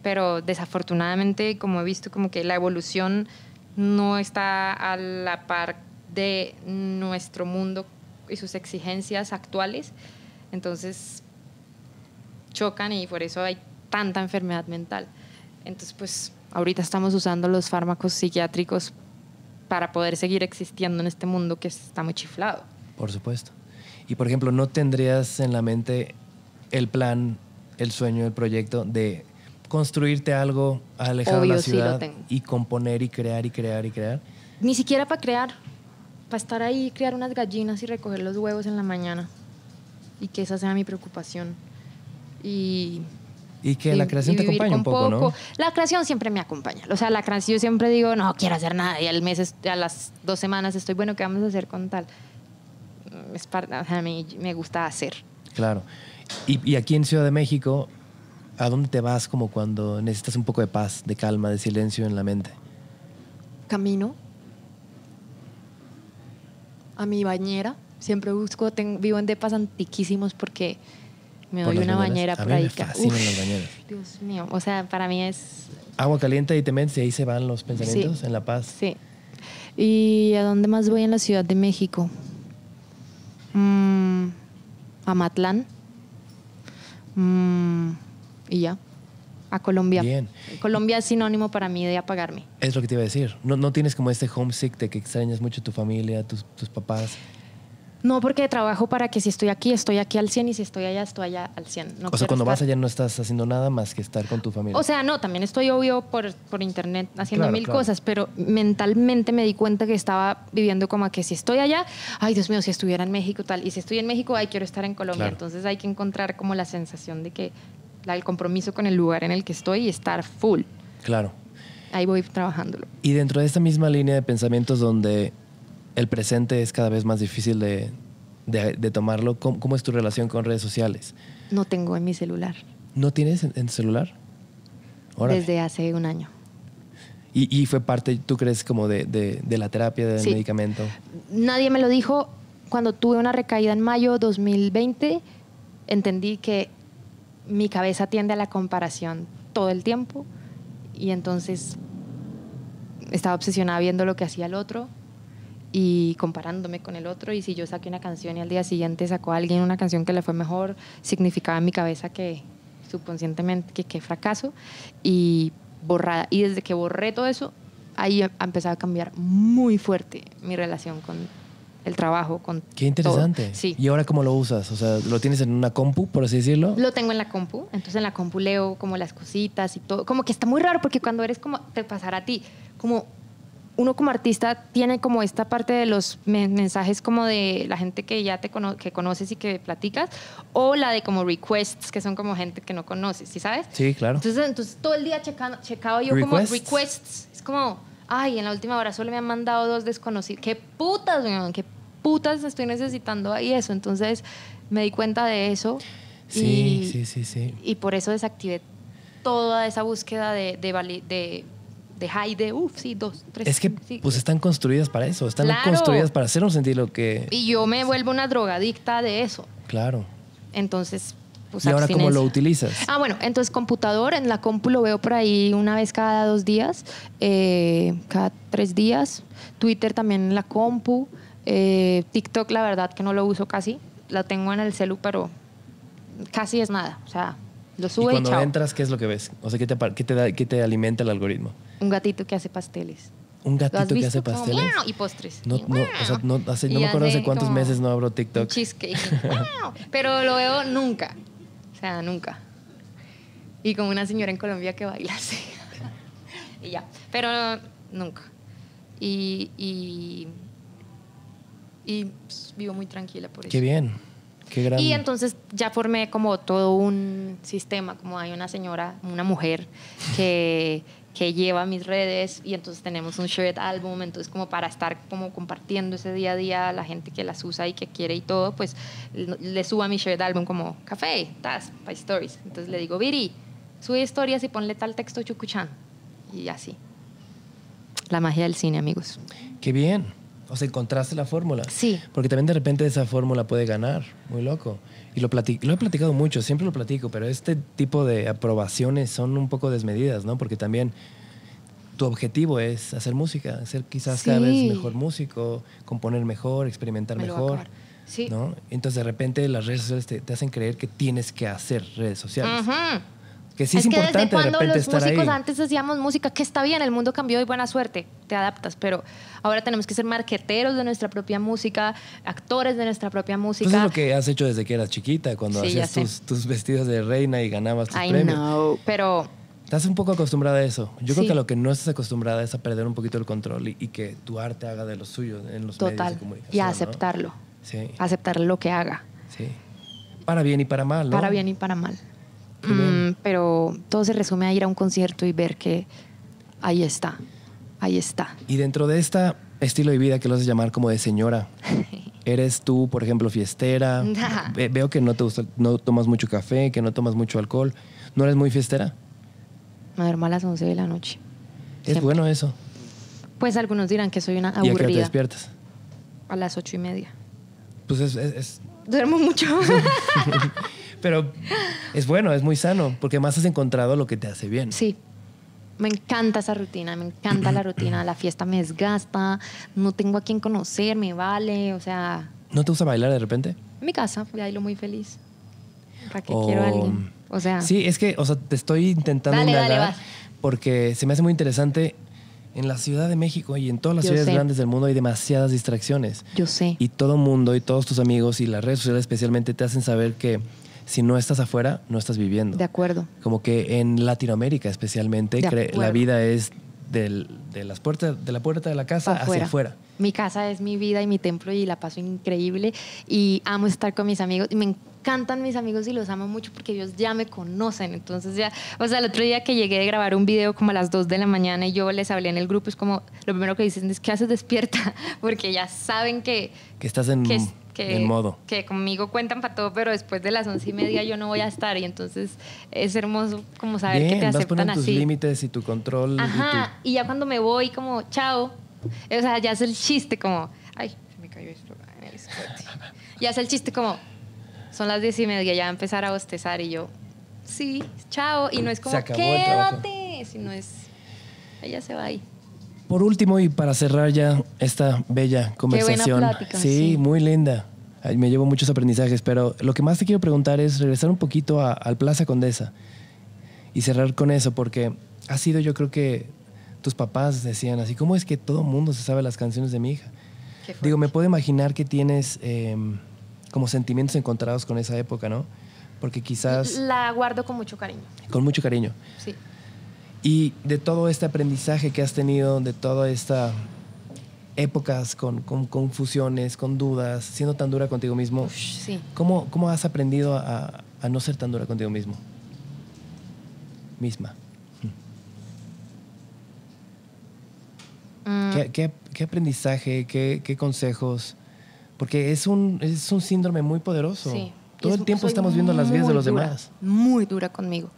Pero desafortunadamente, como he visto, como que la evolución no está a la par de nuestro mundo y sus exigencias actuales. Entonces, chocan y por eso hay tanta enfermedad mental. Entonces, pues ahorita estamos usando los fármacos psiquiátricos para poder seguir existiendo en este mundo que está muy chiflado. Por supuesto. Y por ejemplo, ¿no tendrías en la mente el plan, el sueño, el proyecto de construirte algo, alejado de la ciudad y componer y crear y crear y crear? Ni siquiera para crear, para estar ahí, criar unas gallinas y recoger los huevos en la mañana. Y que esa sea mi preocupación. Y y que la creación te acompañe un poco, poco, ¿no? La creación siempre me acompaña. O sea, la creación yo siempre digo, no quiero hacer nada. Y al mes, a las dos semanas estoy, bueno, ¿qué vamos a hacer con tal? es a mí me gusta hacer. Claro. Y, aquí en Ciudad de México, ¿a dónde te vas como cuando necesitas un poco de paz, de calma, de silencio en la mente? Camino a mi bañera. Siempre busco, tengo, vivo en depas antiquísimos porque me doy una bañera por ahí. Dios mío, o sea, para mí es... Agua caliente y te metes y ahí se van los pensamientos en la paz. Sí. ¿Y a dónde más voy en la Ciudad de México? Mm, Amatlán. Mm, y ya. A Colombia. Colombia es sinónimo para mí de apagarme. Es lo que te iba a decir. No, no tienes como este homesick de que extrañas mucho tu familia, tus, tus papás. No, porque trabajo para que si estoy aquí, estoy aquí al 100 y si estoy allá, estoy allá al 100. o sea, cuando vas allá no estás haciendo nada más que estar con tu familia. O sea, no, también estoy obvio por, por internet haciendo mil cosas, pero mentalmente me di cuenta que estaba viviendo como que si estoy allá, ay Dios mío, si estuviera en México tal, y si estoy en México, ay quiero estar en Colombia. Entonces hay que encontrar como la sensación de que el compromiso con el lugar en el que estoy y estar full. Claro. Ahí voy trabajándolo. Y dentro de esta misma línea de pensamientos donde el presente es cada vez más difícil de, tomarlo. ¿Cómo, es tu relación con redes sociales? No tengo en mi celular. ¿No tienes en, celular? Desde hace un año. Y, fue parte, tú crees, como de, de, la terapia, del medicamento? Nadie me lo dijo. Cuando tuve una recaída en mayo 2020, entendí que mi cabeza tiende a la comparación todo el tiempo y entonces estaba obsesionada viendo lo que hacía el otro y comparándome con el otro y si yo saqué una canción y al día siguiente sacó a alguien una canción que le fue mejor, significaba en mi cabeza que subconscientemente que, fracaso y borrada y desde que borré todo eso ahí ha empezado a cambiar muy fuerte mi relación con el trabajo con Qué interesante. Sí. ¿Y ahora cómo lo usas? O sea, ¿lo tienes en una compu, por así decirlo? Lo tengo en la compu. Entonces en la compu leo como las cositas y todo. Como que está muy raro porque cuando eres como, te pasará a ti, como uno como artista tiene como esta parte de los mensajes como de la gente que ya te que conoces y que platicas, o la de como requests, que son como gente que no conoces, ¿sí sabes? Sí, claro. Entonces, entonces todo el día checando, checaba yo como requests. Es como, ay, en la última hora solo me han mandado dos desconocidos. ¡Qué putas, ¡Qué putas estoy necesitando ahí eso! Entonces me di cuenta de eso. Sí, y, sí, sí, sí. Y por eso desactivé toda esa búsqueda de, de, de de Haide, uff, sí, dos, tres. Es que pues están construidas para eso, están construidas para hacernos sentir lo que... Y yo me vuelvo una drogadicta de eso. Claro. Entonces, pues... ¿Y ahora cómo lo utilizas? Ah, bueno, entonces computador, en la compu lo veo por ahí una vez cada dos días, eh, cada tres días, Twitter también en la compu, eh, TikTok la verdad que no lo uso casi, la tengo en el celu, pero casi es nada, o sea, y cuando entras, ¿qué es lo que ves? O sea, ¿qué te, alimenta el algoritmo? Un gatito que hace pasteles. Un gatito que hace pasteles. y postres. No, no, no me acuerdo hace cuántos meses no abro TikTok. Un cheesecake. Pero lo veo nunca. O sea, nunca. Y como una señora en Colombia que baila y ya. Pero nunca. Y, y, pues, vivo muy tranquila por eso. Qué bien. Y entonces ya formé como todo un sistema, como hay una señora, una mujer que, que lleva mis redes y entonces tenemos un shared album, entonces como para estar como compartiendo ese día a día a la gente que las usa y que quiere y todo, pues le subo mi shared album como café, tas, by stories. Entonces le digo, Viri, sube historias y ponle tal texto chucuchán y así. La magia del cine, amigos. Qué bien o sea, encontraste la fórmula. Sí. Porque también de repente esa fórmula puede ganar, muy loco. Y lo, lo he platicado mucho, siempre lo platico, pero este tipo de aprobaciones son un poco desmedidas, ¿no? Porque también tu objetivo es hacer música, ser quizás cada vez mejor músico, componer mejor, experimentar mejor. Sí. Entonces de repente las redes sociales te, hacen creer que tienes que hacer redes sociales. Ajá. Que sí es, que importante desde cuando los músicos antes hacíamos música, que está bien, el mundo cambió y buena suerte, te adaptas, pero ahora tenemos que ser marqueteros de nuestra propia música, actores de nuestra propia pues música. Eso es lo que has hecho desde que eras chiquita, cuando hacías tus, vestidos de reina y ganabas tus premios. no, pero... Estás un poco acostumbrada a eso. Yo creo que lo que no estás acostumbrada es a perder un poquito el control y, que tu arte haga de lo suyo en los Total. medios de comunicación. Y aceptarlo. Sí. Aceptar lo que haga. Sí. Para bien y para mal, Para bien y para mal. Mm, pero todo se resume a ir a un concierto y ver que ahí está, ahí está. Y dentro de este estilo de vida que lo haces llamar como de señora, ¿eres tú, por ejemplo, fiestera? veo que no, te no tomas mucho café, que no tomas mucho alcohol. ¿No eres muy fiestera? Me duermo a las 11 de la noche. ¿Es bueno eso? Pues algunos dirán que soy una aburrida. ¿Y a qué te despiertas? A las ocho y media. Pues es... Duermo mucho. Pero es bueno, es muy sano, porque más has encontrado lo que te hace bien. Sí. Me encanta esa rutina, me encanta la rutina. La fiesta me desgasta, no tengo a quién conocer, me vale, o sea. ¿No te gusta bailar de repente? En mi casa, lo muy feliz. ¿Para qué quiero oh. sea. Sí, es que, o sea, te estoy intentando dale, porque se me hace muy interesante. En la Ciudad de México y en todas las ciudades grandes del mundo hay demasiadas distracciones. Yo sé. Y todo mundo y todos tus amigos y las redes sociales especialmente te hacen saber que si no estás afuera, no estás viviendo. De acuerdo. Como que en Latinoamérica especialmente, la vida es del, de, las puertas, de la puerta de la casa hacia afuera. Mi casa es mi vida y mi templo y la paso increíble y amo estar con mis amigos y me encantan mis amigos y los amo mucho porque ellos ya me conocen. Entonces ya, o sea, el otro día que llegué de grabar un video como a las 2 de la mañana y yo les hablé en el grupo, es como, lo primero que dicen es, ¿qué haces despierta? Porque ya saben que... Que estás en que, modo. que conmigo cuentan para todo, pero después de las once y media yo no voy a estar. Y entonces es hermoso como saber que te aceptan así. tus límites y tu control. Ajá, y, ya cuando me voy como, chao, o sea, ya es el chiste como, ay, me cayó esto ya es el chiste como, son las diez y media, ya empezar a bostezar y yo, sí, chao. Y no es como, quédate, sino es, ella se va ahí por último y para cerrar ya esta bella conversación. sí, muy linda me llevo muchos aprendizajes, pero lo que más te quiero preguntar es regresar un poquito al Plaza Condesa y cerrar con eso, porque ha sido yo creo que tus papás decían así, ¿cómo es que todo el mundo se sabe las canciones de mi hija? Digo, me puedo imaginar que tienes em, como sentimientos encontrados con esa época, ¿no? Porque quizás... La guardo con mucho cariño. Con mucho cariño. Sí. Y de todo este aprendizaje que has tenido, de toda esta épocas con, confusiones, con dudas, siendo tan dura contigo mismo, sí. ¿cómo, has aprendido a, no ser tan dura contigo mismo? Misma. Mm. ¿Qué, aprendizaje, qué, consejos? Porque es un, es un síndrome muy poderoso. Sí. Todo el tiempo estamos viendo las vidas de los demás. Muy dura conmigo.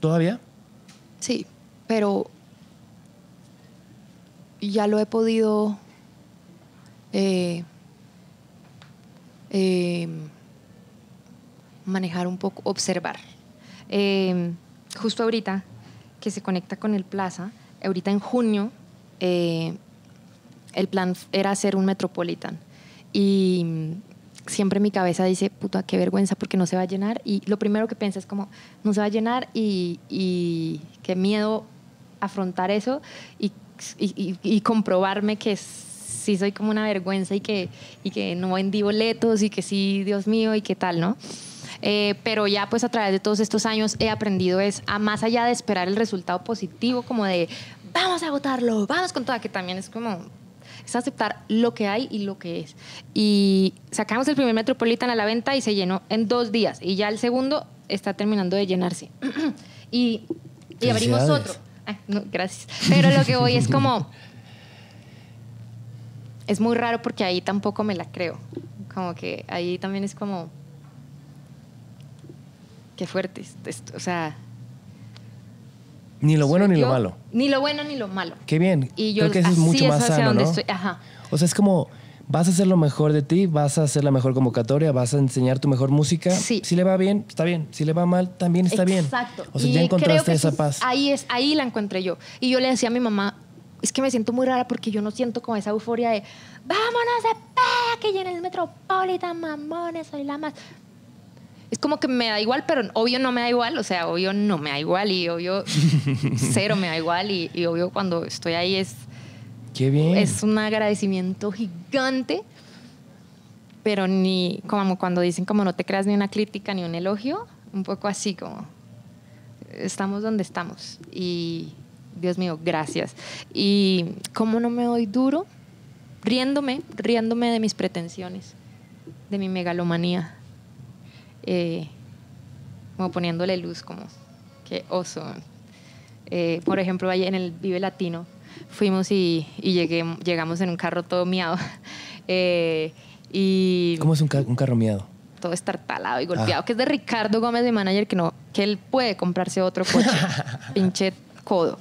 ¿Todavía? Sí, pero ya lo he podido eh, eh, manejar un poco, observar. Em, justo ahorita, que se conecta con el Plaza, ahorita en junio, eh, el plan era hacer un Metropolitan. Y mm, siempre mi cabeza dice, puta, qué vergüenza porque no se va a llenar. Y lo primero que piensa es como, no se va a llenar y, qué miedo afrontar eso y, comprobarme que sí soy como una vergüenza y que, y que no vendí boletos y que sí, Dios mío, y qué tal, ¿no? Eh, pero ya pues a través de todos estos años he aprendido es a más allá de esperar el resultado positivo, como de vamos a agotarlo, vamos con toda, que también es como es aceptar lo que hay y lo que es. Y sacamos el primer Metropolitan a la venta y se llenó en dos días. Y ya el segundo está terminando de llenarse. y, y abrimos otro no, gracias. Pero lo que voy es como... Es muy raro porque ahí tampoco me la creo. Como que ahí también es como... Qué fuerte. o sea... Ni lo bueno ni lo malo. Ni lo bueno ni lo malo. Qué bien. Y yo, Creo que eso es mucho más sano, Estoy, O sea, es como vas a hacer lo mejor de ti, vas a hacer la mejor convocatoria, vas a enseñar tu mejor música. Si le va bien, está bien. Si le va mal, también está bien. Exacto. O sea, ya encontraste esa paz. Ahí, es, ahí la encontré yo. Y yo le decía a mi mamá, es que me siento muy rara porque yo no siento como esa euforia de vámonos de pa que en el Metropolitan, mamones, soy la más. Es como que me da igual, pero obvio no me da igual, o sea, obvio no me da igual y obvio cero me da igual y obvio cuando estoy ahí es es un agradecimiento gigante, pero ni como cuando dicen como no te creas ni una crítica ni un elogio, un poco así como estamos donde estamos y Dios mío, gracias. Y cómo no me doy duro riéndome, riéndome de mis pretensiones, de mi megalomanía, eh, como poniéndole luz como qué oso. Eh, por ejemplo, en el Vive Latino fuimos y, llegamos en un carro todo miado. Eh, y ¿Cómo es un, carro miado? Todo estartalado y ah. golpeado, que es de Ricardo Gómez, mi manager, que, no, que él puede comprarse otro coche. pinche codo.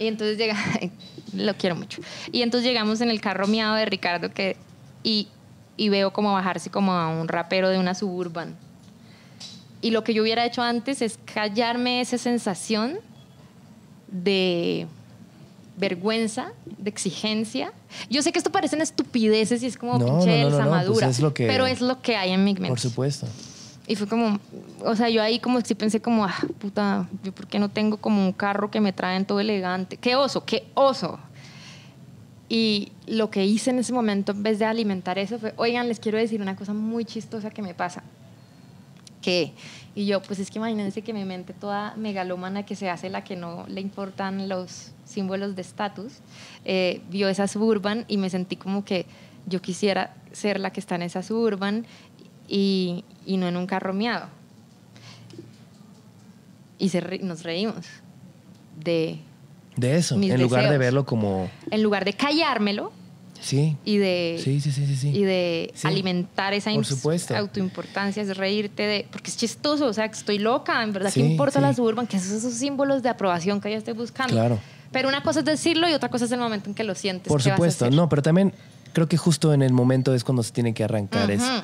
Y entonces llega, lo quiero mucho. Y entonces llegamos en el carro miado de Ricardo que, y, y veo como bajarse como a un rapero de una suburban. Y lo que yo hubiera hecho antes es callarme esa sensación de vergüenza, de exigencia. Yo sé que esto parecen estupideces y es como pinche pues pero es lo que hay en mi mente. Por supuesto. Y fue como, o sea, yo ahí como sí pensé como, ah, puta, yo por qué no tengo como un carro que me traen todo elegante. Qué oso, qué oso. Y lo que hice en ese momento, en vez de alimentar eso, fue, oigan, les quiero decir una cosa muy chistosa que me pasa. ¿qué? Y yo, pues es que imagínense que mi mente toda megalómana que se hace la que no le importan los símbolos de estatus, eh, vio esa suburban y me sentí como que yo quisiera ser la que está en esa suburban y, y no en un carro miado. Y se, nos reímos de... De eso, en lugar de verlo como... En lugar de callármelo, Sí. Y de, Y de alimentar esa autoimportancia, es reírte de. Porque es chistoso, o sea, que estoy loca, en verdad, ¿qué importa la suburban? Que esos esos símbolos de aprobación que ella esté buscando. Claro. Pero una cosa es decirlo y otra cosa es el momento en que lo sientes. Por supuesto, no, pero también creo que justo en el momento es cuando se tiene que arrancar eso.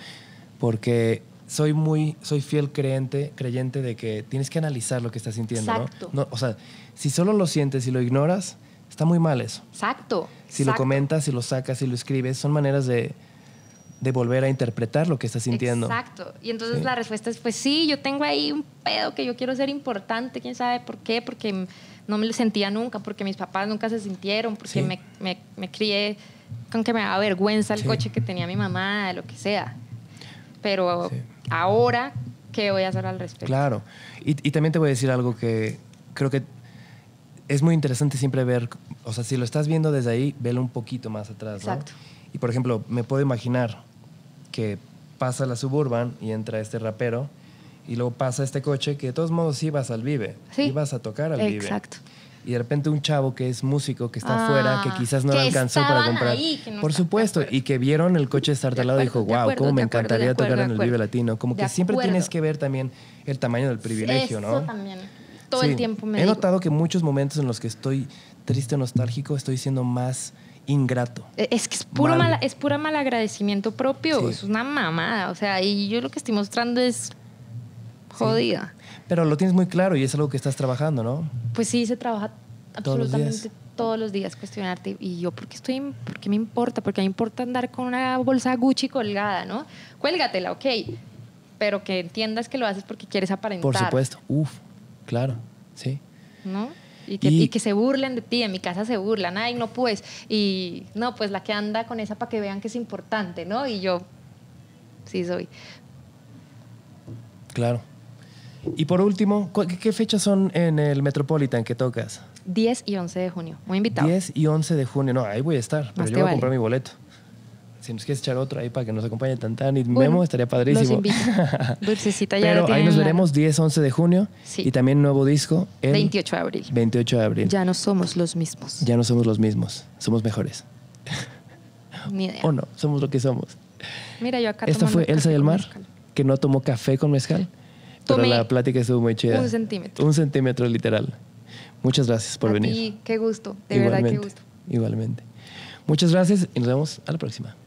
Porque soy muy, soy fiel creyente, creyente de que tienes que analizar lo que estás sintiendo, ¿no? O sea, si solo lo sientes y lo ignoras, Está muy mal eso. Exacto. Si lo comentas, si lo sacas, si lo escribes, son maneras de, volver a interpretar lo que estás sintiendo. Exacto. Y entonces la respuesta es, pues sí, yo tengo ahí un pedo que yo quiero ser importante, quién sabe por qué, porque no me lo sentía nunca, porque mis papás nunca se sintieron, porque me, crié con que me daba vergüenza el coche que tenía mi mamá, lo que sea. Pero ahora, ¿qué voy a hacer al respecto? Claro. Y, y también te voy a decir algo que creo que es muy interesante siempre ver, o sea, si lo estás viendo desde ahí, velo un poquito más atrás. Exacto. Y por ejemplo, me puedo imaginar que pasa la suburban y entra este rapero y luego pasa este coche que de todos modos ibas al vive, ibas a tocar al vive. Exacto. Y de repente un chavo que es músico, que está ah, afuera, que quizás no alcanzó para comprar. Por supuesto, y que vieron el coche estar al lado y dijo, wow, cómo me encantaría tocar en el Vive Latino. Como que siempre tienes que ver también el tamaño del privilegio, Eso ¿no? También todo el tiempo me. He notado que muchos momentos en los que estoy triste nostálgico, estoy siendo más ingrato. E, es que es puro es pura mal agradecimiento propio. Es una mamada. O sea, y yo lo que estoy mostrando es jodida. Pero lo tienes muy claro y es algo que estás trabajando, ¿no? Pues sí, se trabaja absolutamente todos los días cuestionarte y yo porque estoy porque me importa porque me importa andar con una bolsa Gucci colgada no cuélgatela ok pero que entiendas que lo haces porque quieres aparentar por supuesto uf claro, sí. ¿No? Y que, se burlen de ti, en mi casa se burlan, ay, no pues, y no, pues la que anda con esa para que vean que es importante, ¿no? Y yo, sí soy. Claro. Y por último, ¿qué fechas son en el Metropolitan que tocas? 10 y 11 de junio, muy invitado. 10 y 11 de junio, no, ahí voy a estar, pero yo voy a comprar mi boleto si nos quieres echar otro ahí para que nos acompañe Tantan y Memo, estaría padrísimo. Dulcecita ya Pero ahí nos veremos 10, 11 de junio y también nuevo disco el 28 de abril. 28 de abril. Ya no somos los mismos. Ya no somos los mismos, somos mejores. o no, somos lo que somos. Mira, yo acá Esto fue Elsa y el Mar, que no tomó café con mezcal, Tomé pero la plática estuvo muy chida. Un centímetro. Un centímetro literal. Muchas gracias por venir. Sí, qué gusto, de verdad qué gusto. Igualmente. Muchas gracias y nos vemos a la próxima.